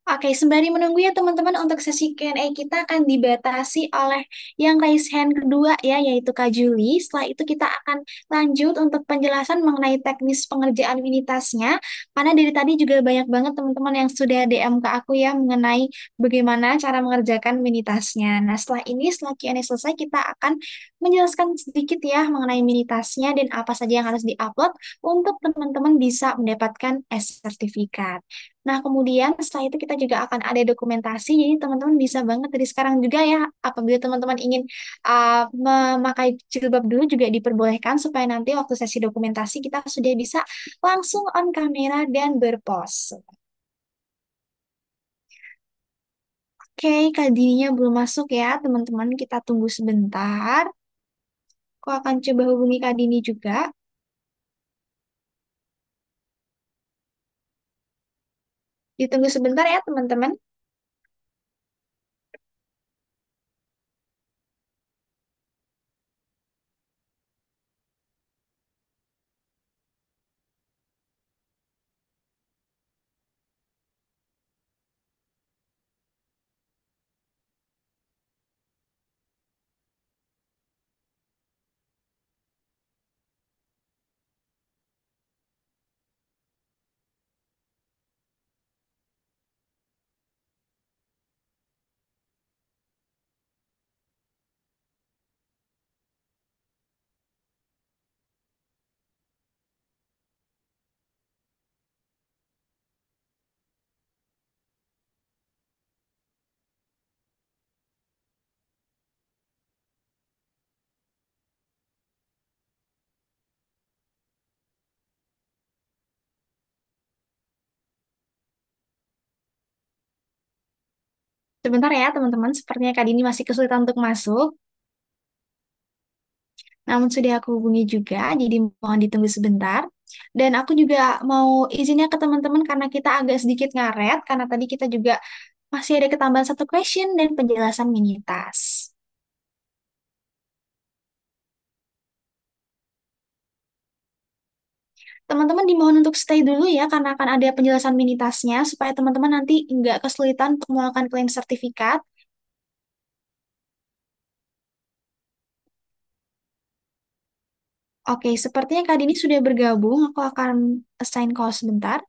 Speaker 1: Oke, sembari menunggu ya teman-teman untuk sesi Q&A kita akan dibatasi oleh yang raise hand kedua ya, yaitu Kak Juli. Setelah itu kita akan lanjut untuk penjelasan mengenai teknis pengerjaan minitasnya. karena dari tadi juga banyak banget teman-teman yang sudah DM ke aku ya mengenai bagaimana cara mengerjakan minitasnya. Nah, setelah ini, setelah Q&A selesai, kita akan menjelaskan sedikit ya mengenai minitasnya dan apa saja yang harus diupload untuk teman-teman bisa mendapatkan S-sertifikat. Nah, kemudian setelah itu kita juga akan ada dokumentasi. Jadi, teman-teman bisa banget dari sekarang juga ya, apabila teman-teman ingin uh, memakai jilbab dulu juga diperbolehkan supaya nanti waktu sesi dokumentasi kita sudah bisa langsung on kamera dan berpose. Oke, okay, Kadininya belum masuk ya, teman-teman. Kita tunggu sebentar. Aku akan coba hubungi Kadini juga. Ditunggu sebentar ya, teman-teman. Sebentar ya, teman-teman. Sepertinya Kak Dini masih kesulitan untuk masuk. Namun sudah aku hubungi juga, jadi mohon ditunggu sebentar. Dan aku juga mau izinnya ke teman-teman karena kita agak sedikit ngaret, karena tadi kita juga masih ada ketambahan satu question dan penjelasan mini Teman-teman dimohon untuk stay dulu ya, karena akan ada penjelasan minitasnya, supaya teman-teman nanti nggak kesulitan untuk melakukan klaim sertifikat. Oke, sepertinya Kak Dini sudah bergabung. Aku akan assign call sebentar.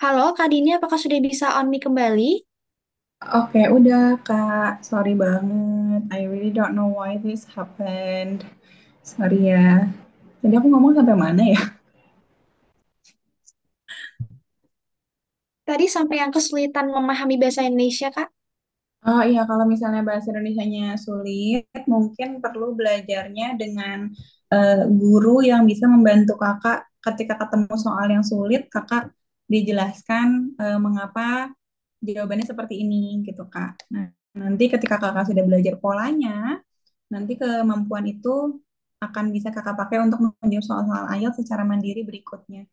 Speaker 1: Halo, Kak Dini, apakah sudah bisa on mic kembali? Oke, udah Kak.
Speaker 3: Sorry banget. I really don't know why this happened. Sorry ya. Jadi aku ngomong sampai mana ya?
Speaker 1: Tadi sampai yang kesulitan memahami bahasa Indonesia, Kak. Oh iya, kalau misalnya bahasa Indonesia-nya sulit, mungkin perlu
Speaker 3: belajarnya dengan uh, guru yang bisa membantu kakak ketika ketemu soal yang sulit, kakak dijelaskan uh, mengapa jawabannya seperti ini gitu, Kak. Nah, nanti ketika kakak sudah belajar polanya, nanti kemampuan itu akan bisa kakak pakai untuk menjawab soal-soal ayat secara mandiri berikutnya.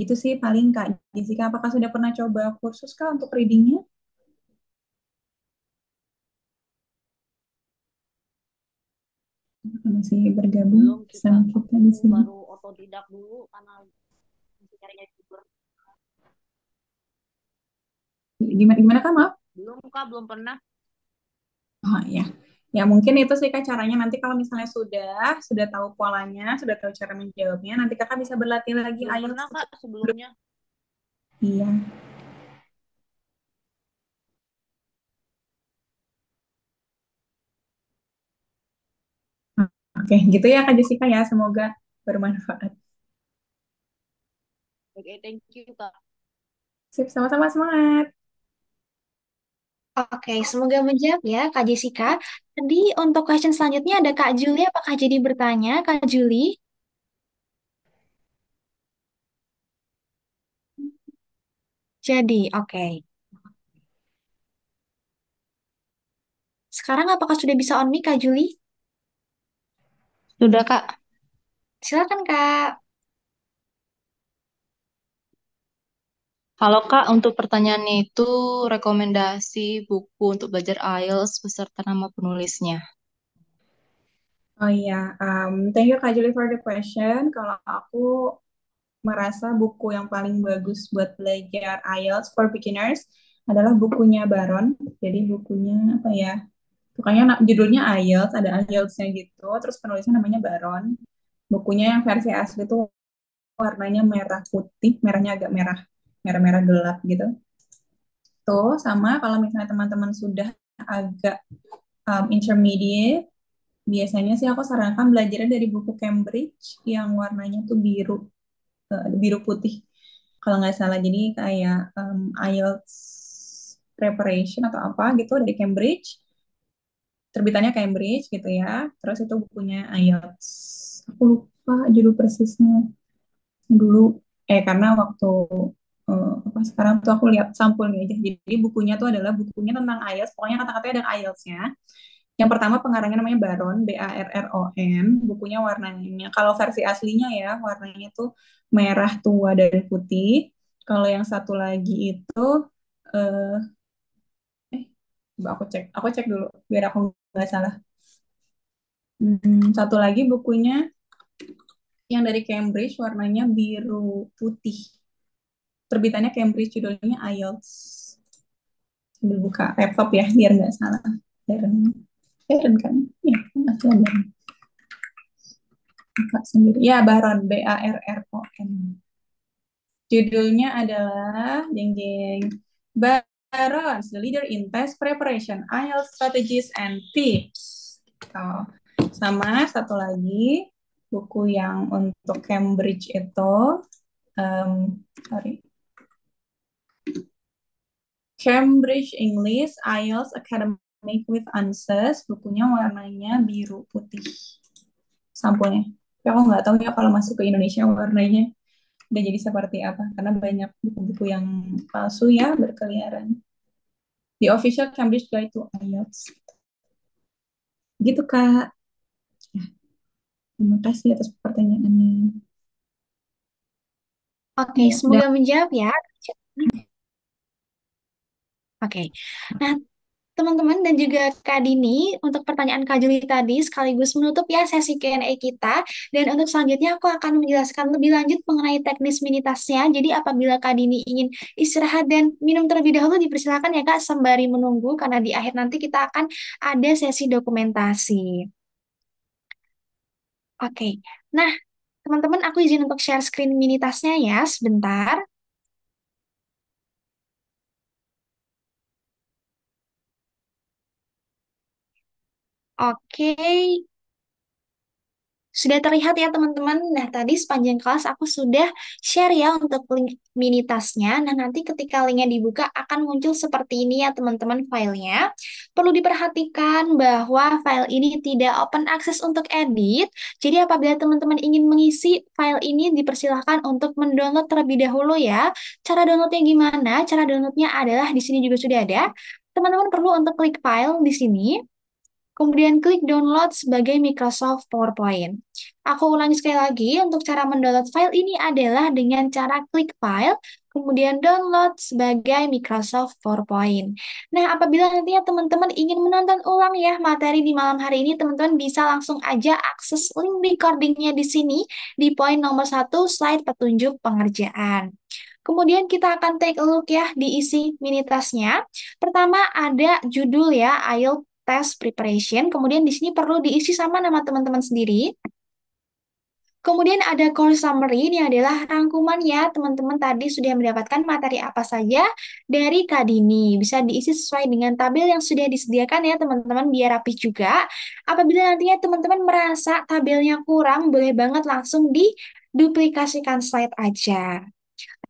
Speaker 3: Gitu sih paling Kak Jessica, apakah sudah pernah coba kursus Kak untuk readingnya? Hmm, masih bergabung Belum kita, sama kita di sini. baru
Speaker 2: otodidak dulu karena masih cari-cari
Speaker 3: Gimana, gimana Kak, maaf? Belum Kak, belum pernah. Oh ya, ya mungkin itu sih kak caranya nanti kalau misalnya sudah sudah tahu polanya sudah tahu cara menjawabnya nanti kakak bisa berlatih lagi ayat kak sebelumnya iya Oke, gitu ya Kak Jessica ya. Semoga bermanfaat.
Speaker 2: Oke, thank you Kak.
Speaker 1: Sip, sama-sama semangat. Oke, semoga menjawab ya Kak Jessica. Jadi untuk question selanjutnya ada Kak Juli, apakah jadi bertanya Kak Juli? Jadi, oke. Sekarang apakah sudah bisa on mic Kak Juli? Sudah, Kak. Silakan Kak.
Speaker 3: Kalau Kak, untuk pertanyaan itu rekomendasi buku untuk belajar IELTS beserta nama penulisnya. Oh iya, um, thank you Kak Julie for the question. Kalau aku merasa buku yang paling bagus buat belajar IELTS for beginners adalah bukunya Baron. Jadi bukunya apa ya? Pokoknya judulnya IELTS, ada IELTS-nya gitu. Terus penulisnya namanya Baron. Bukunya yang versi asli tuh warnanya merah putih, merahnya agak merah merah-merah gelap gitu. Tuh sama kalau misalnya teman-teman sudah agak um, intermediate, biasanya sih aku sarankan belajarnya dari buku Cambridge yang warnanya tuh biru uh, biru putih kalau nggak salah jadi kayak um, IELTS preparation atau apa gitu dari Cambridge terbitannya Cambridge gitu ya terus itu bukunya IELTS aku lupa judul persisnya dulu eh karena waktu uh, sekarang tuh aku lihat sampulnya aja. Jadi bukunya tuh adalah bukunya tentang IELTS, pokoknya kata-katanya ada IELTS-nya. Yang pertama pengarangnya namanya Baron, B A R R O N. Bukunya warnanya kalau versi aslinya ya, warnanya tuh merah tua dan putih. Kalau yang satu lagi itu uh, eh, eh aku cek. Aku cek dulu biar aku nggak salah. Hmm, satu lagi bukunya yang dari Cambridge warnanya biru putih terbitannya Cambridge judulnya IELTS sambil buka laptop ya biar nggak salah Darren Darren kan ya salah Darren buka sendiri ya Baron B A R R O N judulnya adalah jeng jeng Baron the leader in test preparation IELTS strategies and tips oh. sama satu lagi buku yang untuk Cambridge itu um, sorry Cambridge English IELTS Academic with Answers bukunya warnanya biru putih sampulnya tapi aku nggak tahu ya kalau masuk ke Indonesia warnanya udah jadi seperti apa karena banyak buku-buku yang palsu ya berkeliaran The Official Cambridge Guide to IELTS gitu kak ya.
Speaker 1: terima kasih atas pertanyaannya Oke, okay, ya, semoga menjawab ya. Oke. Hmm. Nah, teman-teman dan juga Kak Dini, untuk pertanyaan Kak Juli tadi sekaligus menutup ya sesi Q&A kita. Dan untuk selanjutnya aku akan menjelaskan lebih lanjut mengenai teknis minitasnya. Jadi apabila Kak Dini ingin istirahat dan minum terlebih dahulu dipersilakan ya Kak sembari menunggu karena di akhir nanti kita akan ada sesi dokumentasi. Oke, nah teman-teman aku izin untuk share screen minitasnya ya sebentar. Oke, sudah terlihat ya teman-teman. Nah, tadi sepanjang kelas aku sudah share ya untuk link mini tasnya. Nah, nanti ketika linknya dibuka akan muncul seperti ini ya teman-teman filenya. Perlu diperhatikan bahwa file ini tidak open access untuk edit. Jadi apabila teman-teman ingin mengisi file ini dipersilahkan untuk mendownload terlebih dahulu ya. Cara downloadnya gimana? Cara downloadnya adalah di sini juga sudah ada. Teman-teman perlu untuk klik file di sini. Kemudian klik download sebagai Microsoft PowerPoint. Aku ulangi sekali lagi, untuk cara mendownload file ini adalah dengan cara klik file, kemudian download sebagai Microsoft PowerPoint. Nah, apabila nantinya teman-teman ingin menonton ulang ya materi di malam hari ini, teman-teman bisa langsung aja akses link recordingnya di sini, di poin nomor satu slide petunjuk pengerjaan. Kemudian kita akan take a look ya di isi mini tasnya. Pertama ada judul ya, IELTS Test preparation. Kemudian di sini perlu diisi sama nama teman-teman sendiri. Kemudian ada core summary, ini adalah rangkuman ya teman-teman tadi sudah mendapatkan materi apa saja dari Kadini. Bisa diisi sesuai dengan tabel yang sudah disediakan ya teman-teman biar rapi juga. Apabila nantinya teman-teman merasa tabelnya kurang, boleh banget langsung diduplikasikan slide aja.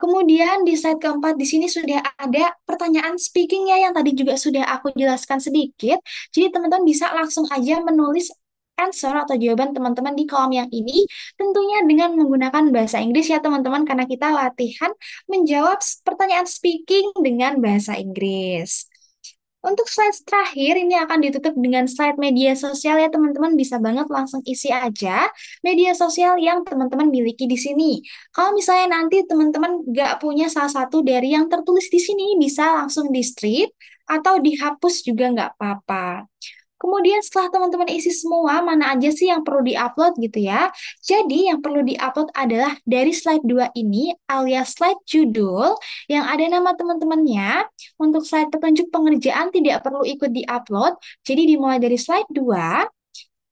Speaker 1: Kemudian di slide keempat di sini sudah ada pertanyaan speakingnya yang tadi juga sudah aku jelaskan sedikit. Jadi teman-teman bisa langsung aja menulis answer atau jawaban teman-teman di kolom yang ini tentunya dengan menggunakan bahasa Inggris ya teman-teman karena kita latihan menjawab pertanyaan speaking dengan bahasa Inggris. Untuk slide terakhir, ini akan ditutup dengan slide media sosial ya teman-teman. Bisa banget langsung isi aja media sosial yang teman-teman miliki di sini. Kalau misalnya nanti teman-teman nggak punya salah satu dari yang tertulis di sini, bisa langsung di-strip atau dihapus juga nggak apa-apa. Kemudian setelah teman-teman isi semua, mana aja sih yang perlu diupload gitu ya. Jadi yang perlu diupload adalah dari slide 2 ini alias slide judul yang ada nama teman-temannya, untuk slide petunjuk pengerjaan tidak perlu ikut di-upload, jadi dimulai dari slide 2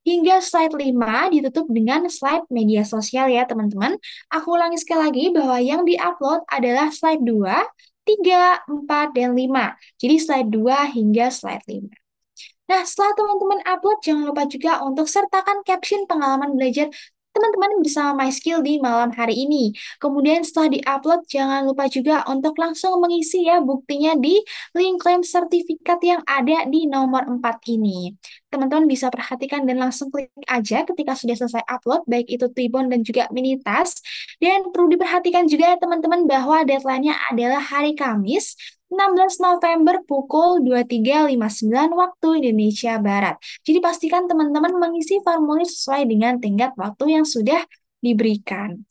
Speaker 1: hingga slide 5 ditutup dengan slide media sosial ya teman-teman. Aku ulangi sekali lagi bahwa yang di-upload adalah slide 2, 3, 4, dan 5. Jadi slide 2 hingga slide 5. Nah, setelah teman-teman upload, jangan lupa juga untuk sertakan caption pengalaman belajar teman-teman bersama My Skill di malam hari ini. Kemudian setelah diupload, jangan lupa juga untuk langsung mengisi ya buktinya di link klaim sertifikat yang ada di nomor 4 ini. Teman-teman bisa perhatikan dan langsung klik aja ketika sudah selesai upload, baik itu Tribun dan juga Mini Minitas. Dan perlu diperhatikan juga teman-teman bahwa deadline-nya adalah hari Kamis, 16 November pukul 23.59 waktu Indonesia Barat. Jadi pastikan teman-teman mengisi formulir sesuai dengan tingkat waktu yang sudah diberikan.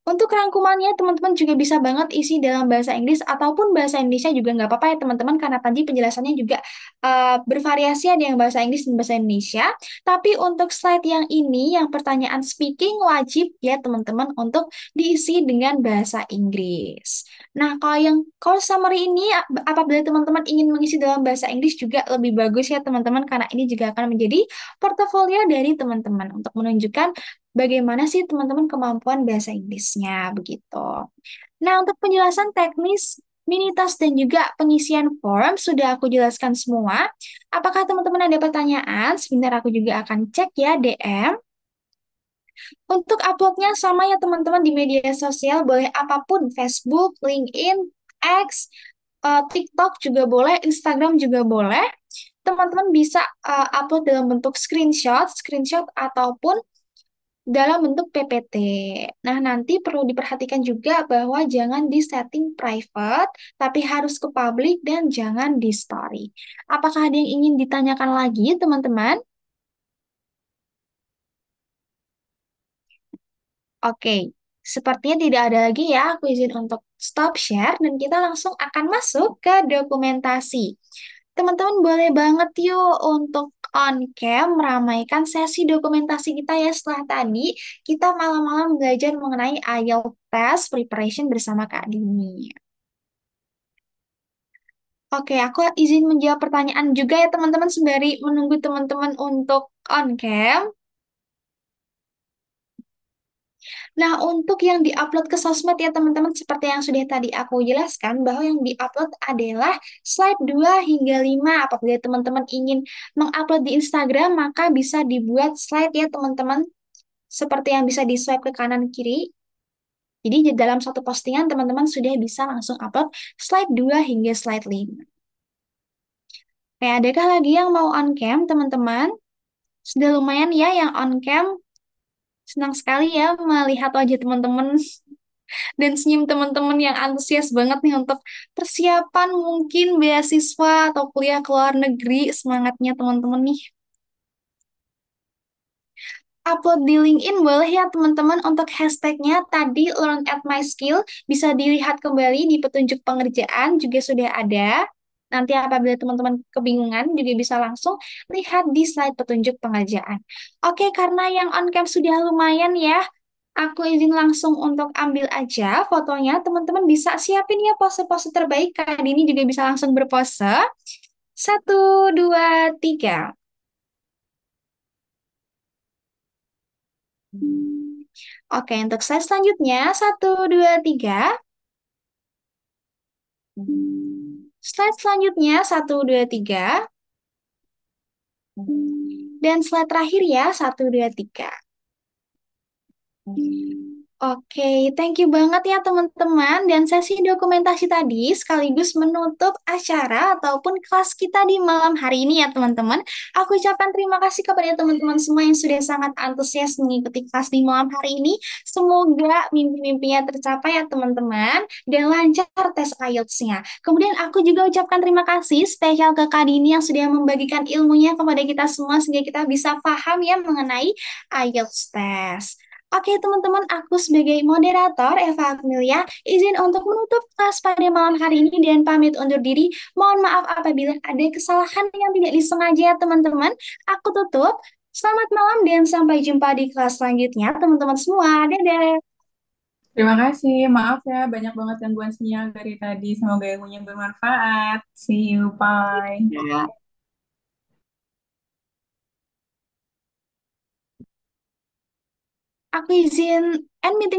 Speaker 1: Untuk rangkumannya, teman-teman juga bisa banget isi dalam bahasa Inggris ataupun bahasa Indonesia juga nggak apa-apa ya teman-teman, karena tadi penjelasannya juga uh, bervariasi ada yang bahasa Inggris dan bahasa Indonesia. Tapi untuk slide yang ini, yang pertanyaan speaking wajib ya teman-teman untuk diisi dengan bahasa Inggris. Nah, kalau yang course summary ini, apabila teman-teman ingin mengisi dalam bahasa Inggris juga lebih bagus ya teman-teman, karena ini juga akan menjadi portofolio dari teman-teman untuk menunjukkan bagaimana sih teman-teman kemampuan bahasa Inggrisnya begitu. Nah, untuk penjelasan teknis, minitas dan juga pengisian form sudah aku jelaskan semua. Apakah teman-teman ada pertanyaan? Sebentar aku juga akan cek ya DM. Untuk uploadnya sama ya teman-teman di media sosial, boleh apapun, Facebook, LinkedIn, X, uh, TikTok juga boleh, Instagram juga boleh. Teman-teman bisa uh, upload dalam bentuk screenshot, screenshot ataupun dalam bentuk PPT. Nah, nanti perlu diperhatikan juga bahwa jangan di setting private, tapi harus ke public dan jangan di story. Apakah ada yang ingin ditanyakan lagi, teman-teman? Oke, sepertinya tidak ada lagi ya. Aku izin untuk stop share dan kita langsung akan masuk ke dokumentasi. Teman-teman boleh banget yuk untuk on cam meramaikan sesi dokumentasi kita ya setelah tadi kita malam-malam belajar mengenai IELTS test preparation bersama Kak Dini. Oke, aku izin menjawab pertanyaan juga ya teman-teman sembari menunggu teman-teman untuk on cam. Nah, untuk yang diupload ke sosmed ya teman-teman, seperti yang sudah tadi aku jelaskan, bahwa yang diupload adalah slide 2 hingga 5. Apabila teman-teman ingin mengupload di Instagram, maka bisa dibuat slide ya teman-teman, seperti yang bisa di-swipe ke kanan kiri. Jadi di dalam satu postingan teman-teman sudah bisa langsung upload slide 2 hingga slide 5. Nah, adakah lagi yang mau on cam, teman-teman? Sudah lumayan ya yang on cam Senang sekali ya melihat wajah teman-teman dan senyum teman-teman yang antusias banget nih untuk persiapan mungkin beasiswa atau kuliah ke luar negeri. Semangatnya teman-teman nih. Upload di LinkedIn boleh ya teman-teman untuk hashtagnya tadi learn at my skill bisa dilihat kembali di petunjuk pengerjaan juga sudah ada. Nanti apabila teman-teman kebingungan juga bisa langsung lihat di slide petunjuk pengajian. Oke, karena yang on cam sudah lumayan ya, aku izin langsung untuk ambil aja fotonya. Teman-teman bisa siapin ya pose-pose terbaik. Kali ini juga bisa langsung berpose. Satu, dua, tiga. Oke, untuk slide selanjutnya. Satu, dua, tiga. Slide selanjutnya, 1, 2, 3. Dan slide terakhir ya, 1, 2, 3. Oke, thank you banget ya teman-teman. Dan sesi dokumentasi tadi sekaligus menutup acara ataupun kelas kita di malam hari ini ya teman-teman. Aku ucapkan terima kasih kepada teman-teman semua yang sudah sangat antusias mengikuti kelas di malam hari ini. Semoga mimpi-mimpinya tercapai ya teman-teman dan lancar tes IELTS-nya. Kemudian aku juga ucapkan terima kasih spesial ke Kak Dini yang sudah membagikan ilmunya kepada kita semua sehingga kita bisa paham ya mengenai IELTS test. Oke teman-teman, aku sebagai moderator Eva Amelia izin untuk menutup kelas pada malam hari ini dan pamit undur diri. Mohon maaf apabila ada kesalahan yang tidak disengaja teman-teman. Aku tutup. Selamat malam dan sampai jumpa di kelas selanjutnya teman-teman semua. Dadah. Terima kasih. Maaf ya banyak banget
Speaker 3: gangguan sinyal dari tadi. Semoga ilmunya bermanfaat. See you. Bye. Yeah.
Speaker 2: acquiescence, and meeting